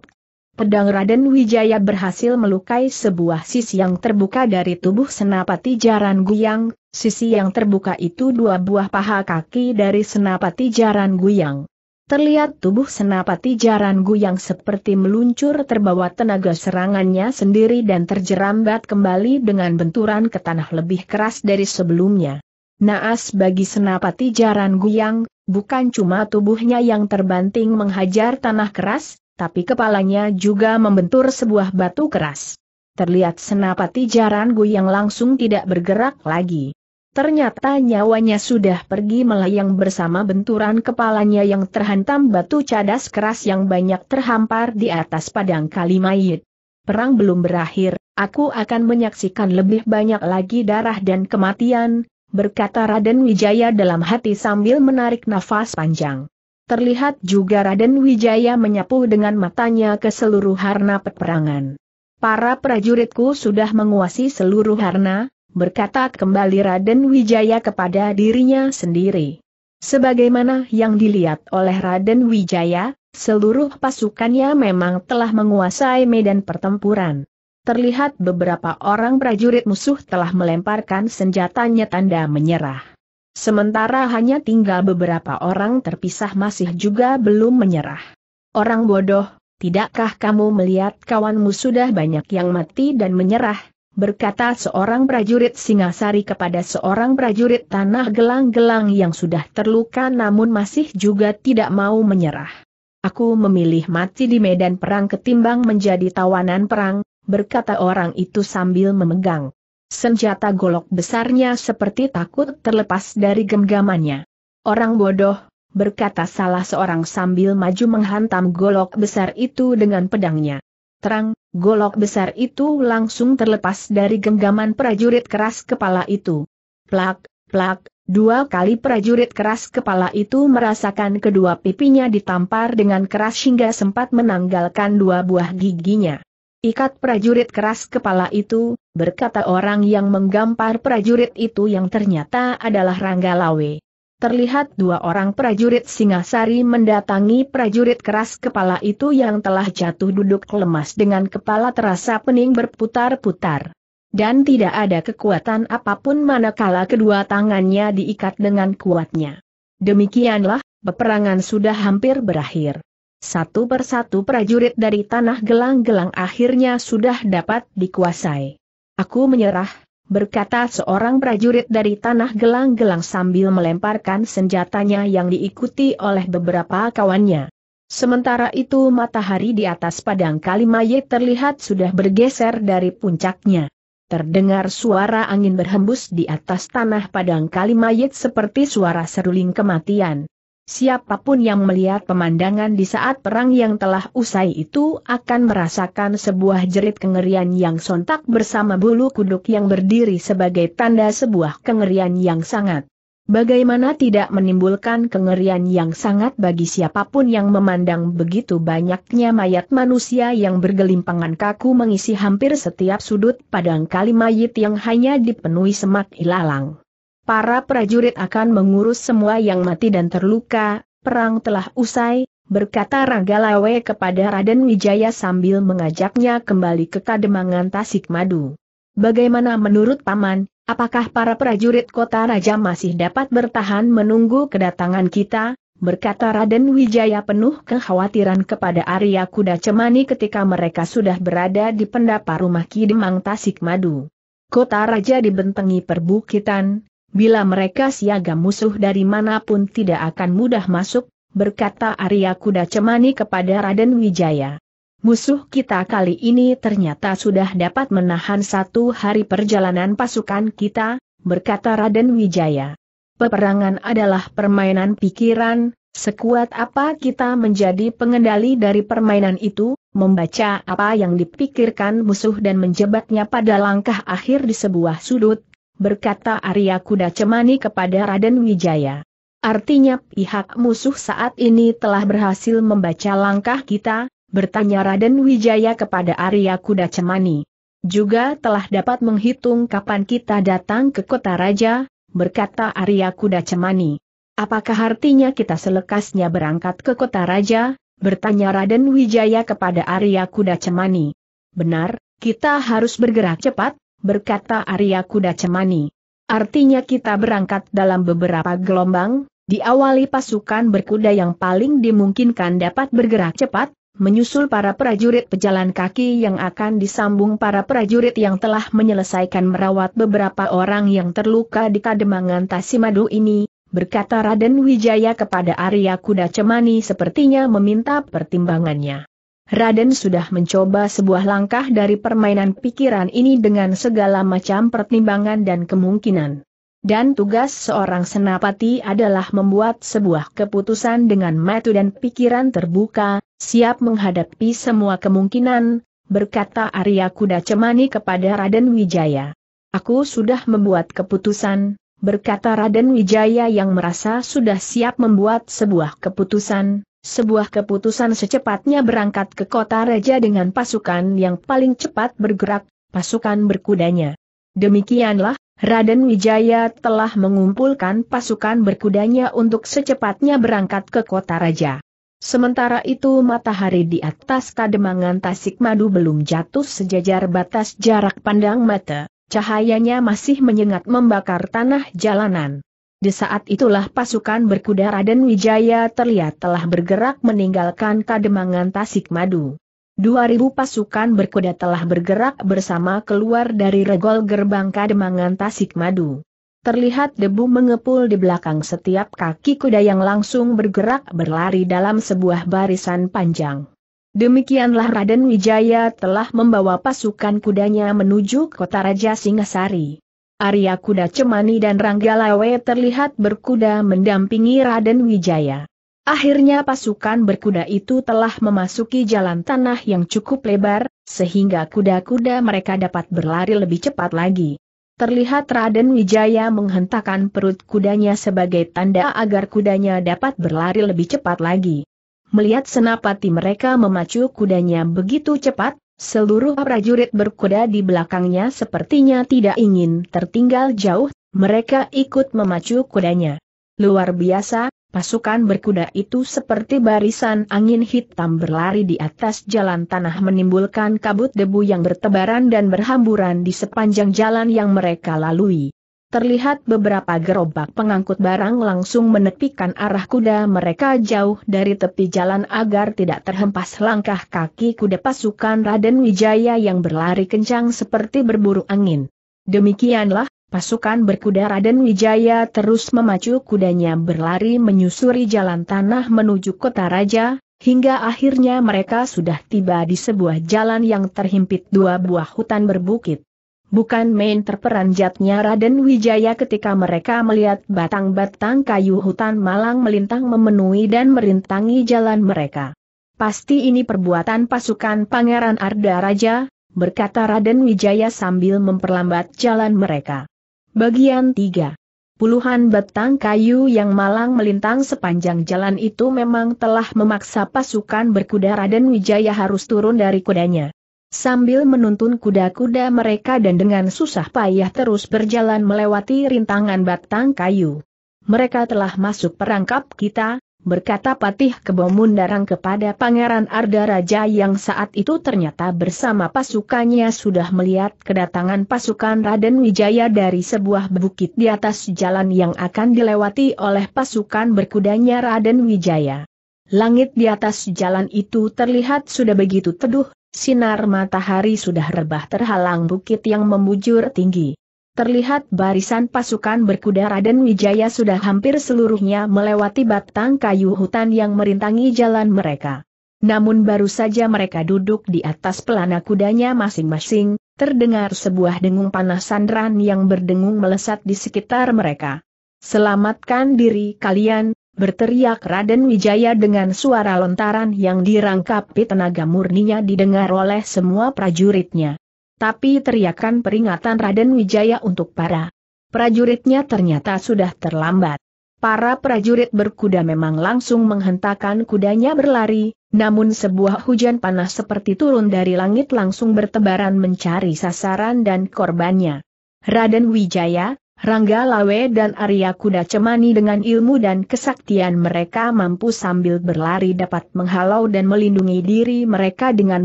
Pedang Raden Wijaya berhasil melukai sebuah sisi yang terbuka dari tubuh senapati jaran Guyang, sisi yang terbuka itu dua buah paha kaki dari senapati jaran Guyang. Terlihat tubuh senapati Gu yang seperti meluncur terbawa tenaga serangannya sendiri dan terjerambat kembali dengan benturan ke tanah lebih keras dari sebelumnya. Naas bagi senapati Gu yang, bukan cuma tubuhnya yang terbanting menghajar tanah keras, tapi kepalanya juga membentur sebuah batu keras. Terlihat senapati Gu yang langsung tidak bergerak lagi. Ternyata nyawanya sudah pergi melayang bersama benturan kepalanya yang terhantam batu cadas keras yang banyak terhampar di atas padang kali mayit. Perang belum berakhir, aku akan menyaksikan lebih banyak lagi darah dan kematian, berkata Raden Wijaya dalam hati sambil menarik nafas panjang. Terlihat juga Raden Wijaya menyapu dengan matanya ke seluruh harna peperangan. Para prajuritku sudah menguasai seluruh harna, berkata kembali Raden Wijaya kepada dirinya sendiri. Sebagaimana yang dilihat oleh Raden Wijaya, seluruh pasukannya memang telah menguasai medan pertempuran. Terlihat beberapa orang prajurit musuh telah melemparkan senjatanya tanda menyerah. Sementara hanya tinggal beberapa orang terpisah masih juga belum menyerah. Orang bodoh, tidakkah kamu melihat kawanmu sudah banyak yang mati dan menyerah, berkata seorang prajurit Singasari kepada seorang prajurit Tanah Gelang-Gelang yang sudah terluka namun masih juga tidak mau menyerah. Aku memilih mati di medan perang ketimbang menjadi tawanan perang, berkata orang itu sambil memegang senjata golok besarnya seperti takut terlepas dari genggamannya. Orang bodoh, berkata salah seorang sambil maju menghantam golok besar itu dengan pedangnya. Terang, golok besar itu langsung terlepas dari genggaman prajurit keras kepala itu. Plak, plak, dua kali prajurit keras kepala itu merasakan kedua pipinya ditampar dengan keras hingga sempat menanggalkan dua buah giginya. Ikat prajurit keras kepala itu, berkata orang yang menggampar prajurit itu yang ternyata adalah Ranggalawe terlihat dua orang prajurit Singasari mendatangi prajurit keras kepala itu yang telah jatuh duduk lemas dengan kepala terasa pening berputar-putar. Dan tidak ada kekuatan apapun manakala kedua tangannya diikat dengan kuatnya. Demikianlah, peperangan sudah hampir berakhir. Satu persatu prajurit dari tanah gelang-gelang akhirnya sudah dapat dikuasai. Aku menyerah, berkata seorang prajurit dari tanah gelang-gelang sambil melemparkan senjatanya yang diikuti oleh beberapa kawannya. Sementara itu matahari di atas padang kalimayet terlihat sudah bergeser dari puncaknya. Terdengar suara angin berhembus di atas tanah padang kalimayet seperti suara seruling kematian. Siapapun yang melihat pemandangan di saat perang yang telah usai itu akan merasakan sebuah jerit kengerian yang sontak bersama bulu kuduk yang berdiri sebagai tanda sebuah kengerian yang sangat. Bagaimana tidak menimbulkan kengerian yang sangat bagi siapapun yang memandang begitu banyaknya mayat manusia yang bergelimpangan kaku mengisi hampir setiap sudut padang kali mayit yang hanya dipenuhi semak ilalang para prajurit akan mengurus semua yang mati dan terluka, perang telah usai, berkata Ranggalawe kepada Raden Wijaya sambil mengajaknya kembali ke Kademangan Tasikmadu. Bagaimana menurut Paman, apakah para prajurit kota raja masih dapat bertahan menunggu kedatangan kita? Berkata Raden Wijaya penuh kekhawatiran kepada Arya Kuda Cemani ketika mereka sudah berada di pendapa rumah Kidemang Tasikmadu. Kota raja dibentengi perbukitan, Bila mereka siaga musuh dari manapun tidak akan mudah masuk, berkata Arya Kuda Cemani kepada Raden Wijaya. Musuh kita kali ini ternyata sudah dapat menahan satu hari perjalanan pasukan kita, berkata Raden Wijaya. Peperangan adalah permainan pikiran, Sekuat apa kita menjadi pengendali dari permainan itu, membaca apa yang dipikirkan musuh dan menjebaknya pada langkah akhir di sebuah sudut, berkata Arya Kuda Cemani kepada Raden Wijaya. Artinya pihak musuh saat ini telah berhasil membaca langkah kita, bertanya Raden Wijaya kepada Arya Kuda Cemani. Juga telah dapat menghitung kapan kita datang ke kota raja, berkata Arya Kuda Cemani. Apakah artinya kita selekasnya berangkat ke kota raja? bertanya Raden Wijaya kepada Arya Kuda Cemani. Benar, kita harus bergerak cepat, berkata Arya Kuda Cemani. Artinya kita berangkat dalam beberapa gelombang, diawali pasukan berkuda yang paling dimungkinkan dapat bergerak cepat, menyusul para prajurit pejalan kaki yang akan disambung para prajurit yang telah menyelesaikan merawat beberapa orang yang terluka di kademangan Tasimadu ini, berkata Raden Wijaya kepada Arya Kuda Cemani sepertinya meminta pertimbangannya. Raden sudah mencoba sebuah langkah dari permainan pikiran ini dengan segala macam pertimbangan dan kemungkinan. Dan tugas seorang senapati adalah membuat sebuah keputusan dengan metu dan pikiran terbuka, siap menghadapi semua kemungkinan, berkata Arya Kuda Cemani kepada Raden Wijaya. Aku sudah membuat keputusan, berkata Raden Wijaya yang merasa sudah siap membuat sebuah keputusan, sebuah keputusan secepatnya berangkat ke kota raja dengan pasukan yang paling cepat bergerak, pasukan berkudanya. Demikianlah, Raden Wijaya telah mengumpulkan pasukan berkudanya untuk secepatnya berangkat ke kota raja. Sementara itu matahari di atas kademangan Tasik Madu belum jatuh sejajar batas jarak pandang mata, cahayanya masih menyengat membakar tanah jalanan. Di saat itulah pasukan berkuda Raden Wijaya terlihat telah bergerak meninggalkan Kademangan Tasik Madu. 2000 pasukan berkuda telah bergerak bersama keluar dari regol gerbang Kademangan Tasik Madu. Terlihat debu mengepul di belakang setiap kaki kuda yang langsung bergerak berlari dalam sebuah barisan panjang. Demikianlah Raden Wijaya telah membawa pasukan kudanya menuju kota Raja Singasari. Arya Kuda Cemani dan Ranggalawe terlihat berkuda mendampingi Raden Wijaya. Akhirnya pasukan berkuda itu telah memasuki jalan tanah yang cukup lebar, sehingga kuda-kuda mereka dapat berlari lebih cepat lagi. Terlihat Raden Wijaya menghentakkan perut kudanya sebagai tanda agar kudanya dapat berlari lebih cepat lagi. Melihat senapati mereka memacu kudanya begitu cepat, Seluruh prajurit berkuda di belakangnya sepertinya tidak ingin tertinggal jauh, mereka ikut memacu kudanya. Luar biasa, pasukan berkuda itu seperti barisan angin hitam berlari di atas jalan tanah menimbulkan kabut debu yang bertebaran dan berhamburan di sepanjang jalan yang mereka lalui terlihat beberapa gerobak pengangkut barang langsung menepikan arah kuda mereka jauh dari tepi jalan agar tidak terhempas langkah kaki kuda pasukan Raden Wijaya yang berlari kencang seperti berburu angin. Demikianlah, pasukan berkuda Raden Wijaya terus memacu kudanya berlari menyusuri jalan tanah menuju kota raja, Hingga akhirnya mereka sudah tiba di sebuah jalan yang terhimpit dua buah hutan berbukit. Bukan main terperanjatnya Raden Wijaya ketika mereka melihat batang-batang kayu hutan malang melintang memenuhi dan merintangi jalan mereka. Pasti ini perbuatan pasukan Pangeran Arda Raja, berkata Raden Wijaya sambil memperlambat jalan mereka. Bagian 3 Puluhan batang kayu yang malang melintang sepanjang jalan itu memang telah memaksa pasukan berkuda Raden Wijaya harus turun dari kudanya sambil menuntun kuda-kuda mereka dan dengan susah payah terus berjalan melewati rintangan batang kayu. Mereka telah masuk perangkap kita, berkata Patih Kebomundarang kepada Pangeran Arda Raja yang saat itu ternyata bersama pasukannya sudah melihat kedatangan pasukan Raden Wijaya dari sebuah bukit di atas jalan yang akan dilewati oleh pasukan berkudanya Raden Wijaya. Langit di atas jalan itu terlihat sudah begitu teduh, sinar matahari sudah rebah terhalang bukit yang membujur tinggi. Terlihat barisan pasukan berkuda Raden Wijaya sudah hampir seluruhnya melewati batang kayu hutan yang merintangi jalan mereka. Namun baru saja mereka duduk di atas pelana kudanya masing-masing, terdengar sebuah dengung panas sandran yang berdengung melesat di sekitar mereka. Selamatkan diri kalian, berteriak Raden Wijaya dengan suara lontaran yang dirangkapi tenaga murninya didengar oleh semua prajuritnya. Tapi teriakan peringatan Raden Wijaya untuk para prajuritnya ternyata sudah terlambat. Para prajurit berkuda memang langsung menghentakkan kudanya berlari, namun sebuah hujan panas seperti turun dari langit langsung bertebaran mencari sasaran dan korbannya. Raden Wijaya, Rangga Lawe dan Arya Kuda Cemani dengan ilmu dan kesaktian mereka mampu sambil berlari dapat menghalau dan melindungi diri mereka dengan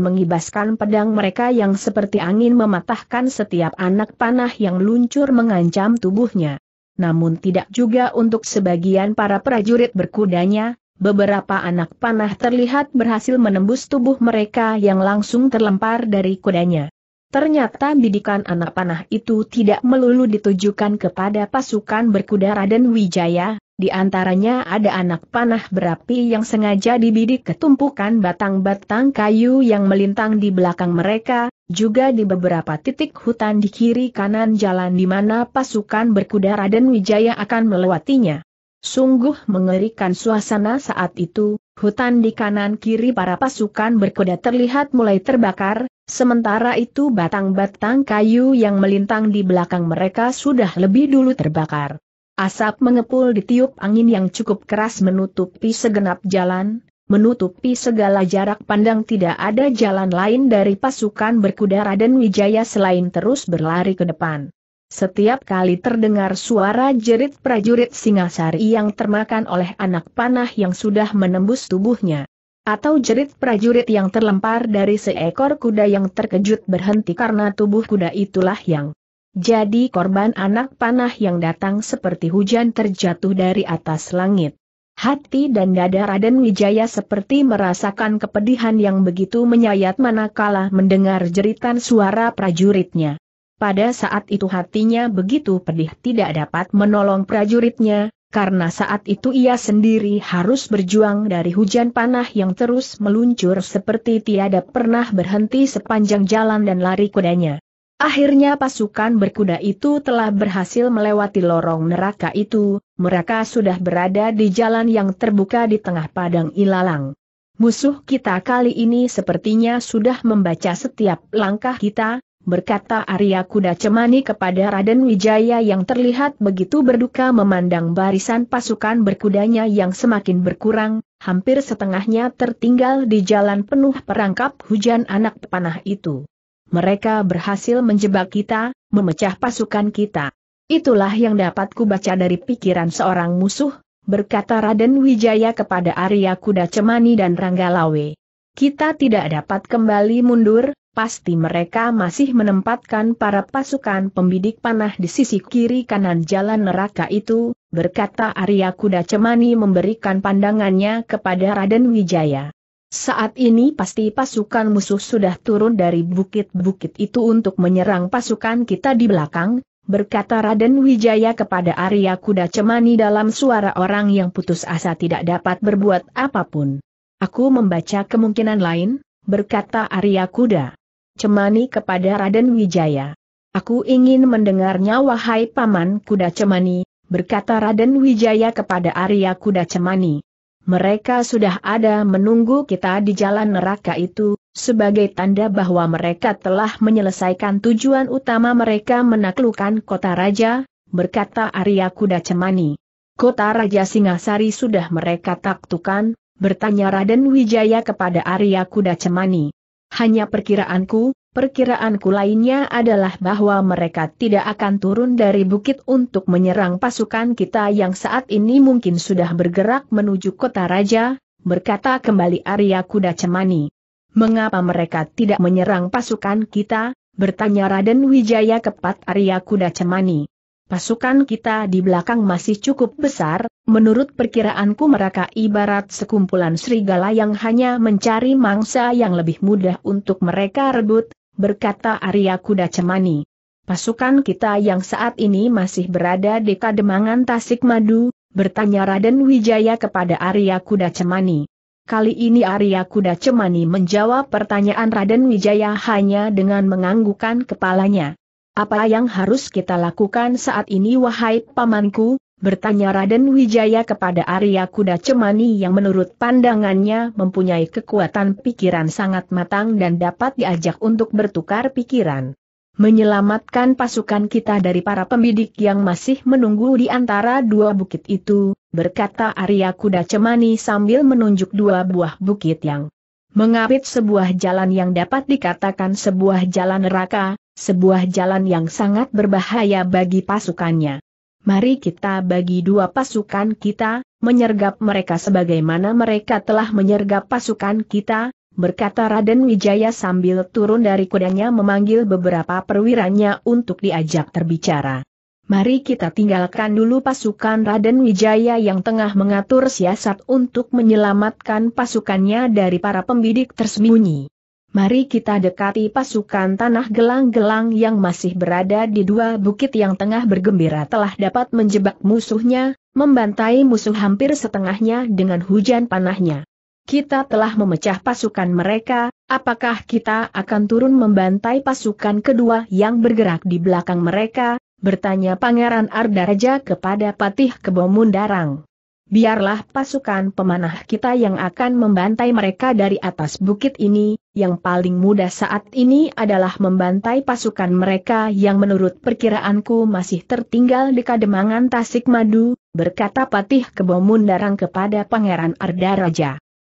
mengibaskan pedang mereka yang seperti angin mematahkan setiap anak panah yang luncur mengancam tubuhnya. Namun tidak juga untuk sebagian para prajurit berkudanya, beberapa anak panah terlihat berhasil menembus tubuh mereka yang langsung terlempar dari kudanya. Ternyata bidikan anak panah itu tidak melulu ditujukan kepada pasukan berkuda Raden Wijaya, di antaranya ada anak panah berapi yang sengaja dibidik ketumpukan batang-batang kayu yang melintang di belakang mereka, juga di beberapa titik hutan di kiri kanan jalan di mana pasukan berkuda Raden Wijaya akan melewatinya. Sungguh mengerikan suasana saat itu, hutan di kanan kiri para pasukan berkuda terlihat mulai terbakar, Sementara itu batang-batang kayu yang melintang di belakang mereka sudah lebih dulu terbakar. Asap mengepul ditiup angin yang cukup keras menutupi segenap jalan, menutupi segala jarak pandang tidak ada jalan lain dari pasukan berkuda Raden Wijaya selain terus berlari ke depan. Setiap kali terdengar suara jerit prajurit Singasari yang termakan oleh anak panah yang sudah menembus tubuhnya. Atau jerit prajurit yang terlempar dari seekor kuda yang terkejut berhenti karena tubuh kuda itulah yang jadi korban anak panah yang datang seperti hujan terjatuh dari atas langit. Hati dan dada Raden Wijaya seperti merasakan kepedihan yang begitu menyayat manakala mendengar jeritan suara prajuritnya. Pada saat itu hatinya begitu pedih tidak dapat menolong prajuritnya, karena saat itu ia sendiri harus berjuang dari hujan panah yang terus meluncur seperti tiada pernah berhenti sepanjang jalan dan lari kudanya. Akhirnya pasukan berkuda itu telah berhasil melewati lorong neraka itu, mereka sudah berada di jalan yang terbuka di tengah padang ilalang. Musuh kita kali ini sepertinya sudah membaca setiap langkah kita, berkata Arya Kuda Cemani kepada Raden Wijaya yang terlihat begitu berduka memandang barisan pasukan berkudanya yang semakin berkurang, hampir setengahnya tertinggal di jalan penuh perangkap hujan anak panah itu. Mereka berhasil menjebak kita, memecah pasukan kita. Itulah yang dapat kubaca dari pikiran seorang musuh, berkata Raden Wijaya kepada Arya Kuda Cemani dan Ranggalawe. Kita tidak dapat kembali mundur, pasti mereka masih menempatkan para pasukan pembidik panah di sisi kiri kanan jalan neraka itu, berkata Arya Kuda Cemani memberikan pandangannya kepada Raden Wijaya. Saat ini pasti pasukan musuh sudah turun dari bukit-bukit itu untuk menyerang pasukan kita di belakang, berkata Raden Wijaya kepada Arya Kuda Cemani dalam suara orang yang putus asa tidak dapat berbuat apapun. Aku membaca kemungkinan lain, berkata Arya Kuda. Cemani kepada Raden Wijaya. Aku ingin mendengarnya wahai paman kuda Cemani, berkata Raden Wijaya kepada Arya kuda Cemani. Mereka sudah ada menunggu kita di jalan neraka itu, sebagai tanda bahwa mereka telah menyelesaikan tujuan utama mereka menaklukkan kota raja, berkata Arya kuda Cemani. Kota Raja Singasari sudah mereka taktukan, bertanya Raden Wijaya kepada Arya kuda Cemani. Hanya perkiraanku, perkiraanku lainnya adalah bahwa mereka tidak akan turun dari bukit untuk menyerang pasukan kita yang saat ini mungkin sudah bergerak menuju kota raja, berkata kembali Arya Kuda Cemani. Mengapa mereka tidak menyerang pasukan kita? bertanya Raden Wijaya kepat Arya Kuda Cemani. Pasukan kita di belakang masih cukup besar, menurut perkiraanku mereka ibarat sekumpulan serigala yang hanya mencari mangsa yang lebih mudah untuk mereka rebut, berkata Arya Kuda Cemani. Pasukan kita yang saat ini masih berada di Kademangan Madu, bertanya Raden Wijaya kepada Arya Kuda Cemani. Kali ini Arya Kuda Cemani menjawab pertanyaan Raden Wijaya hanya dengan menganggukkan kepalanya. Apa yang harus kita lakukan saat ini wahai pamanku? Bertanya Raden Wijaya kepada Arya Kuda Cemani yang menurut pandangannya mempunyai kekuatan pikiran sangat matang dan dapat diajak untuk bertukar pikiran. Menyelamatkan pasukan kita dari para pembidik yang masih menunggu di antara dua bukit itu, berkata Arya Kuda Cemani sambil menunjuk dua buah bukit yang mengapit sebuah jalan yang dapat dikatakan sebuah jalan neraka, sebuah jalan yang sangat berbahaya bagi pasukannya. Mari kita bagi dua pasukan kita, menyergap mereka sebagaimana mereka telah menyergap pasukan kita, berkata Raden Wijaya sambil turun dari kudanya memanggil beberapa perwiranya untuk diajak terbicara. Mari kita tinggalkan dulu pasukan Raden Wijaya yang tengah mengatur siasat untuk menyelamatkan pasukannya dari para pembidik tersembunyi. Mari kita dekati pasukan tanah gelang-gelang yang masih berada di dua bukit yang tengah bergembira telah dapat menjebak musuhnya, membantai musuh hampir setengahnya dengan hujan panahnya. Kita telah memecah pasukan mereka, apakah kita akan turun membantai pasukan kedua yang bergerak di belakang mereka? Bertanya Pangeran Ardaraja kepada Patih Kebomundarang. Biarlah pasukan pemanah kita yang akan membantai mereka dari atas bukit ini, yang paling mudah saat ini adalah membantai pasukan mereka yang menurut perkiraanku masih tertinggal di Kademangan Tasik Madu, berkata Patih Kebomundarang kepada Pangeran Arda Raja.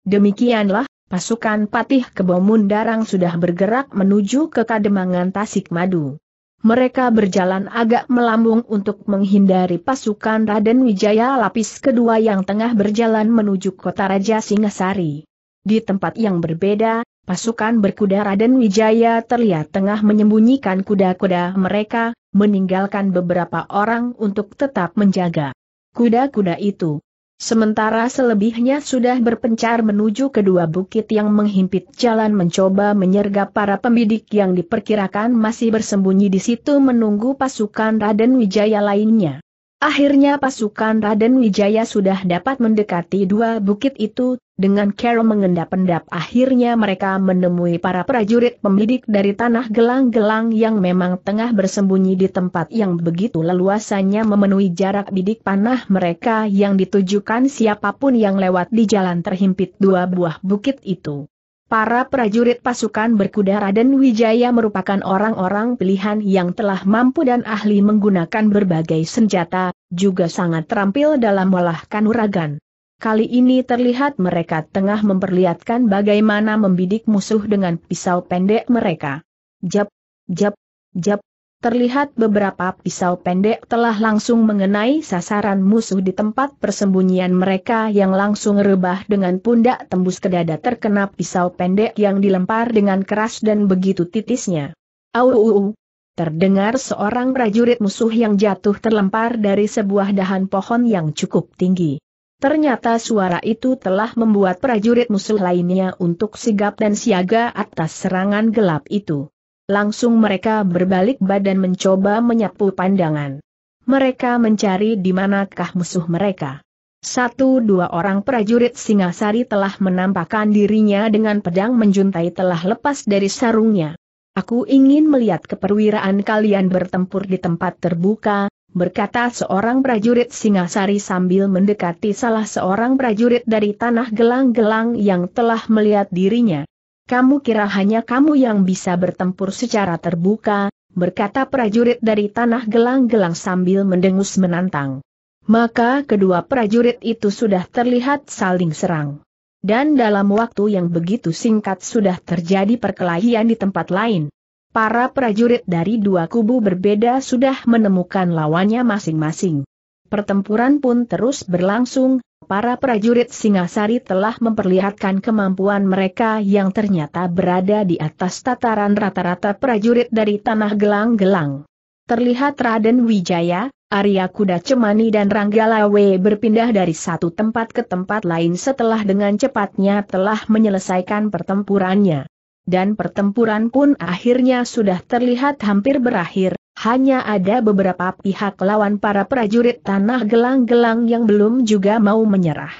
Demikianlah, pasukan Patih Kebomundarang sudah bergerak menuju ke Kademangan Tasik Madu. Mereka berjalan agak melambung untuk menghindari pasukan Raden Wijaya lapis kedua yang tengah berjalan menuju kota Raja Singasari. Di tempat yang berbeda, pasukan berkuda Raden Wijaya terlihat tengah menyembunyikan kuda-kuda mereka, meninggalkan beberapa orang untuk tetap menjaga kuda-kuda itu. Sementara selebihnya sudah berpencar menuju kedua bukit yang menghimpit jalan mencoba menyergap para pembidik yang diperkirakan masih bersembunyi di situ menunggu pasukan Raden Wijaya lainnya. Akhirnya pasukan Raden Wijaya sudah dapat mendekati dua bukit itu, dengan cara mengendap-endap akhirnya mereka menemui para prajurit pembidik dari tanah gelang-gelang yang memang tengah bersembunyi di tempat yang begitu leluasannya memenuhi jarak bidik panah mereka yang ditujukan siapapun yang lewat di jalan terhimpit dua buah bukit itu. Para prajurit pasukan berkuda Raden Wijaya merupakan orang-orang pilihan yang telah mampu dan ahli menggunakan berbagai senjata, juga sangat terampil dalam olah uragan. Kali ini terlihat mereka tengah memperlihatkan bagaimana membidik musuh dengan pisau pendek mereka. Jap, jap, jap, terlihat beberapa pisau pendek telah langsung mengenai sasaran musuh di tempat persembunyian mereka yang langsung rebah dengan pundak tembus ke dada terkena pisau pendek yang dilempar dengan keras dan begitu titisnya. Au! Terdengar seorang prajurit musuh yang jatuh terlempar dari sebuah dahan pohon yang cukup tinggi. Ternyata suara itu telah membuat prajurit musuh lainnya untuk sigap dan siaga atas serangan gelap itu. Langsung mereka berbalik badan mencoba menyapu pandangan. Mereka mencari di manakah musuh mereka. Satu dua orang prajurit Singasari telah menampakkan dirinya dengan pedang menjuntai telah lepas dari sarungnya. Aku ingin melihat keperwiraan kalian bertempur di tempat terbuka, berkata seorang prajurit Singasari sambil mendekati salah seorang prajurit dari tanah gelang-gelang yang telah melihat dirinya kamu kira hanya kamu yang bisa bertempur secara terbuka, berkata prajurit dari tanah gelang-gelang sambil mendengus menantang. Maka kedua prajurit itu sudah terlihat saling serang. Dan dalam waktu yang begitu singkat sudah terjadi perkelahian di tempat lain. Para prajurit dari dua kubu berbeda sudah menemukan lawannya masing-masing. Pertempuran pun terus berlangsung, para prajurit Singasari telah memperlihatkan kemampuan mereka yang ternyata berada di atas tataran rata-rata prajurit dari Tanah Gelang-Gelang. Terlihat Raden Wijaya, Arya Kuda Cemani dan Ranggalawe berpindah dari satu tempat ke tempat lain setelah dengan cepatnya telah menyelesaikan pertempurannya. Dan pertempuran pun akhirnya sudah terlihat hampir berakhir, hanya ada beberapa pihak lawan para prajurit tanah gelang-gelang yang belum juga mau menyerah.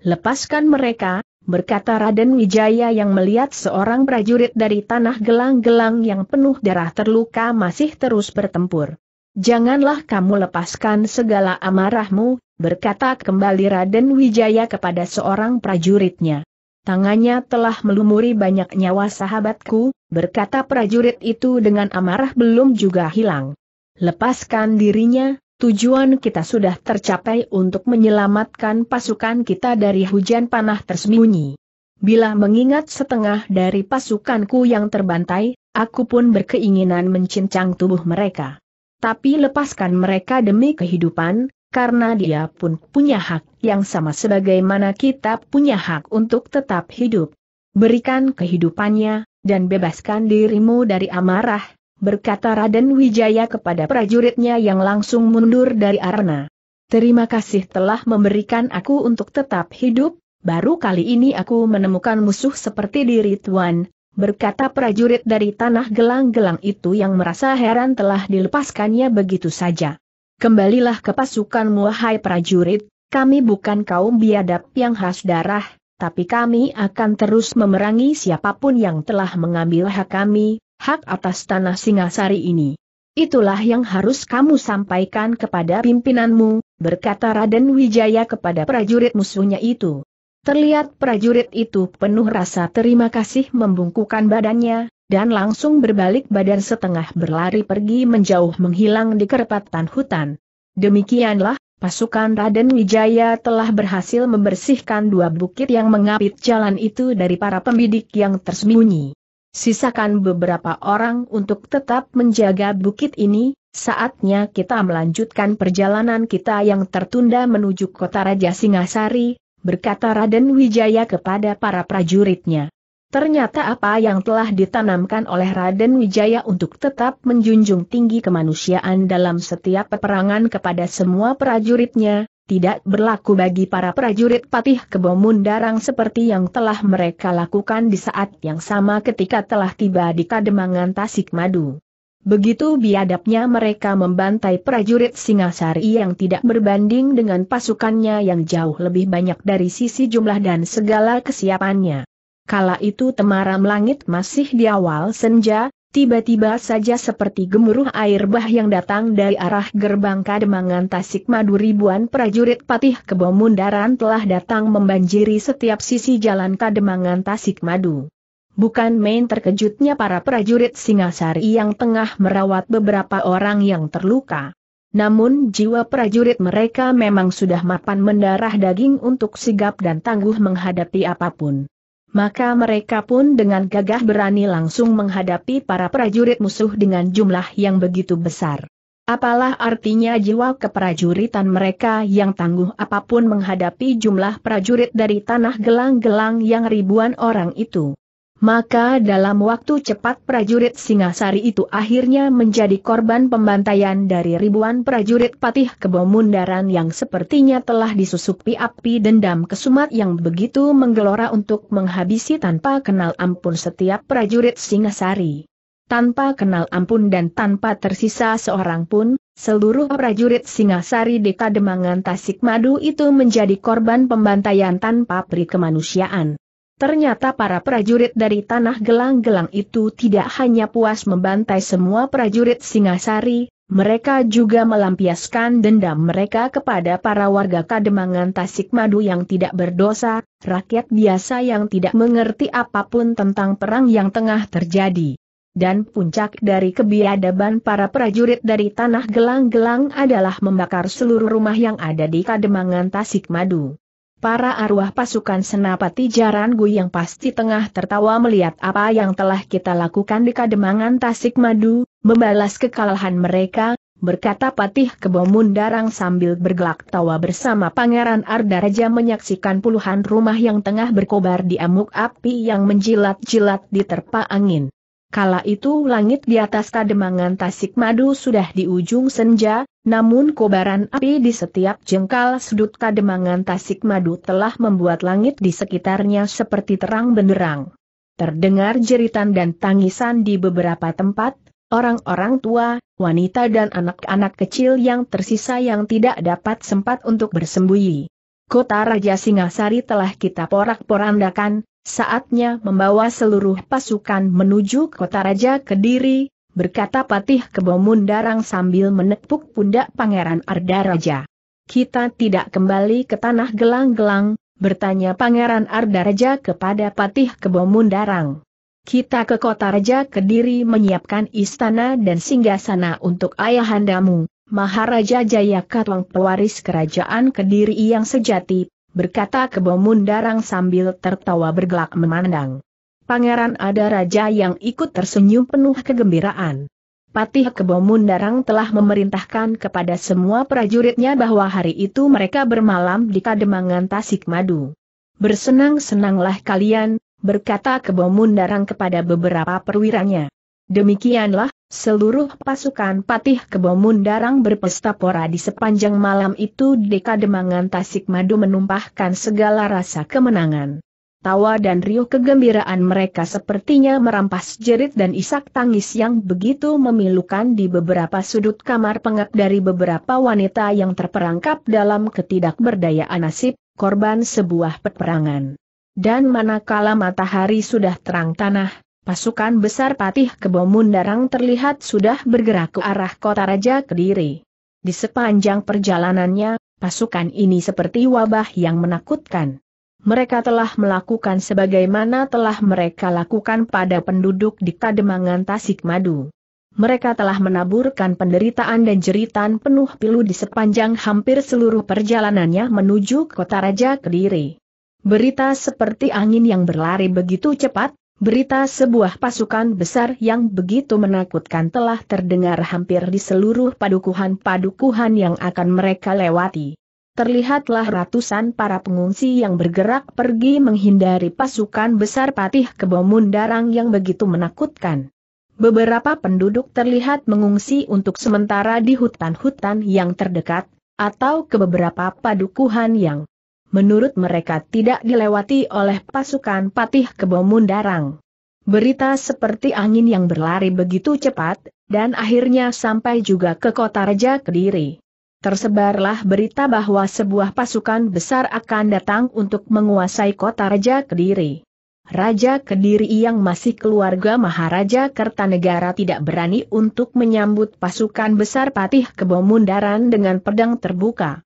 Lepaskan mereka, berkata Raden Wijaya yang melihat seorang prajurit dari tanah gelang-gelang yang penuh darah terluka masih terus bertempur. Janganlah kamu lepaskan segala amarahmu, berkata kembali Raden Wijaya kepada seorang prajuritnya tangannya telah melumuri banyak nyawa sahabatku, berkata prajurit itu dengan amarah belum juga hilang. Lepaskan dirinya, tujuan kita sudah tercapai untuk menyelamatkan pasukan kita dari hujan panah tersembunyi. Bila mengingat setengah dari pasukanku yang terbantai, aku pun berkeinginan mencincang tubuh mereka. Tapi lepaskan mereka demi kehidupan, karena dia pun punya hak yang sama sebagaimana kita punya hak untuk tetap hidup. Berikan kehidupannya, dan bebaskan dirimu dari amarah, berkata Raden Wijaya kepada prajuritnya yang langsung mundur dari arena. Terima kasih telah memberikan aku untuk tetap hidup, baru kali ini aku menemukan musuh seperti diri Tuan, berkata prajurit dari tanah gelang-gelang itu yang merasa heran telah dilepaskannya begitu saja. Kembalilah ke pasukanmu hai prajurit, kami bukan kaum biadab yang khas darah, tapi kami akan terus memerangi siapapun yang telah mengambil hak kami, hak atas tanah Singasari ini. Itulah yang harus kamu sampaikan kepada pimpinanmu, berkata Raden Wijaya kepada prajurit musuhnya itu. Terlihat prajurit itu penuh rasa terima kasih membungkukan badannya, dan langsung berbalik badan setengah berlari pergi menjauh menghilang di kerepatan hutan. Demikianlah, pasukan Raden Wijaya telah berhasil membersihkan dua bukit yang mengapit jalan itu dari para pembidik yang tersembunyi. Sisakan beberapa orang untuk tetap menjaga bukit ini, saatnya kita melanjutkan perjalanan kita yang tertunda menuju kota Raja Singasari, berkata Raden Wijaya kepada para prajuritnya. Ternyata apa yang telah ditanamkan oleh Raden Wijaya untuk tetap menjunjung tinggi kemanusiaan dalam setiap peperangan kepada semua prajuritnya, tidak berlaku bagi para prajurit Patih Kebomun Darang seperti yang telah mereka lakukan di saat yang sama ketika telah tiba di Kademangan Tasik Madu. Begitu biadabnya mereka membantai prajurit Singasari yang tidak berbanding dengan pasukannya yang jauh lebih banyak dari sisi jumlah dan segala kesiapannya. Kala itu temaram langit masih di awal senja, tiba-tiba saja seperti gemuruh air bah yang datang dari arah gerbang Kademangan Tasik Madu ribuan prajurit patih kebomundaran telah datang membanjiri setiap sisi jalan Kademangan Tasik Madu. Bukan main terkejutnya para prajurit Singasari yang tengah merawat beberapa orang yang terluka. Namun jiwa prajurit mereka memang sudah mapan mendarah daging untuk sigap dan tangguh menghadapi apapun maka mereka pun dengan gagah berani langsung menghadapi para prajurit musuh dengan jumlah yang begitu besar. Apalah artinya jiwa keprajuritan mereka yang tangguh apapun menghadapi jumlah prajurit dari tanah gelang-gelang yang ribuan orang itu. Maka dalam waktu cepat prajurit Singasari itu akhirnya menjadi korban pembantaian dari ribuan prajurit patih kebomundaran yang sepertinya telah disusupi api dendam kesumat yang begitu menggelora untuk menghabisi tanpa kenal ampun setiap prajurit Singasari. Tanpa kenal ampun dan tanpa tersisa seorang pun, Seluruh prajurit Singasari kademangan Demangan Madu itu menjadi korban pembantaian tanpa pri kemanusiaan. Ternyata para prajurit dari tanah gelang-gelang itu tidak hanya puas membantai semua prajurit Singasari, mereka juga melampiaskan dendam mereka kepada para warga Kademangan Tasikmadu yang tidak berdosa, rakyat biasa yang tidak mengerti apapun tentang perang yang tengah terjadi. Dan puncak dari kebiadaban para prajurit dari tanah gelang-gelang adalah membakar seluruh rumah yang ada di Kademangan Tasikmadu. Para arwah pasukan senapati Jaran Gu yang pasti tengah tertawa melihat apa yang telah kita lakukan di Kademangan Tasik Madu, membalas kekalahan mereka, berkata Patih Kebomun Darang sambil bergelak tawa bersama Pangeran Arda Raja menyaksikan puluhan rumah yang tengah berkobar di amuk api yang menjilat-jilat diterpa angin. Kala itu langit di atas kademangan Tasik Madu sudah di ujung senja, namun kobaran api di setiap jengkal sudut kademangan Tasik Madu telah membuat langit di sekitarnya seperti terang benderang. Terdengar jeritan dan tangisan di beberapa tempat, orang-orang tua, wanita dan anak-anak kecil yang tersisa yang tidak dapat sempat untuk bersembunyi. Kota Raja Singasari telah kita porak-porandakan, Saatnya membawa seluruh pasukan menuju kota Raja Kediri, berkata Patih kebomundarang sambil menepuk pundak Pangeran Arda Raja. Kita tidak kembali ke tanah gelang-gelang, bertanya Pangeran Arda Raja kepada Patih kebomundarang. Kita ke kota Raja Kediri menyiapkan istana dan singgasana untuk ayahandamu, Maharaja Jayakatwang pewaris kerajaan Kediri yang sejati, berkata kebo mundarang sambil tertawa bergelak memandang. Pangeran ada raja yang ikut tersenyum penuh kegembiraan. Patih Kebo Mundarang telah memerintahkan kepada semua prajuritnya bahwa hari itu mereka bermalam di Kademangan Tasik Madu. Bersenang-senanglah kalian, berkata Kebo Mundarang kepada beberapa perwiranya. Demikianlah, Seluruh pasukan Patih Kebomun Darang berpesta pora di sepanjang malam itu Deka Demangan Tasik Madu menumpahkan segala rasa kemenangan. Tawa dan riuh kegembiraan mereka sepertinya merampas jerit dan isak tangis yang begitu memilukan di beberapa sudut kamar pengap dari beberapa wanita yang terperangkap dalam ketidakberdayaan nasib, korban sebuah peperangan. Dan manakala matahari sudah terang tanah, pasukan besar Patih Kebomundarang terlihat sudah bergerak ke arah kota Raja Kediri. Di sepanjang perjalanannya, pasukan ini seperti wabah yang menakutkan. Mereka telah melakukan sebagaimana telah mereka lakukan pada penduduk di Kademangan Tasikmadu. Mereka telah menaburkan penderitaan dan jeritan penuh pilu di sepanjang hampir seluruh perjalanannya menuju kota Raja Kediri. Berita seperti angin yang berlari begitu cepat, Berita sebuah pasukan besar yang begitu menakutkan telah terdengar hampir di seluruh padukuhan-padukuhan yang akan mereka lewati. Terlihatlah ratusan para pengungsi yang bergerak pergi menghindari pasukan besar Patih kebomundarang yang begitu menakutkan. Beberapa penduduk terlihat mengungsi untuk sementara di hutan-hutan yang terdekat, atau ke beberapa padukuhan yang menurut mereka tidak dilewati oleh pasukan patih Kebomundarang. darang. Berita seperti angin yang berlari begitu cepat, dan akhirnya sampai juga ke kota Raja Kediri. Tersebarlah berita bahwa sebuah pasukan besar akan datang untuk menguasai kota Raja Kediri. Raja Kediri yang masih keluarga Maharaja Kertanegara tidak berani untuk menyambut pasukan besar Patih Kebomundaran dengan pedang terbuka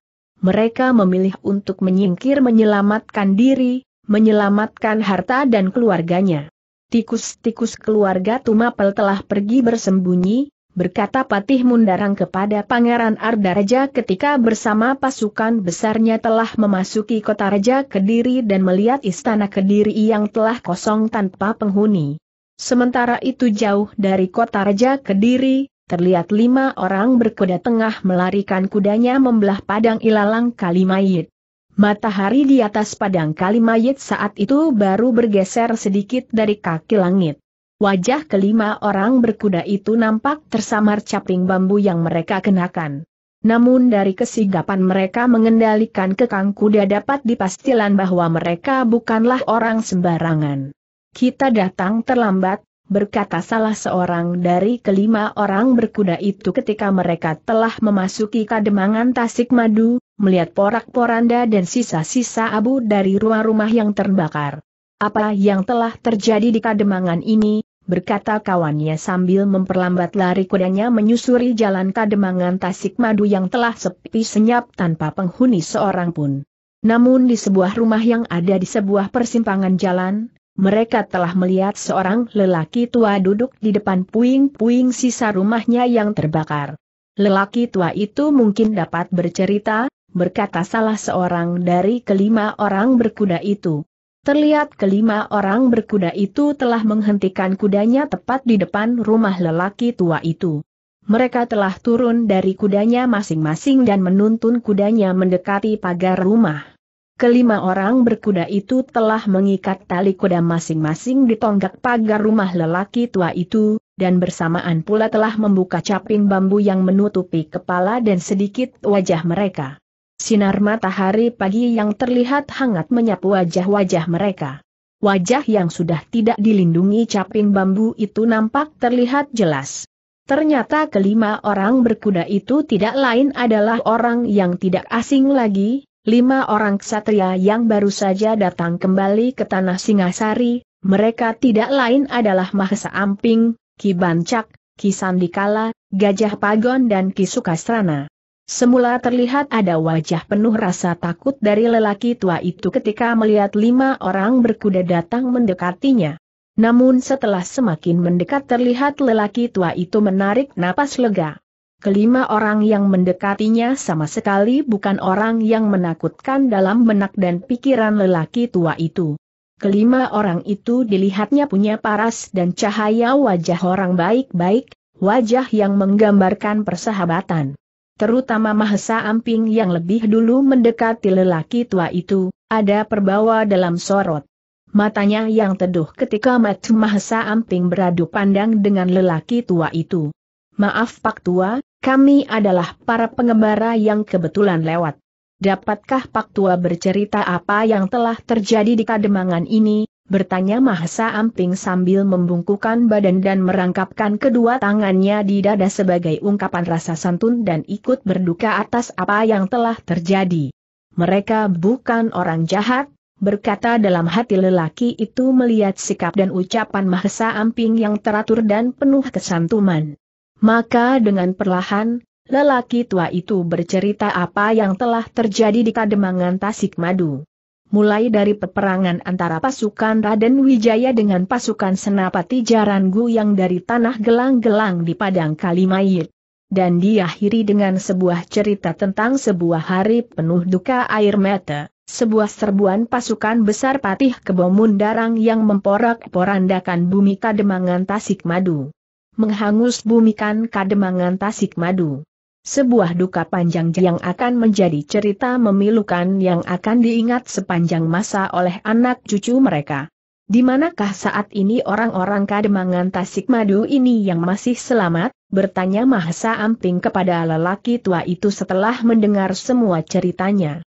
mereka memilih untuk menyingkir menyelamatkan diri, menyelamatkan harta dan keluarganya. Tikus-tikus keluarga Tumapel telah pergi bersembunyi, berkata Patih Mundarang kepada Pangeran Ardaraja ketika bersama pasukan besarnya telah memasuki kota Raja Kediri dan melihat istana Kediri yang telah kosong tanpa penghuni. Sementara itu jauh dari kota Raja Kediri, terlihat lima orang berkuda tengah melarikan kudanya membelah padang ilalang kalimayit. Matahari di atas padang kalimayit saat itu baru bergeser sedikit dari kaki langit. Wajah kelima orang berkuda itu nampak tersamar caping bambu yang mereka kenakan. Namun dari kesigapan mereka mengendalikan kekang kuda dapat dipastikan bahwa mereka bukanlah orang sembarangan. Kita datang terlambat, berkata salah seorang dari kelima orang berkuda itu ketika mereka telah memasuki kademangan Tasik Madu, melihat porak-poranda dan sisa-sisa abu dari rumah-rumah yang terbakar. Apa yang telah terjadi di kademangan ini, berkata kawannya sambil memperlambat lari kudanya menyusuri jalan kademangan Tasik Madu yang telah sepi senyap tanpa penghuni seorang pun. Namun di sebuah rumah yang ada di sebuah persimpangan jalan, mereka telah melihat seorang lelaki tua duduk di depan puing-puing sisa rumahnya yang terbakar. Lelaki tua itu mungkin dapat bercerita, berkata salah seorang dari kelima orang berkuda itu. Terlihat kelima orang berkuda itu telah menghentikan kudanya tepat di depan rumah lelaki tua itu. Mereka telah turun dari kudanya masing-masing dan menuntun kudanya mendekati pagar rumah. Kelima orang berkuda itu telah mengikat tali kuda masing-masing di tonggak pagar rumah lelaki tua itu, dan bersamaan pula telah membuka caping bambu yang menutupi kepala dan sedikit wajah mereka. Sinar matahari pagi yang terlihat hangat menyapu wajah-wajah mereka. Wajah yang sudah tidak dilindungi caping bambu itu nampak terlihat jelas. Ternyata kelima orang berkuda itu tidak lain adalah orang yang tidak asing lagi, lima orang ksatria yang baru saja datang kembali ke tanah Singasari, mereka tidak lain adalah Mahesa Amping, Ki Bancak, Ki Sandikala, Gajah Pagon dan Ki Sukasrana. Semula terlihat ada wajah penuh rasa takut dari lelaki tua itu ketika melihat lima orang berkuda datang mendekatinya. Namun setelah semakin mendekat terlihat lelaki tua itu menarik napas lega kelima orang yang mendekatinya sama sekali bukan orang yang menakutkan dalam benak dan pikiran lelaki tua itu. Kelima orang itu dilihatnya punya paras dan cahaya wajah orang baik-baik, wajah yang menggambarkan persahabatan. Terutama Mahesa Amping yang lebih dulu mendekati lelaki tua itu, ada perbawa dalam sorot. Matanya yang teduh ketika Mahesa Amping beradu pandang dengan lelaki tua itu. Maaf Pak Tua, kami adalah para pengembara yang kebetulan lewat. Dapatkah Pak Tua bercerita apa yang telah terjadi di Kademangan ini? Bertanya Mahesa Amping sambil membungkukan badan dan merangkapkan kedua tangannya di dada sebagai ungkapan rasa santun dan ikut berduka atas apa yang telah terjadi. Mereka bukan orang jahat, berkata dalam hati lelaki itu melihat sikap dan ucapan Mahesa Amping yang teratur dan penuh kesantuman. Maka dengan perlahan, lelaki tua itu bercerita apa yang telah terjadi di Kademangan Tasik Madu. Mulai dari peperangan antara pasukan Raden Wijaya dengan pasukan Senapati Jarangu yang dari tanah gelang-gelang di Padang Kalimayit. Dan diakhiri dengan sebuah cerita tentang sebuah hari penuh duka air mata, sebuah serbuan pasukan besar Patih Kebomun Darang yang memporak-porandakan bumi Kademangan Tasik Madu menghangus bumikan kademangan Tasik Madu. Sebuah duka panjang yang akan menjadi cerita memilukan yang akan diingat sepanjang masa oleh anak cucu mereka. Di manakah saat ini orang-orang kademangan Tasik Madu ini yang masih selamat? Bertanya Mahasa Amping kepada lelaki tua itu setelah mendengar semua ceritanya.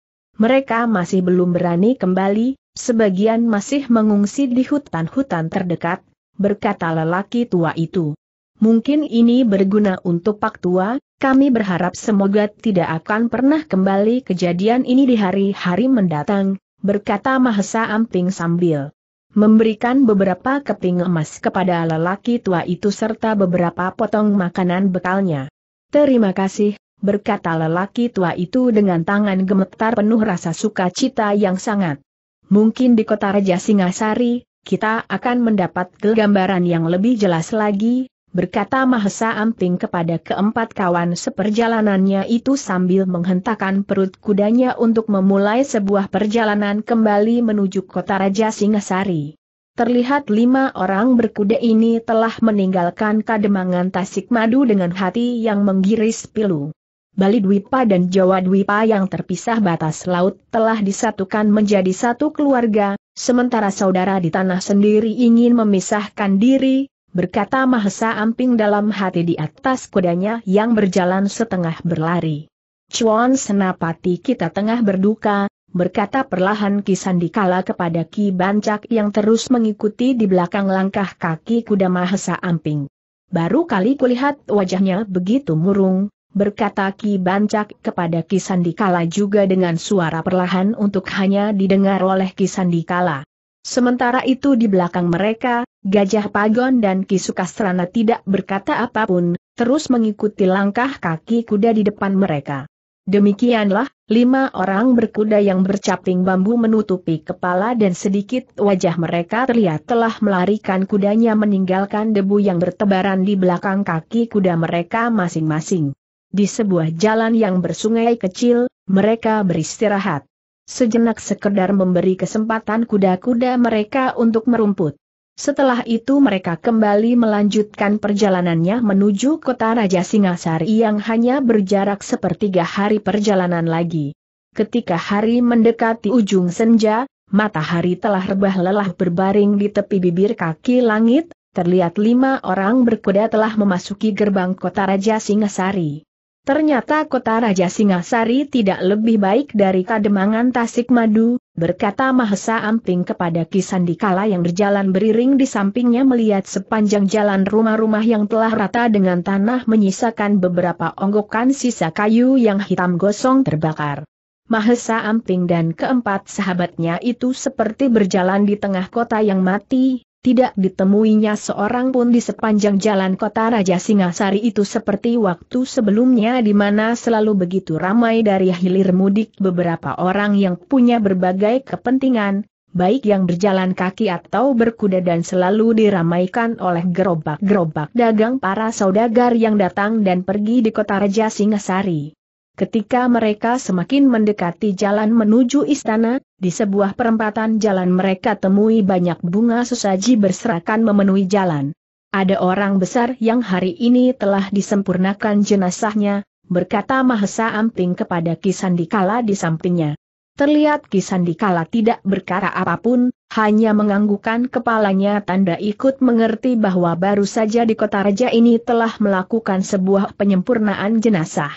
Mereka masih belum berani kembali, sebagian masih mengungsi di hutan-hutan terdekat, berkata lelaki tua itu. Mungkin ini berguna untuk Pak Tua, kami berharap semoga tidak akan pernah kembali kejadian ini di hari-hari mendatang, berkata Mahesa Amping sambil memberikan beberapa keping emas kepada lelaki tua itu serta beberapa potong makanan bekalnya. Terima kasih, berkata lelaki tua itu dengan tangan gemetar penuh rasa sukacita yang sangat. Mungkin di kota Raja Singasari, kita akan mendapat gambaran yang lebih jelas lagi, berkata Mahesa Amping kepada keempat kawan seperjalanannya itu sambil menghentakkan perut kudanya untuk memulai sebuah perjalanan kembali menuju kota Raja Singasari. Terlihat lima orang berkuda ini telah meninggalkan kademangan madu dengan hati yang menggiris pilu. Bali Dwipa dan Jawa Dwipa yang terpisah batas laut telah disatukan menjadi satu keluarga, sementara saudara di tanah sendiri ingin memisahkan diri, berkata Mahesa Amping dalam hati di atas kudanya yang berjalan setengah berlari. Cuan Senapati kita tengah berduka, berkata perlahan Kisandikala kepada Ki Bancak yang terus mengikuti di belakang langkah kaki kuda Mahesa Amping. Baru kali kulihat wajahnya begitu murung, berkata Ki Bancak kepada Kisandikala juga dengan suara perlahan untuk hanya didengar oleh Kisandikala. Sementara itu di belakang mereka, Gajah Pagon dan Kisukasrana tidak berkata apapun, terus mengikuti langkah kaki kuda di depan mereka. Demikianlah, lima orang berkuda yang bercaping bambu menutupi kepala dan sedikit wajah mereka terlihat telah melarikan kudanya meninggalkan debu yang bertebaran di belakang kaki kuda mereka masing-masing. Di sebuah jalan yang bersungai kecil, mereka beristirahat. Sejenak sekedar memberi kesempatan kuda-kuda mereka untuk merumput. Setelah itu mereka kembali melanjutkan perjalanannya menuju kota Raja Singasari yang hanya berjarak sepertiga hari perjalanan lagi. Ketika hari mendekati ujung senja, matahari telah rebah lelah berbaring di tepi bibir kaki langit, terlihat lima orang berkuda telah memasuki gerbang kota Raja Singasari. Ternyata kota Raja Singasari tidak lebih baik dari Kademangan Madu, berkata Mahesa Amping kepada Kisandikala yang berjalan beriring di sampingnya melihat sepanjang jalan rumah-rumah yang telah rata dengan tanah menyisakan beberapa onggokan sisa kayu yang hitam gosong terbakar. Mahesa Amping dan keempat sahabatnya itu seperti berjalan di tengah kota yang mati, tidak ditemuinya seorang pun di sepanjang jalan kota Raja Singasari itu seperti waktu sebelumnya di mana selalu begitu ramai dari hilir mudik beberapa orang yang punya berbagai kepentingan, baik yang berjalan kaki atau berkuda dan selalu diramaikan oleh gerobak-gerobak dagang para saudagar yang datang dan pergi di kota Raja Singasari. Ketika mereka semakin mendekati jalan menuju istana, di sebuah perempatan jalan mereka temui banyak bunga sesaji berserakan memenuhi jalan. Ada orang besar yang hari ini telah disempurnakan jenazahnya, berkata Mahesa Amping kepada Kisandikala di sampingnya. Terlihat Kisandikala tidak berkara apapun, hanya menganggukkan kepalanya tanda ikut mengerti bahwa baru saja di kota raja ini telah melakukan sebuah penyempurnaan jenazah.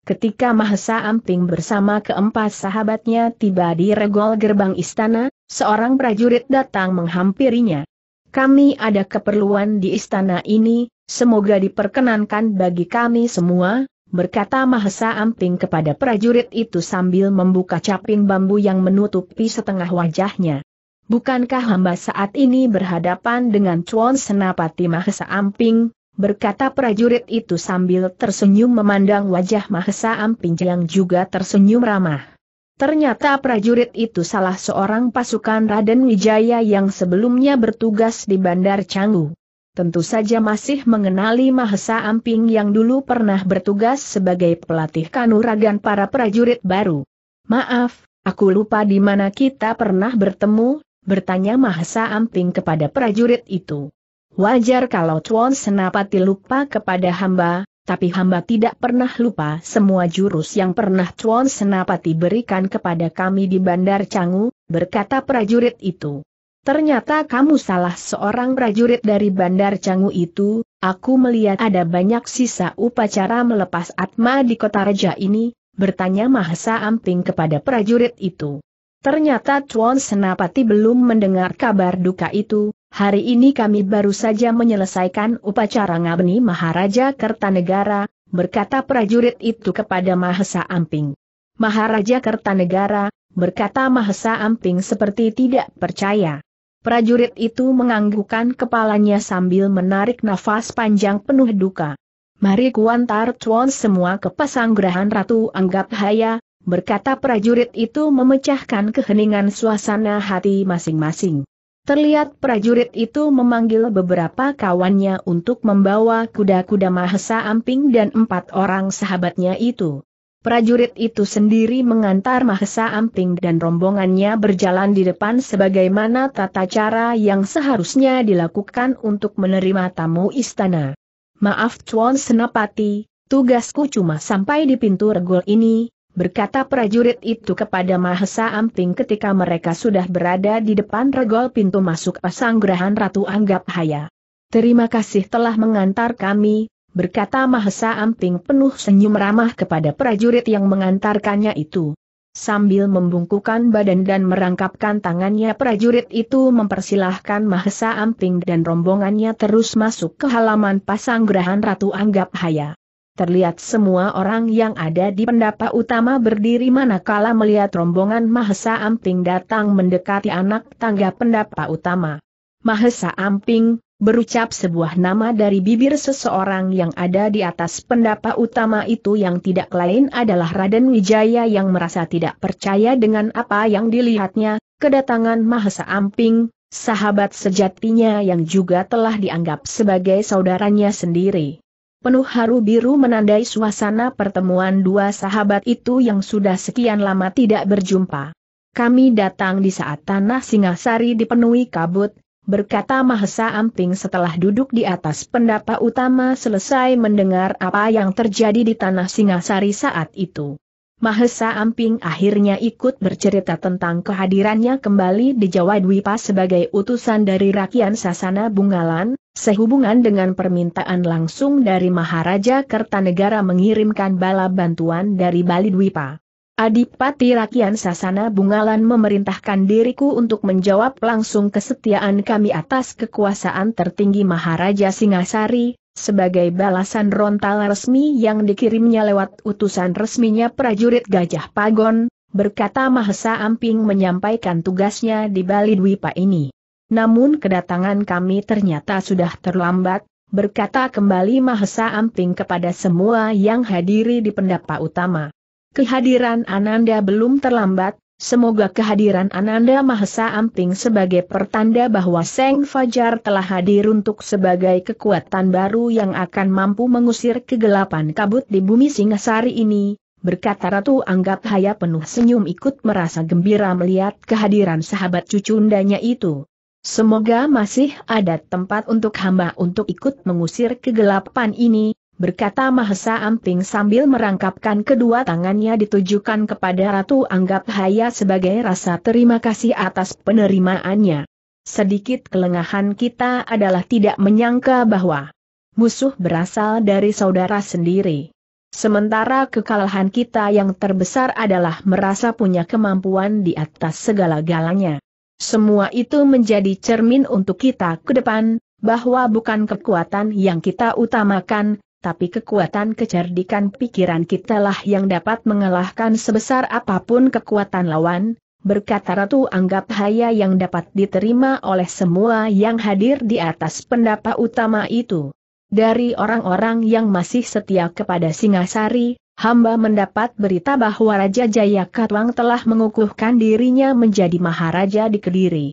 Ketika Mahesa Amping bersama keempat sahabatnya tiba di regol gerbang istana, seorang prajurit datang menghampirinya. Kami ada keperluan di istana ini, semoga diperkenankan bagi kami semua, berkata Mahesa Amping kepada prajurit itu sambil membuka caping bambu yang menutupi setengah wajahnya. Bukankah hamba saat ini berhadapan dengan Chuan Senapati Mahesa Amping, berkata prajurit itu sambil tersenyum memandang wajah Mahesa Amping yang juga tersenyum ramah. Ternyata prajurit itu salah seorang pasukan Raden Wijaya yang sebelumnya bertugas di Bandar Canggu. Tentu saja masih mengenali Mahesa Amping yang dulu pernah bertugas sebagai pelatih kanuragan para prajurit baru. Maaf, aku lupa di mana kita pernah bertemu, bertanya Mahesa Amping kepada prajurit itu. Wajar kalau Chuan Senapati lupa kepada hamba, tapi hamba tidak pernah lupa semua jurus yang pernah Chuan Senapati berikan kepada kami di Bandar Canggu, berkata prajurit itu. Ternyata kamu salah seorang prajurit dari Bandar Canggu itu, aku melihat ada banyak sisa upacara melepas Atma di kota Raja ini, bertanya Mahesa Amping kepada prajurit itu. Ternyata Chuan Senapati belum mendengar kabar duka itu, Hari ini kami baru saja menyelesaikan upacara Ngabeni Maharaja Kertanegara, berkata prajurit itu kepada Mahesa Amping. Maharaja Kertanegara, berkata Mahesa Amping seperti tidak percaya. Prajurit itu menganggukkan kepalanya sambil menarik nafas panjang penuh duka. Mari kuantar tuan semua ke pasanggrahan Ratu Anggap Haya, berkata prajurit itu memecahkan keheningan suasana hati masing-masing. Terlihat prajurit itu memanggil beberapa kawannya untuk membawa kuda-kuda Mahesa Amping dan empat orang sahabatnya itu. Prajurit itu sendiri mengantar Mahesa Amping dan rombongannya berjalan di depan sebagaimana tata cara yang seharusnya dilakukan untuk menerima tamu istana. Maaf Tuan Senapati, tugasku cuma sampai di pintu regol ini, berkata prajurit itu kepada Mahesa Amping ketika mereka sudah berada di depan regol pintu masuk Pasanggrahan Ratu Anggap Haya. Terima kasih telah mengantar kami, berkata Mahesa Amping penuh senyum ramah kepada prajurit yang mengantarkannya itu. Sambil membungkukan badan dan merangkapkan tangannya prajurit itu mempersilahkan Mahesa Amping dan rombongannya terus masuk ke halaman pasanggrahan Ratu Anggap Haya terlihat semua orang yang ada di pendapa utama berdiri manakala melihat rombongan Mahesa Amping datang mendekati anak tangga pendapa utama. Mahesa Amping, berucap sebuah nama dari bibir seseorang yang ada di atas pendapa utama itu yang tidak lain adalah Raden Wijaya yang merasa tidak percaya dengan apa yang dilihatnya, kedatangan Mahesa Amping, sahabat sejatinya yang juga telah dianggap sebagai saudaranya sendiri penuh haru biru menandai suasana pertemuan dua sahabat itu yang sudah sekian lama tidak berjumpa. Kami datang di saat tanah Singasari dipenuhi kabut, berkata Mahesa Amping setelah duduk di atas pendapa utama selesai mendengar apa yang terjadi di tanah Singasari saat itu. Mahesa Amping akhirnya ikut bercerita tentang kehadirannya kembali di Jawa Dwipa sebagai utusan dari Rakyat Sasana Bungalan, sehubungan dengan permintaan langsung dari Maharaja Kertanegara mengirimkan bala bantuan dari Bali Dwipa. Adipati Rakyat Sasana Bungalan memerintahkan diriku untuk menjawab langsung kesetiaan kami atas kekuasaan tertinggi Maharaja Singasari, sebagai balasan rontal resmi yang dikirimnya lewat utusan resminya prajurit Gajah Pagon, berkata Mahesa Amping menyampaikan tugasnya di Bali Dwipa ini. Namun kedatangan kami ternyata sudah terlambat, berkata kembali Mahesa Amping kepada semua yang hadiri di pendapa utama. Kehadiran Ananda belum terlambat, Semoga kehadiran Ananda Mahesa Amping sebagai pertanda bahwa Seng Fajar telah hadir untuk sebagai kekuatan baru yang akan mampu mengusir kegelapan kabut di bumi Singasari ini, berkata Ratu Anggap Haya penuh senyum ikut merasa gembira melihat kehadiran sahabat cucundanya itu. Semoga masih ada tempat untuk hamba untuk ikut mengusir kegelapan ini, berkata Mahesa Amping sambil merangkapkan kedua tangannya ditujukan kepada Ratu Anggap Haya sebagai rasa terima kasih atas penerimaannya. Sedikit kelengahan kita adalah tidak menyangka bahwa musuh berasal dari saudara sendiri. Sementara kekalahan kita yang terbesar adalah merasa punya kemampuan di atas segala-galanya. Semua itu menjadi cermin untuk kita ke depan, bahwa bukan kekuatan yang kita utamakan, tapi kekuatan kecerdikan pikiran kitalah yang dapat mengalahkan sebesar apapun kekuatan lawan, berkata Ratu Anggap Haya yang dapat diterima oleh semua yang hadir di atas pendapat utama itu. Dari orang-orang yang masih setia kepada Singasari, hamba mendapat berita bahwa Raja Jayakatwang telah mengukuhkan dirinya menjadi Maharaja di Kediri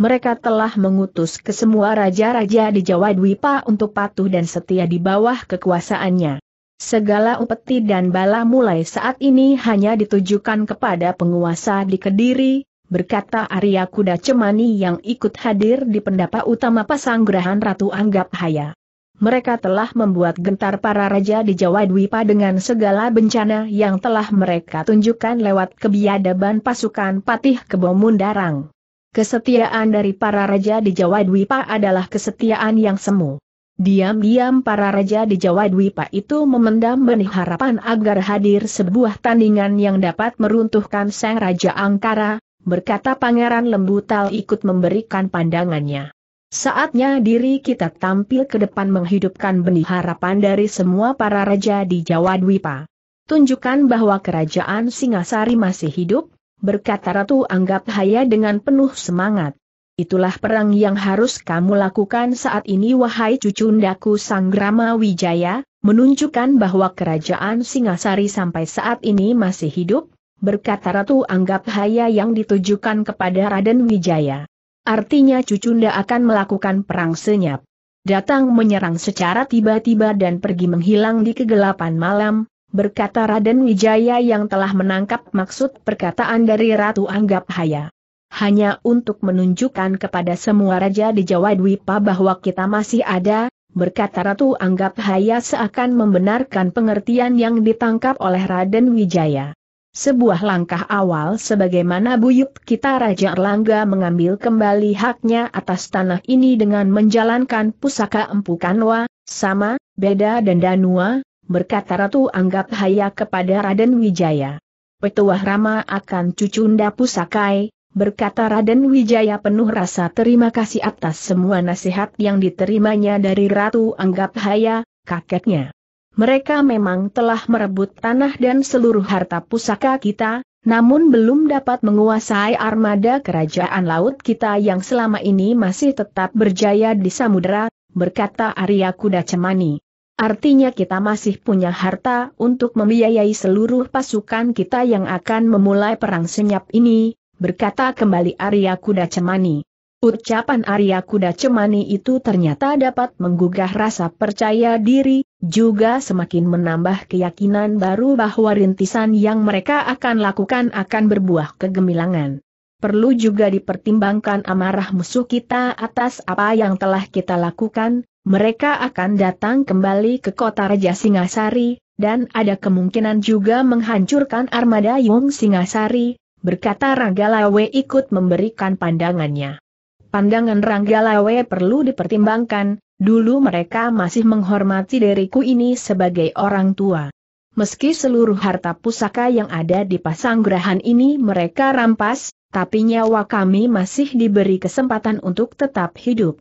mereka telah mengutus ke semua raja-raja di Jawa Dwipa untuk patuh dan setia di bawah kekuasaannya. Segala upeti dan bala mulai saat ini hanya ditujukan kepada penguasa di Kediri, berkata Arya Kuda Cemani yang ikut hadir di pendapat utama pasanggrahan Ratu Anggap Haya. Mereka telah membuat gentar para raja di Jawa Dwipa dengan segala bencana yang telah mereka tunjukkan lewat kebiadaban pasukan Patih Kebomundarang. Kesetiaan dari para raja di Jawa Dwipa adalah kesetiaan yang semu. Diam-diam para raja di Jawa Dwipa itu memendam benih harapan agar hadir sebuah tandingan yang dapat meruntuhkan sang Raja Angkara, berkata Pangeran Lembu Lembutal ikut memberikan pandangannya. Saatnya diri kita tampil ke depan menghidupkan benih harapan dari semua para raja di Jawa Dwipa. Tunjukkan bahwa kerajaan Singasari masih hidup, berkata Ratu Anggap Haya dengan penuh semangat. Itulah perang yang harus kamu lakukan saat ini wahai cucundaku Sanggrama Wijaya, menunjukkan bahwa kerajaan Singasari sampai saat ini masih hidup, berkata Ratu Anggap Haya yang ditujukan kepada Raden Wijaya. Artinya Cucunda akan melakukan perang senyap. Datang menyerang secara tiba-tiba dan pergi menghilang di kegelapan malam, berkata Raden Wijaya yang telah menangkap maksud perkataan dari Ratu Anggap Haya. Hanya untuk menunjukkan kepada semua raja di Jawa Dwipa bahwa kita masih ada, berkata Ratu Anggap Haya seakan membenarkan pengertian yang ditangkap oleh Raden Wijaya. Sebuah langkah awal sebagaimana buyut kita Raja Erlangga mengambil kembali haknya atas tanah ini dengan menjalankan pusaka Empu Kanwa, sama, beda dan Danua, berkata Ratu Anggap Haya kepada Raden Wijaya. Petuah Rama akan cucunda pusakai, berkata Raden Wijaya penuh rasa terima kasih atas semua nasihat yang diterimanya dari Ratu Anggap Haya, kakeknya. Mereka memang telah merebut tanah dan seluruh harta pusaka kita, namun belum dapat menguasai armada kerajaan laut kita yang selama ini masih tetap berjaya di samudera, berkata Arya Kuda Cemani. Artinya kita masih punya harta untuk membiayai seluruh pasukan kita yang akan memulai perang senyap ini, berkata kembali Arya Kuda Cemani. Ucapan Arya Kuda Cemani itu ternyata dapat menggugah rasa percaya diri, juga semakin menambah keyakinan baru bahwa rintisan yang mereka akan lakukan akan berbuah kegemilangan. Perlu juga dipertimbangkan amarah musuh kita atas apa yang telah kita lakukan, mereka akan datang kembali ke kota Raja Singasari, dan ada kemungkinan juga menghancurkan armada Yung Singasari, berkata Ranggalawe ikut memberikan pandangannya. Pandangan Ranggalawe perlu dipertimbangkan, dulu mereka masih menghormati diriku ini sebagai orang tua. Meski seluruh harta pusaka yang ada di Pasanggrahan ini mereka rampas, tapi nyawa kami masih diberi kesempatan untuk tetap hidup.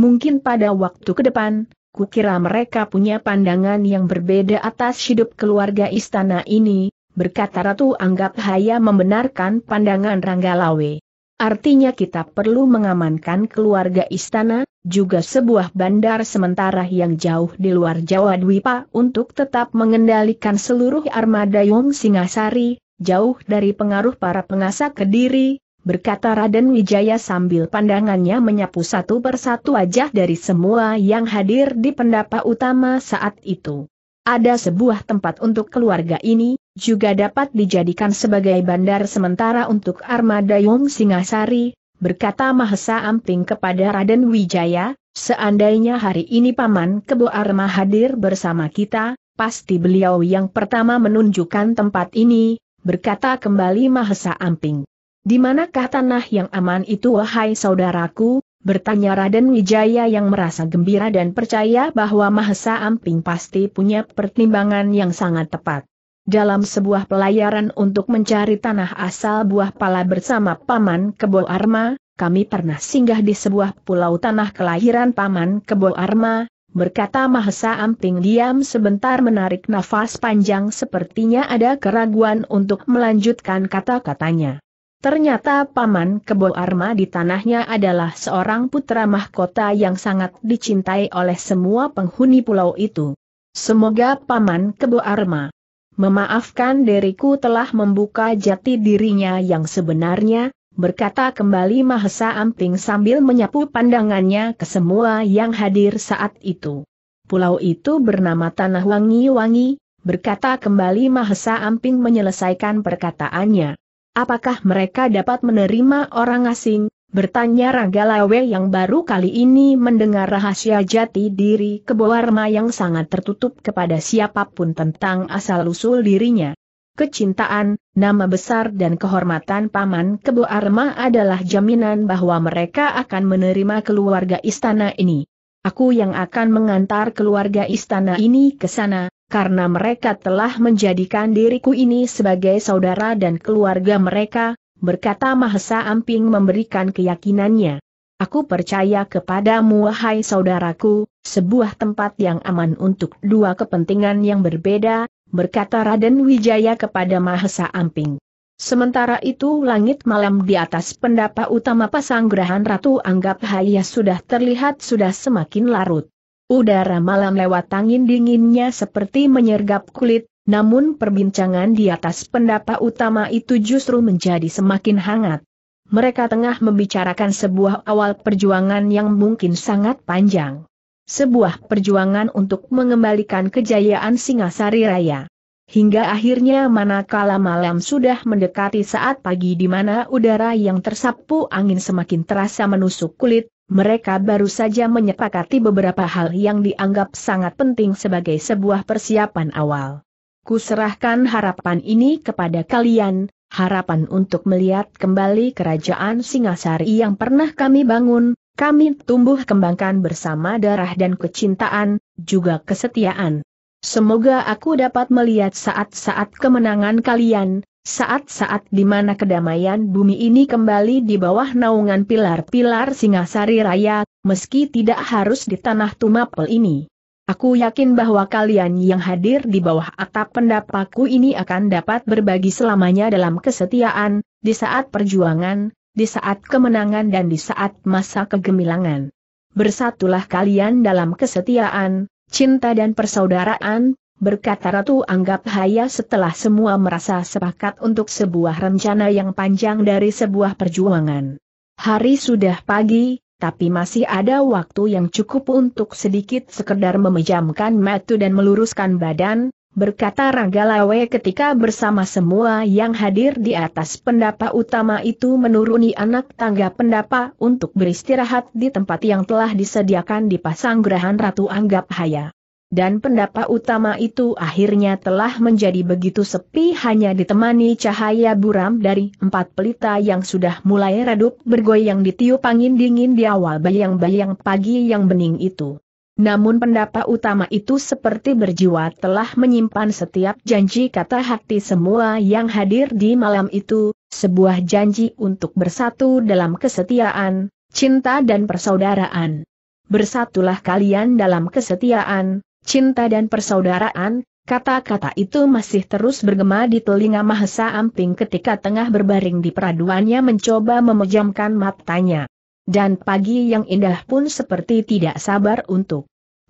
Mungkin pada waktu ke depan, kukira mereka punya pandangan yang berbeda atas hidup keluarga istana ini, berkata Ratu Anggap Haya membenarkan pandangan Ranggalawe. Artinya kita perlu mengamankan keluarga istana, juga sebuah bandar sementara yang jauh di luar Jawa Dwipa untuk tetap mengendalikan seluruh armada Yong Singasari, jauh dari pengaruh para pengasah kediri, berkata Raden Wijaya sambil pandangannya menyapu satu persatu wajah dari semua yang hadir di pendapa utama saat itu. Ada sebuah tempat untuk keluarga ini, juga dapat dijadikan sebagai bandar sementara untuk armada Yong Singasari, berkata Mahesa Amping kepada Raden Wijaya, seandainya hari ini Paman Kebo Arma hadir bersama kita, pasti beliau yang pertama menunjukkan tempat ini, berkata kembali Mahesa Amping. Di manakah tanah yang aman itu wahai saudaraku? Bertanya Raden Wijaya yang merasa gembira dan percaya bahwa Mahesa Amping pasti punya pertimbangan yang sangat tepat. Dalam sebuah pelayaran untuk mencari tanah asal buah pala bersama Paman Kebo Arma, kami pernah singgah di sebuah pulau tanah kelahiran Paman Kebo Arma, berkata Mahesa Amping diam sebentar menarik nafas panjang sepertinya ada keraguan untuk melanjutkan kata-katanya. Ternyata Paman Kebo Arma di tanahnya adalah seorang putra mahkota yang sangat dicintai oleh semua penghuni pulau itu. Semoga Paman Kebo Arma memaafkan diriku telah membuka jati dirinya yang sebenarnya, berkata kembali Mahesa Amping sambil menyapu pandangannya ke semua yang hadir saat itu. Pulau itu bernama Tanah Wangi-Wangi, berkata kembali Mahesa Amping menyelesaikan perkataannya. Apakah mereka dapat menerima orang asing? Bertanya Ranggalawe yang baru kali ini mendengar rahasia jati diri keboarma yang sangat tertutup kepada siapapun tentang asal-usul dirinya. Kecintaan, nama besar dan kehormatan Paman keboarma adalah jaminan bahwa mereka akan menerima keluarga istana ini. Aku yang akan mengantar keluarga istana ini ke sana, karena mereka telah menjadikan diriku ini sebagai saudara dan keluarga mereka, berkata Mahesa Amping memberikan keyakinannya. Aku percaya kepadamu wahai saudaraku, sebuah tempat yang aman untuk dua kepentingan yang berbeda, berkata Raden Wijaya kepada Mahesa Amping. Sementara itu langit malam di atas pendapa utama pasanggrahan Ratu Anggap Haya sudah terlihat sudah semakin larut. Udara malam lewat angin dinginnya seperti menyergap kulit, namun perbincangan di atas pendapa utama itu justru menjadi semakin hangat. Mereka tengah membicarakan sebuah awal perjuangan yang mungkin sangat panjang. Sebuah perjuangan untuk mengembalikan kejayaan Singasari Raya. Hingga akhirnya manakala malam sudah mendekati saat pagi di mana udara yang tersapu angin semakin terasa menusuk kulit, mereka baru saja menyepakati beberapa hal yang dianggap sangat penting sebagai sebuah persiapan awal. Kuserahkan harapan ini kepada kalian, harapan untuk melihat kembali kerajaan Singasari yang pernah kami bangun, kami tumbuh kembangkan bersama darah dan kecintaan, juga kesetiaan. Semoga aku dapat melihat saat-saat kemenangan kalian, saat-saat di mana kedamaian bumi ini kembali di bawah naungan pilar-pilar Singasari Raya, meski tidak harus di tanah Tumapel ini. Aku yakin bahwa kalian yang hadir di bawah atap pendapaku ini akan dapat berbagi selamanya dalam kesetiaan, di saat perjuangan, di saat kemenangan dan di saat masa kegemilangan. Bersatulah kalian dalam kesetiaan, cinta dan persaudaraan, berkata Ratu Anggap Haya setelah semua merasa sepakat untuk sebuah rencana yang panjang dari sebuah perjuangan. Hari sudah pagi, tapi masih ada waktu yang cukup untuk sedikit sekedar memejamkan mata dan meluruskan badan, berkata Ranggalawe ketika bersama semua yang hadir di atas pendapa utama itu menuruni anak tangga pendapa untuk beristirahat di tempat yang telah disediakan di pasanggrahan Ratu Anggap Haya dan pendapa utama itu akhirnya telah menjadi begitu sepi hanya ditemani cahaya buram dari empat pelita yang sudah mulai redup bergoyang di tiup angin dingin di awal bayang-bayang pagi yang bening itu. Namun pendapa utama itu seperti berjiwa telah menyimpan setiap janji kata hati semua yang hadir di malam itu, sebuah janji untuk bersatu dalam kesetiaan, cinta dan persaudaraan. Bersatulah kalian dalam kesetiaan, Cinta dan persaudaraan, kata-kata itu masih terus bergema di telinga Mahesa Amping ketika tengah berbaring di peraduannya mencoba memejamkan matanya. Dan pagi yang indah pun seperti tidak sabar untuk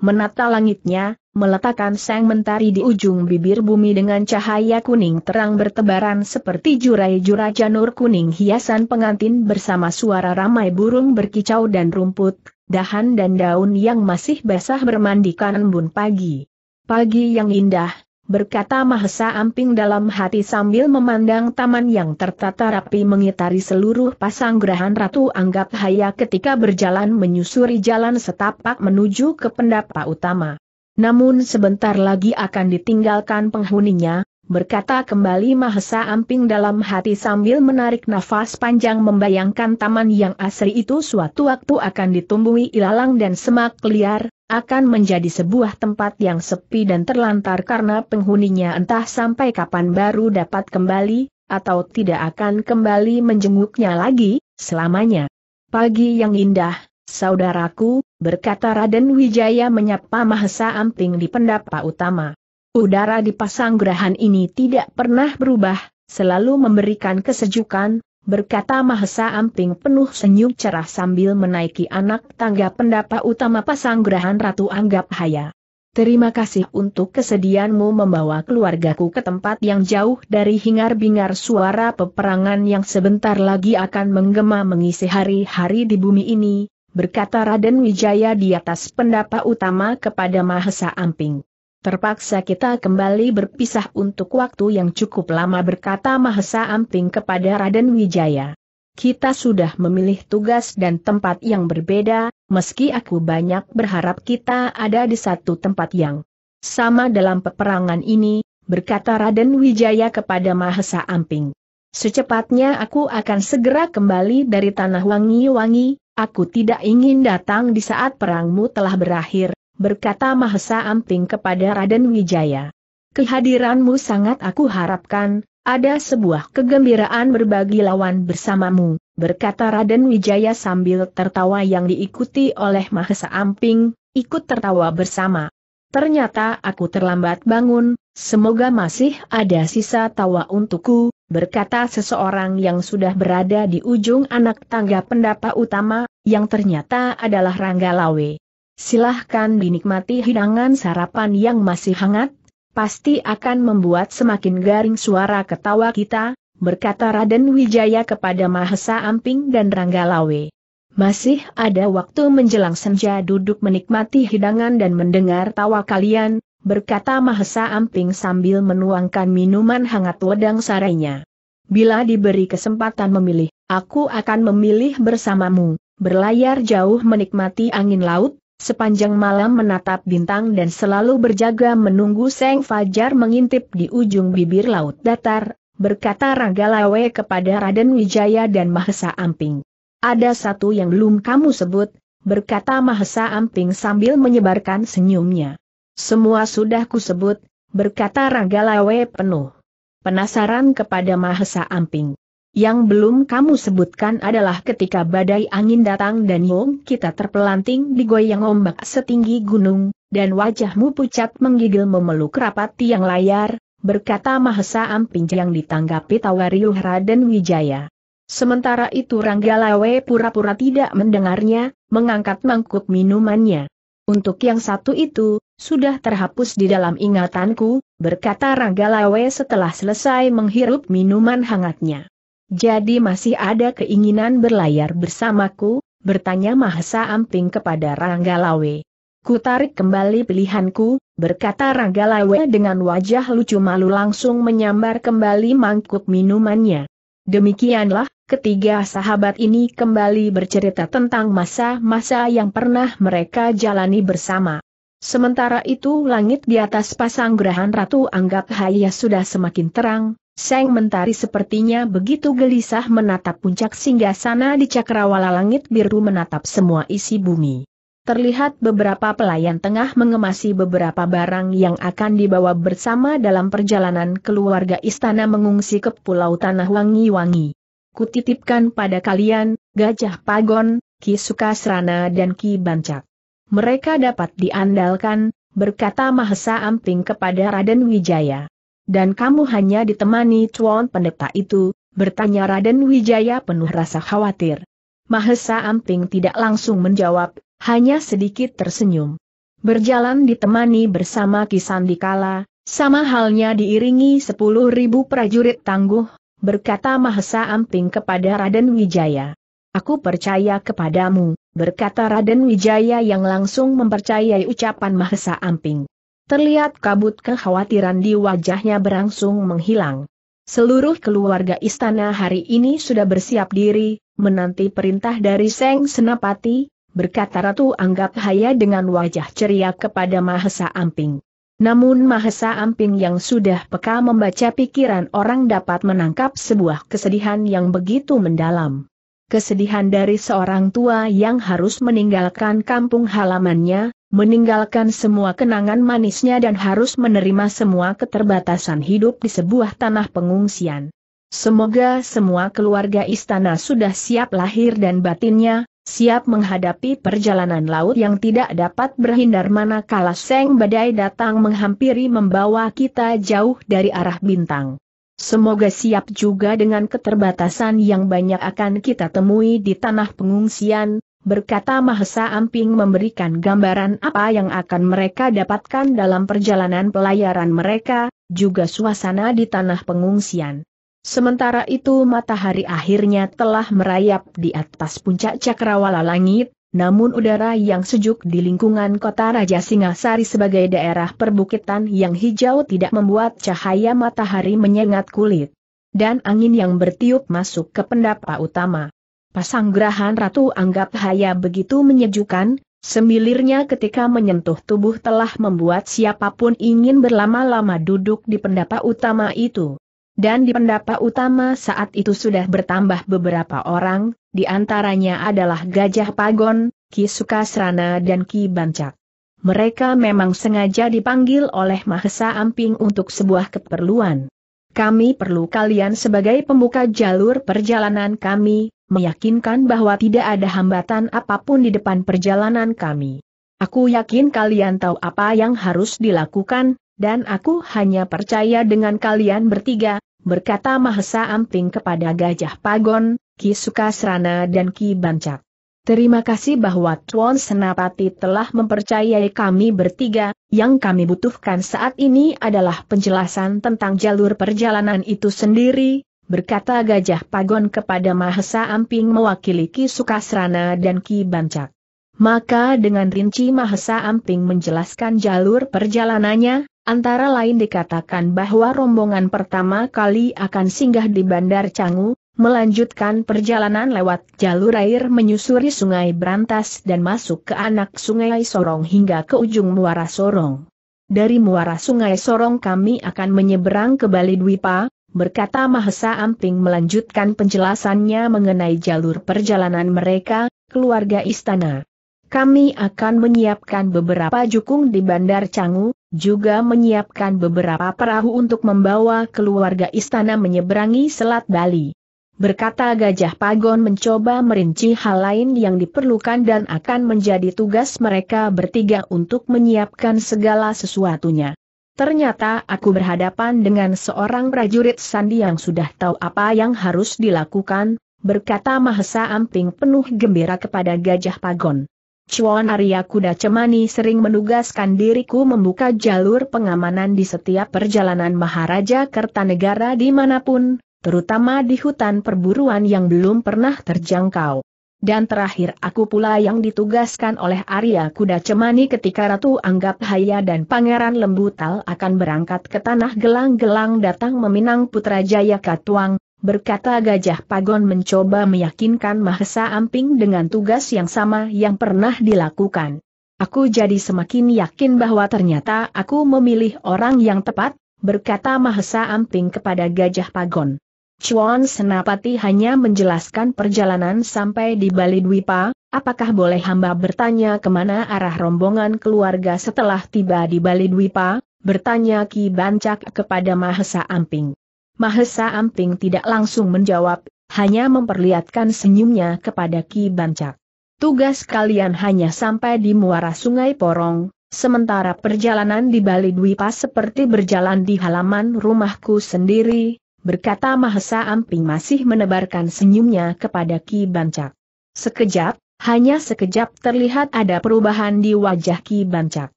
menata langitnya, meletakkan sang mentari di ujung bibir bumi dengan cahaya kuning terang bertebaran seperti jurai-jurai janur kuning hiasan pengantin bersama suara ramai burung berkicau dan rumput, dahan dan daun yang masih basah bermandikan embun pagi. Pagi yang indah, berkata Mahesa Amping dalam hati sambil memandang taman yang tertata rapi mengitari seluruh pasang gerahan Ratu Anggap Haya ketika berjalan menyusuri jalan setapak menuju ke pendapa utama. Namun sebentar lagi akan ditinggalkan penghuninya, berkata kembali Mahesa Amping dalam hati sambil menarik nafas panjang membayangkan taman yang asri itu suatu waktu akan ditumbuhi ilalang dan semak liar, akan menjadi sebuah tempat yang sepi dan terlantar karena penghuninya entah sampai kapan baru dapat kembali, atau tidak akan kembali menjenguknya lagi, selamanya. Pagi yang indah, saudaraku, berkata Raden Wijaya menyapa Mahesa Amping di pendapa utama. Udara di Pasanggrahan ini tidak pernah berubah, selalu memberikan kesejukan, berkata Mahesa Amping penuh senyum cerah sambil menaiki anak tangga pendapa utama Pasanggrahan Ratu Anggap Haya. Terima kasih untuk kesediaanmu membawa keluargaku ke tempat yang jauh dari hingar-bingar suara peperangan yang sebentar lagi akan menggema mengisi hari-hari di bumi ini, berkata Raden Wijaya di atas pendapa utama kepada Mahesa Amping. Terpaksa kita kembali berpisah untuk waktu yang cukup lama berkata Mahesa Amping kepada Raden Wijaya. Kita sudah memilih tugas dan tempat yang berbeda, meski aku banyak berharap kita ada di satu tempat yang sama dalam peperangan ini, berkata Raden Wijaya kepada Mahesa Amping. Secepatnya aku akan segera kembali dari tanah wangi-wangi, aku tidak ingin datang di saat perangmu telah berakhir, berkata Mahesa Amping kepada Raden Wijaya. Kehadiranmu sangat aku harapkan, ada sebuah kegembiraan berbagi lawan bersamamu, berkata Raden Wijaya sambil tertawa yang diikuti oleh Mahesa Amping, ikut tertawa bersama. Ternyata aku terlambat bangun, semoga masih ada sisa tawa untukku, berkata seseorang yang sudah berada di ujung anak tangga pendapa utama, yang ternyata adalah Rangga Lawe. Silahkan dinikmati hidangan sarapan yang masih hangat, pasti akan membuat semakin garing suara ketawa kita, berkata Raden Wijaya kepada Mahesa Amping dan Ranggalawe. Masih ada waktu menjelang senja duduk menikmati hidangan dan mendengar tawa kalian, berkata Mahesa Amping sambil menuangkan minuman hangat wedang sarainya. Bila diberi kesempatan memilih, aku akan memilih bersamamu, berlayar jauh menikmati angin laut, sepanjang malam menatap bintang dan selalu berjaga menunggu Seng Fajar mengintip di ujung bibir laut datar, berkata Ranggalawe kepada Raden Wijaya dan Mahesa Amping. Ada satu yang belum kamu sebut, berkata Mahesa Amping sambil menyebarkan senyumnya. Semua sudah kusebut, berkata Ranggalawe penuh. Penasaran kepada Mahesa Amping. Yang belum kamu sebutkan adalah ketika badai angin datang dan Yong kita terpelanting digoyang ombak setinggi gunung, dan wajahmu pucat menggigil memeluk rapat tiang layar, berkata Mahesa Amping yang ditanggapi Tawariuh Raden Wijaya. Sementara itu Ranggalawe pura-pura tidak mendengarnya, mengangkat mangkuk minumannya. Untuk yang satu itu, sudah terhapus di dalam ingatanku, berkata Ranggalawe setelah selesai menghirup minuman hangatnya. Jadi masih ada keinginan berlayar bersamaku, bertanya Mahesa Amping kepada Ranggalawe. Ku tarik kembali pilihanku, berkata Ranggalawe dengan wajah lucu malu langsung menyambar kembali mangkuk minumannya. Demikianlah, ketiga sahabat ini kembali bercerita tentang masa-masa yang pernah mereka jalani bersama. Sementara itu langit di atas pasang gerahan Ratu Anggap Haya sudah semakin terang, Seng Mentari sepertinya begitu gelisah menatap puncak singgah sana di cakrawala langit biru menatap semua isi bumi. Terlihat beberapa pelayan tengah mengemasi beberapa barang yang akan dibawa bersama dalam perjalanan keluarga istana mengungsi ke Pulau Tanah Wangi-Wangi. Kutitipkan pada kalian, Gajah Pagon, Ki Sukasrana dan Ki Bancak. Mereka dapat diandalkan, berkata Mahesa Amping kepada Raden Wijaya dan kamu hanya ditemani cuan pendeta itu, bertanya Raden Wijaya penuh rasa khawatir. Mahesa Amping tidak langsung menjawab, hanya sedikit tersenyum. Berjalan ditemani bersama dikala, sama halnya diiringi sepuluh ribu prajurit tangguh, berkata Mahesa Amping kepada Raden Wijaya. Aku percaya kepadamu, berkata Raden Wijaya yang langsung mempercayai ucapan Mahesa Amping. Terlihat kabut kekhawatiran di wajahnya berangsung menghilang. Seluruh keluarga istana hari ini sudah bersiap diri, menanti perintah dari Seng Senapati, berkata Ratu Anggap Haya dengan wajah ceria kepada Mahesa Amping. Namun Mahesa Amping yang sudah peka membaca pikiran orang dapat menangkap sebuah kesedihan yang begitu mendalam. Kesedihan dari seorang tua yang harus meninggalkan kampung halamannya, meninggalkan semua kenangan manisnya dan harus menerima semua keterbatasan hidup di sebuah tanah pengungsian. Semoga semua keluarga istana sudah siap lahir dan batinnya, siap menghadapi perjalanan laut yang tidak dapat berhindar manakala Seng Badai datang menghampiri membawa kita jauh dari arah bintang. Semoga siap juga dengan keterbatasan yang banyak akan kita temui di tanah pengungsian, berkata Mahesa Amping memberikan gambaran apa yang akan mereka dapatkan dalam perjalanan pelayaran mereka, juga suasana di tanah pengungsian. Sementara itu matahari akhirnya telah merayap di atas puncak cakrawala langit, namun udara yang sejuk di lingkungan kota Raja Singasari sebagai daerah perbukitan yang hijau tidak membuat cahaya matahari menyengat kulit. Dan angin yang bertiup masuk ke pendapa utama. Pasanggrahan Ratu anggap haya begitu menyejukkan, semilirnya ketika menyentuh tubuh telah membuat siapapun ingin berlama-lama duduk di pendapa utama itu. Dan di pendapa utama saat itu sudah bertambah beberapa orang, di antaranya adalah Gajah Pagon, Ki Sukasrana dan Ki Bancak. Mereka memang sengaja dipanggil oleh Mahesa Amping untuk sebuah keperluan. Kami perlu kalian sebagai pembuka jalur perjalanan kami, meyakinkan bahwa tidak ada hambatan apapun di depan perjalanan kami. Aku yakin kalian tahu apa yang harus dilakukan, dan aku hanya percaya dengan kalian bertiga, berkata Mahesa Amping kepada Gajah Pagon, Ki Sukasrana dan Ki Bancak. Terima kasih bahwa Tuan Senapati telah mempercayai kami bertiga, yang kami butuhkan saat ini adalah penjelasan tentang jalur perjalanan itu sendiri, berkata Gajah Pagon kepada Mahesa Amping mewakili Ki Sukasrana dan Ki Bancak. Maka dengan rinci Mahesa Amping menjelaskan jalur perjalanannya, antara lain dikatakan bahwa rombongan pertama kali akan singgah di Bandar Canggu, melanjutkan perjalanan lewat jalur air menyusuri sungai Brantas dan masuk ke anak sungai Sorong hingga ke ujung muara Sorong. Dari muara sungai Sorong kami akan menyeberang ke Bali Dwipa, berkata Mahesa Amping melanjutkan penjelasannya mengenai jalur perjalanan mereka, keluarga istana. Kami akan menyiapkan beberapa jukung di Bandar Canggu, juga menyiapkan beberapa perahu untuk membawa keluarga istana menyeberangi Selat Bali berkata Gajah Pagon mencoba merinci hal lain yang diperlukan dan akan menjadi tugas mereka bertiga untuk menyiapkan segala sesuatunya. Ternyata aku berhadapan dengan seorang prajurit sandi yang sudah tahu apa yang harus dilakukan, berkata Mahesa Amping penuh gembira kepada Gajah Pagon. Chuan Arya Kuda Cemani sering menugaskan diriku membuka jalur pengamanan di setiap perjalanan Maharaja Kertanegara dimanapun, terutama di hutan perburuan yang belum pernah terjangkau. Dan terakhir aku pula yang ditugaskan oleh Arya Kuda Cemani ketika Ratu Anggap Haya dan Pangeran Lembutal akan berangkat ke tanah gelang-gelang datang meminang Putra Jaya Katuang, berkata Gajah Pagon mencoba meyakinkan Mahesa Amping dengan tugas yang sama yang pernah dilakukan. Aku jadi semakin yakin bahwa ternyata aku memilih orang yang tepat, berkata Mahesa Amping kepada Gajah Pagon. Chuan Senapati hanya menjelaskan perjalanan sampai di Bali Dwipa, apakah boleh hamba bertanya kemana arah rombongan keluarga setelah tiba di Bali Dwipa, bertanya Ki Bancak kepada Mahesa Amping. Mahesa Amping tidak langsung menjawab, hanya memperlihatkan senyumnya kepada Ki Bancak. Tugas kalian hanya sampai di muara sungai Porong, Sementara perjalanan di Bali Dwipa seperti berjalan di halaman rumahku sendiri, berkata Mahesa Amping masih menebarkan senyumnya kepada Ki Bancak. Sekejap, hanya sekejap terlihat ada perubahan di wajah Ki Bancak.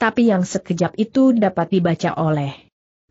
Tapi yang sekejap itu dapat dibaca oleh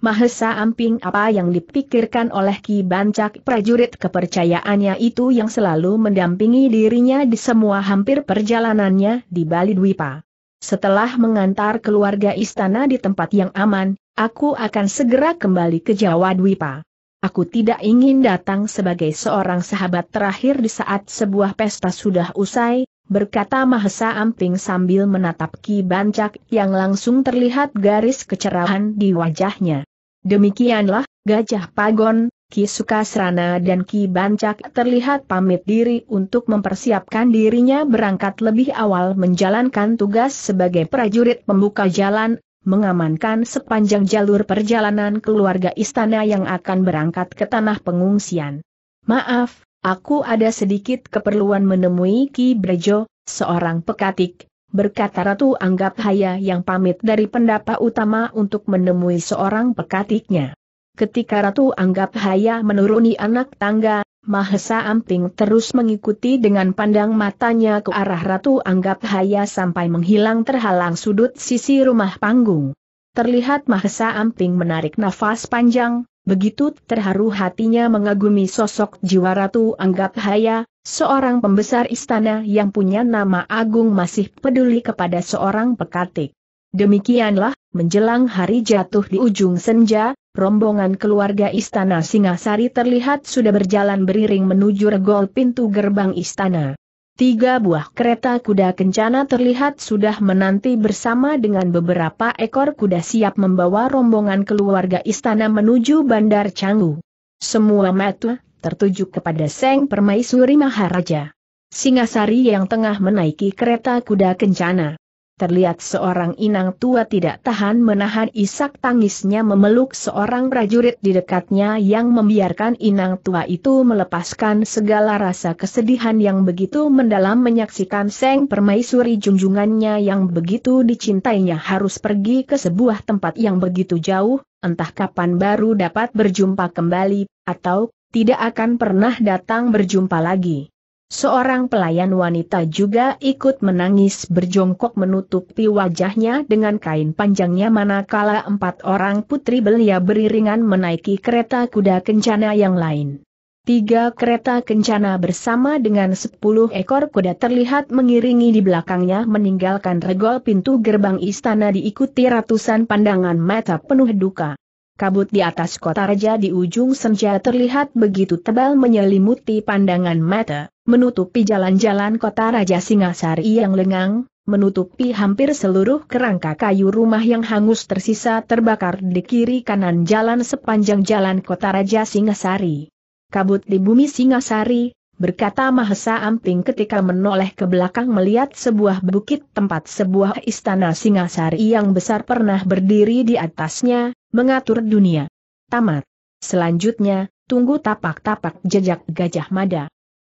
Mahesa Amping apa yang dipikirkan oleh Ki Bancak prajurit kepercayaannya itu yang selalu mendampingi dirinya di semua hampir perjalanannya di Bali Dwipa. Setelah mengantar keluarga istana di tempat yang aman, aku akan segera kembali ke Jawa Dwipa. Aku tidak ingin datang sebagai seorang sahabat terakhir di saat sebuah pesta sudah usai, berkata Mahesa Amping sambil menatap Ki Bancak yang langsung terlihat garis kecerahan di wajahnya. Demikianlah, Gajah Pagon, Ki Sukasrana dan Ki Bancak terlihat pamit diri untuk mempersiapkan dirinya berangkat lebih awal menjalankan tugas sebagai prajurit pembuka jalan, mengamankan sepanjang jalur perjalanan keluarga istana yang akan berangkat ke tanah pengungsian. Maaf, aku ada sedikit keperluan menemui Ki Brejo, seorang pekatik, berkata Ratu Anggap Haya yang pamit dari pendapa utama untuk menemui seorang pekatiknya. Ketika Ratu Anggap Haya menuruni anak tangga, Mahesa Amping terus mengikuti dengan pandang matanya ke arah Ratu Anggap Haya sampai menghilang terhalang sudut sisi rumah panggung. Terlihat Mahesa Amping menarik nafas panjang, begitu terharu hatinya mengagumi sosok jiwa Ratu Anggap Haya, seorang pembesar istana yang punya nama agung masih peduli kepada seorang pekatik. Demikianlah, menjelang hari jatuh di ujung senja, rombongan keluarga istana Singasari terlihat sudah berjalan beriring menuju regol pintu gerbang istana. Tiga buah kereta kuda kencana terlihat sudah menanti bersama dengan beberapa ekor kuda siap membawa rombongan keluarga istana menuju Bandar Canggu. Semua mata tertuju kepada Seng Permaisuri Maharaja. Singasari yang tengah menaiki kereta kuda kencana terlihat seorang inang tua tidak tahan menahan isak tangisnya memeluk seorang prajurit di dekatnya yang membiarkan inang tua itu melepaskan segala rasa kesedihan yang begitu mendalam menyaksikan Seng Permaisuri junjungannya yang begitu dicintainya harus pergi ke sebuah tempat yang begitu jauh, entah kapan baru dapat berjumpa kembali, atau tidak akan pernah datang berjumpa lagi. Seorang pelayan wanita juga ikut menangis berjongkok menutupi wajahnya dengan kain panjangnya manakala empat orang putri belia beriringan menaiki kereta kuda kencana yang lain. Tiga kereta kencana bersama dengan sepuluh ekor kuda terlihat mengiringi di belakangnya meninggalkan regol pintu gerbang istana diikuti ratusan pandangan mata penuh duka. Kabut di atas kota raja di ujung senja terlihat begitu tebal menyelimuti pandangan mata, menutupi jalan-jalan kota raja Singasari yang lengang, menutupi hampir seluruh kerangka kayu rumah yang hangus tersisa terbakar di kiri kanan jalan sepanjang jalan kota Raja Singasari. Kabut di bumi Singasari, berkata Mahesa Amping ketika menoleh ke belakang melihat sebuah bukit tempat sebuah istana Singasari yang besar pernah berdiri di atasnya, mengatur dunia. Tamat. Selanjutnya, tunggu tapak-tapak jejak Gajah Mada.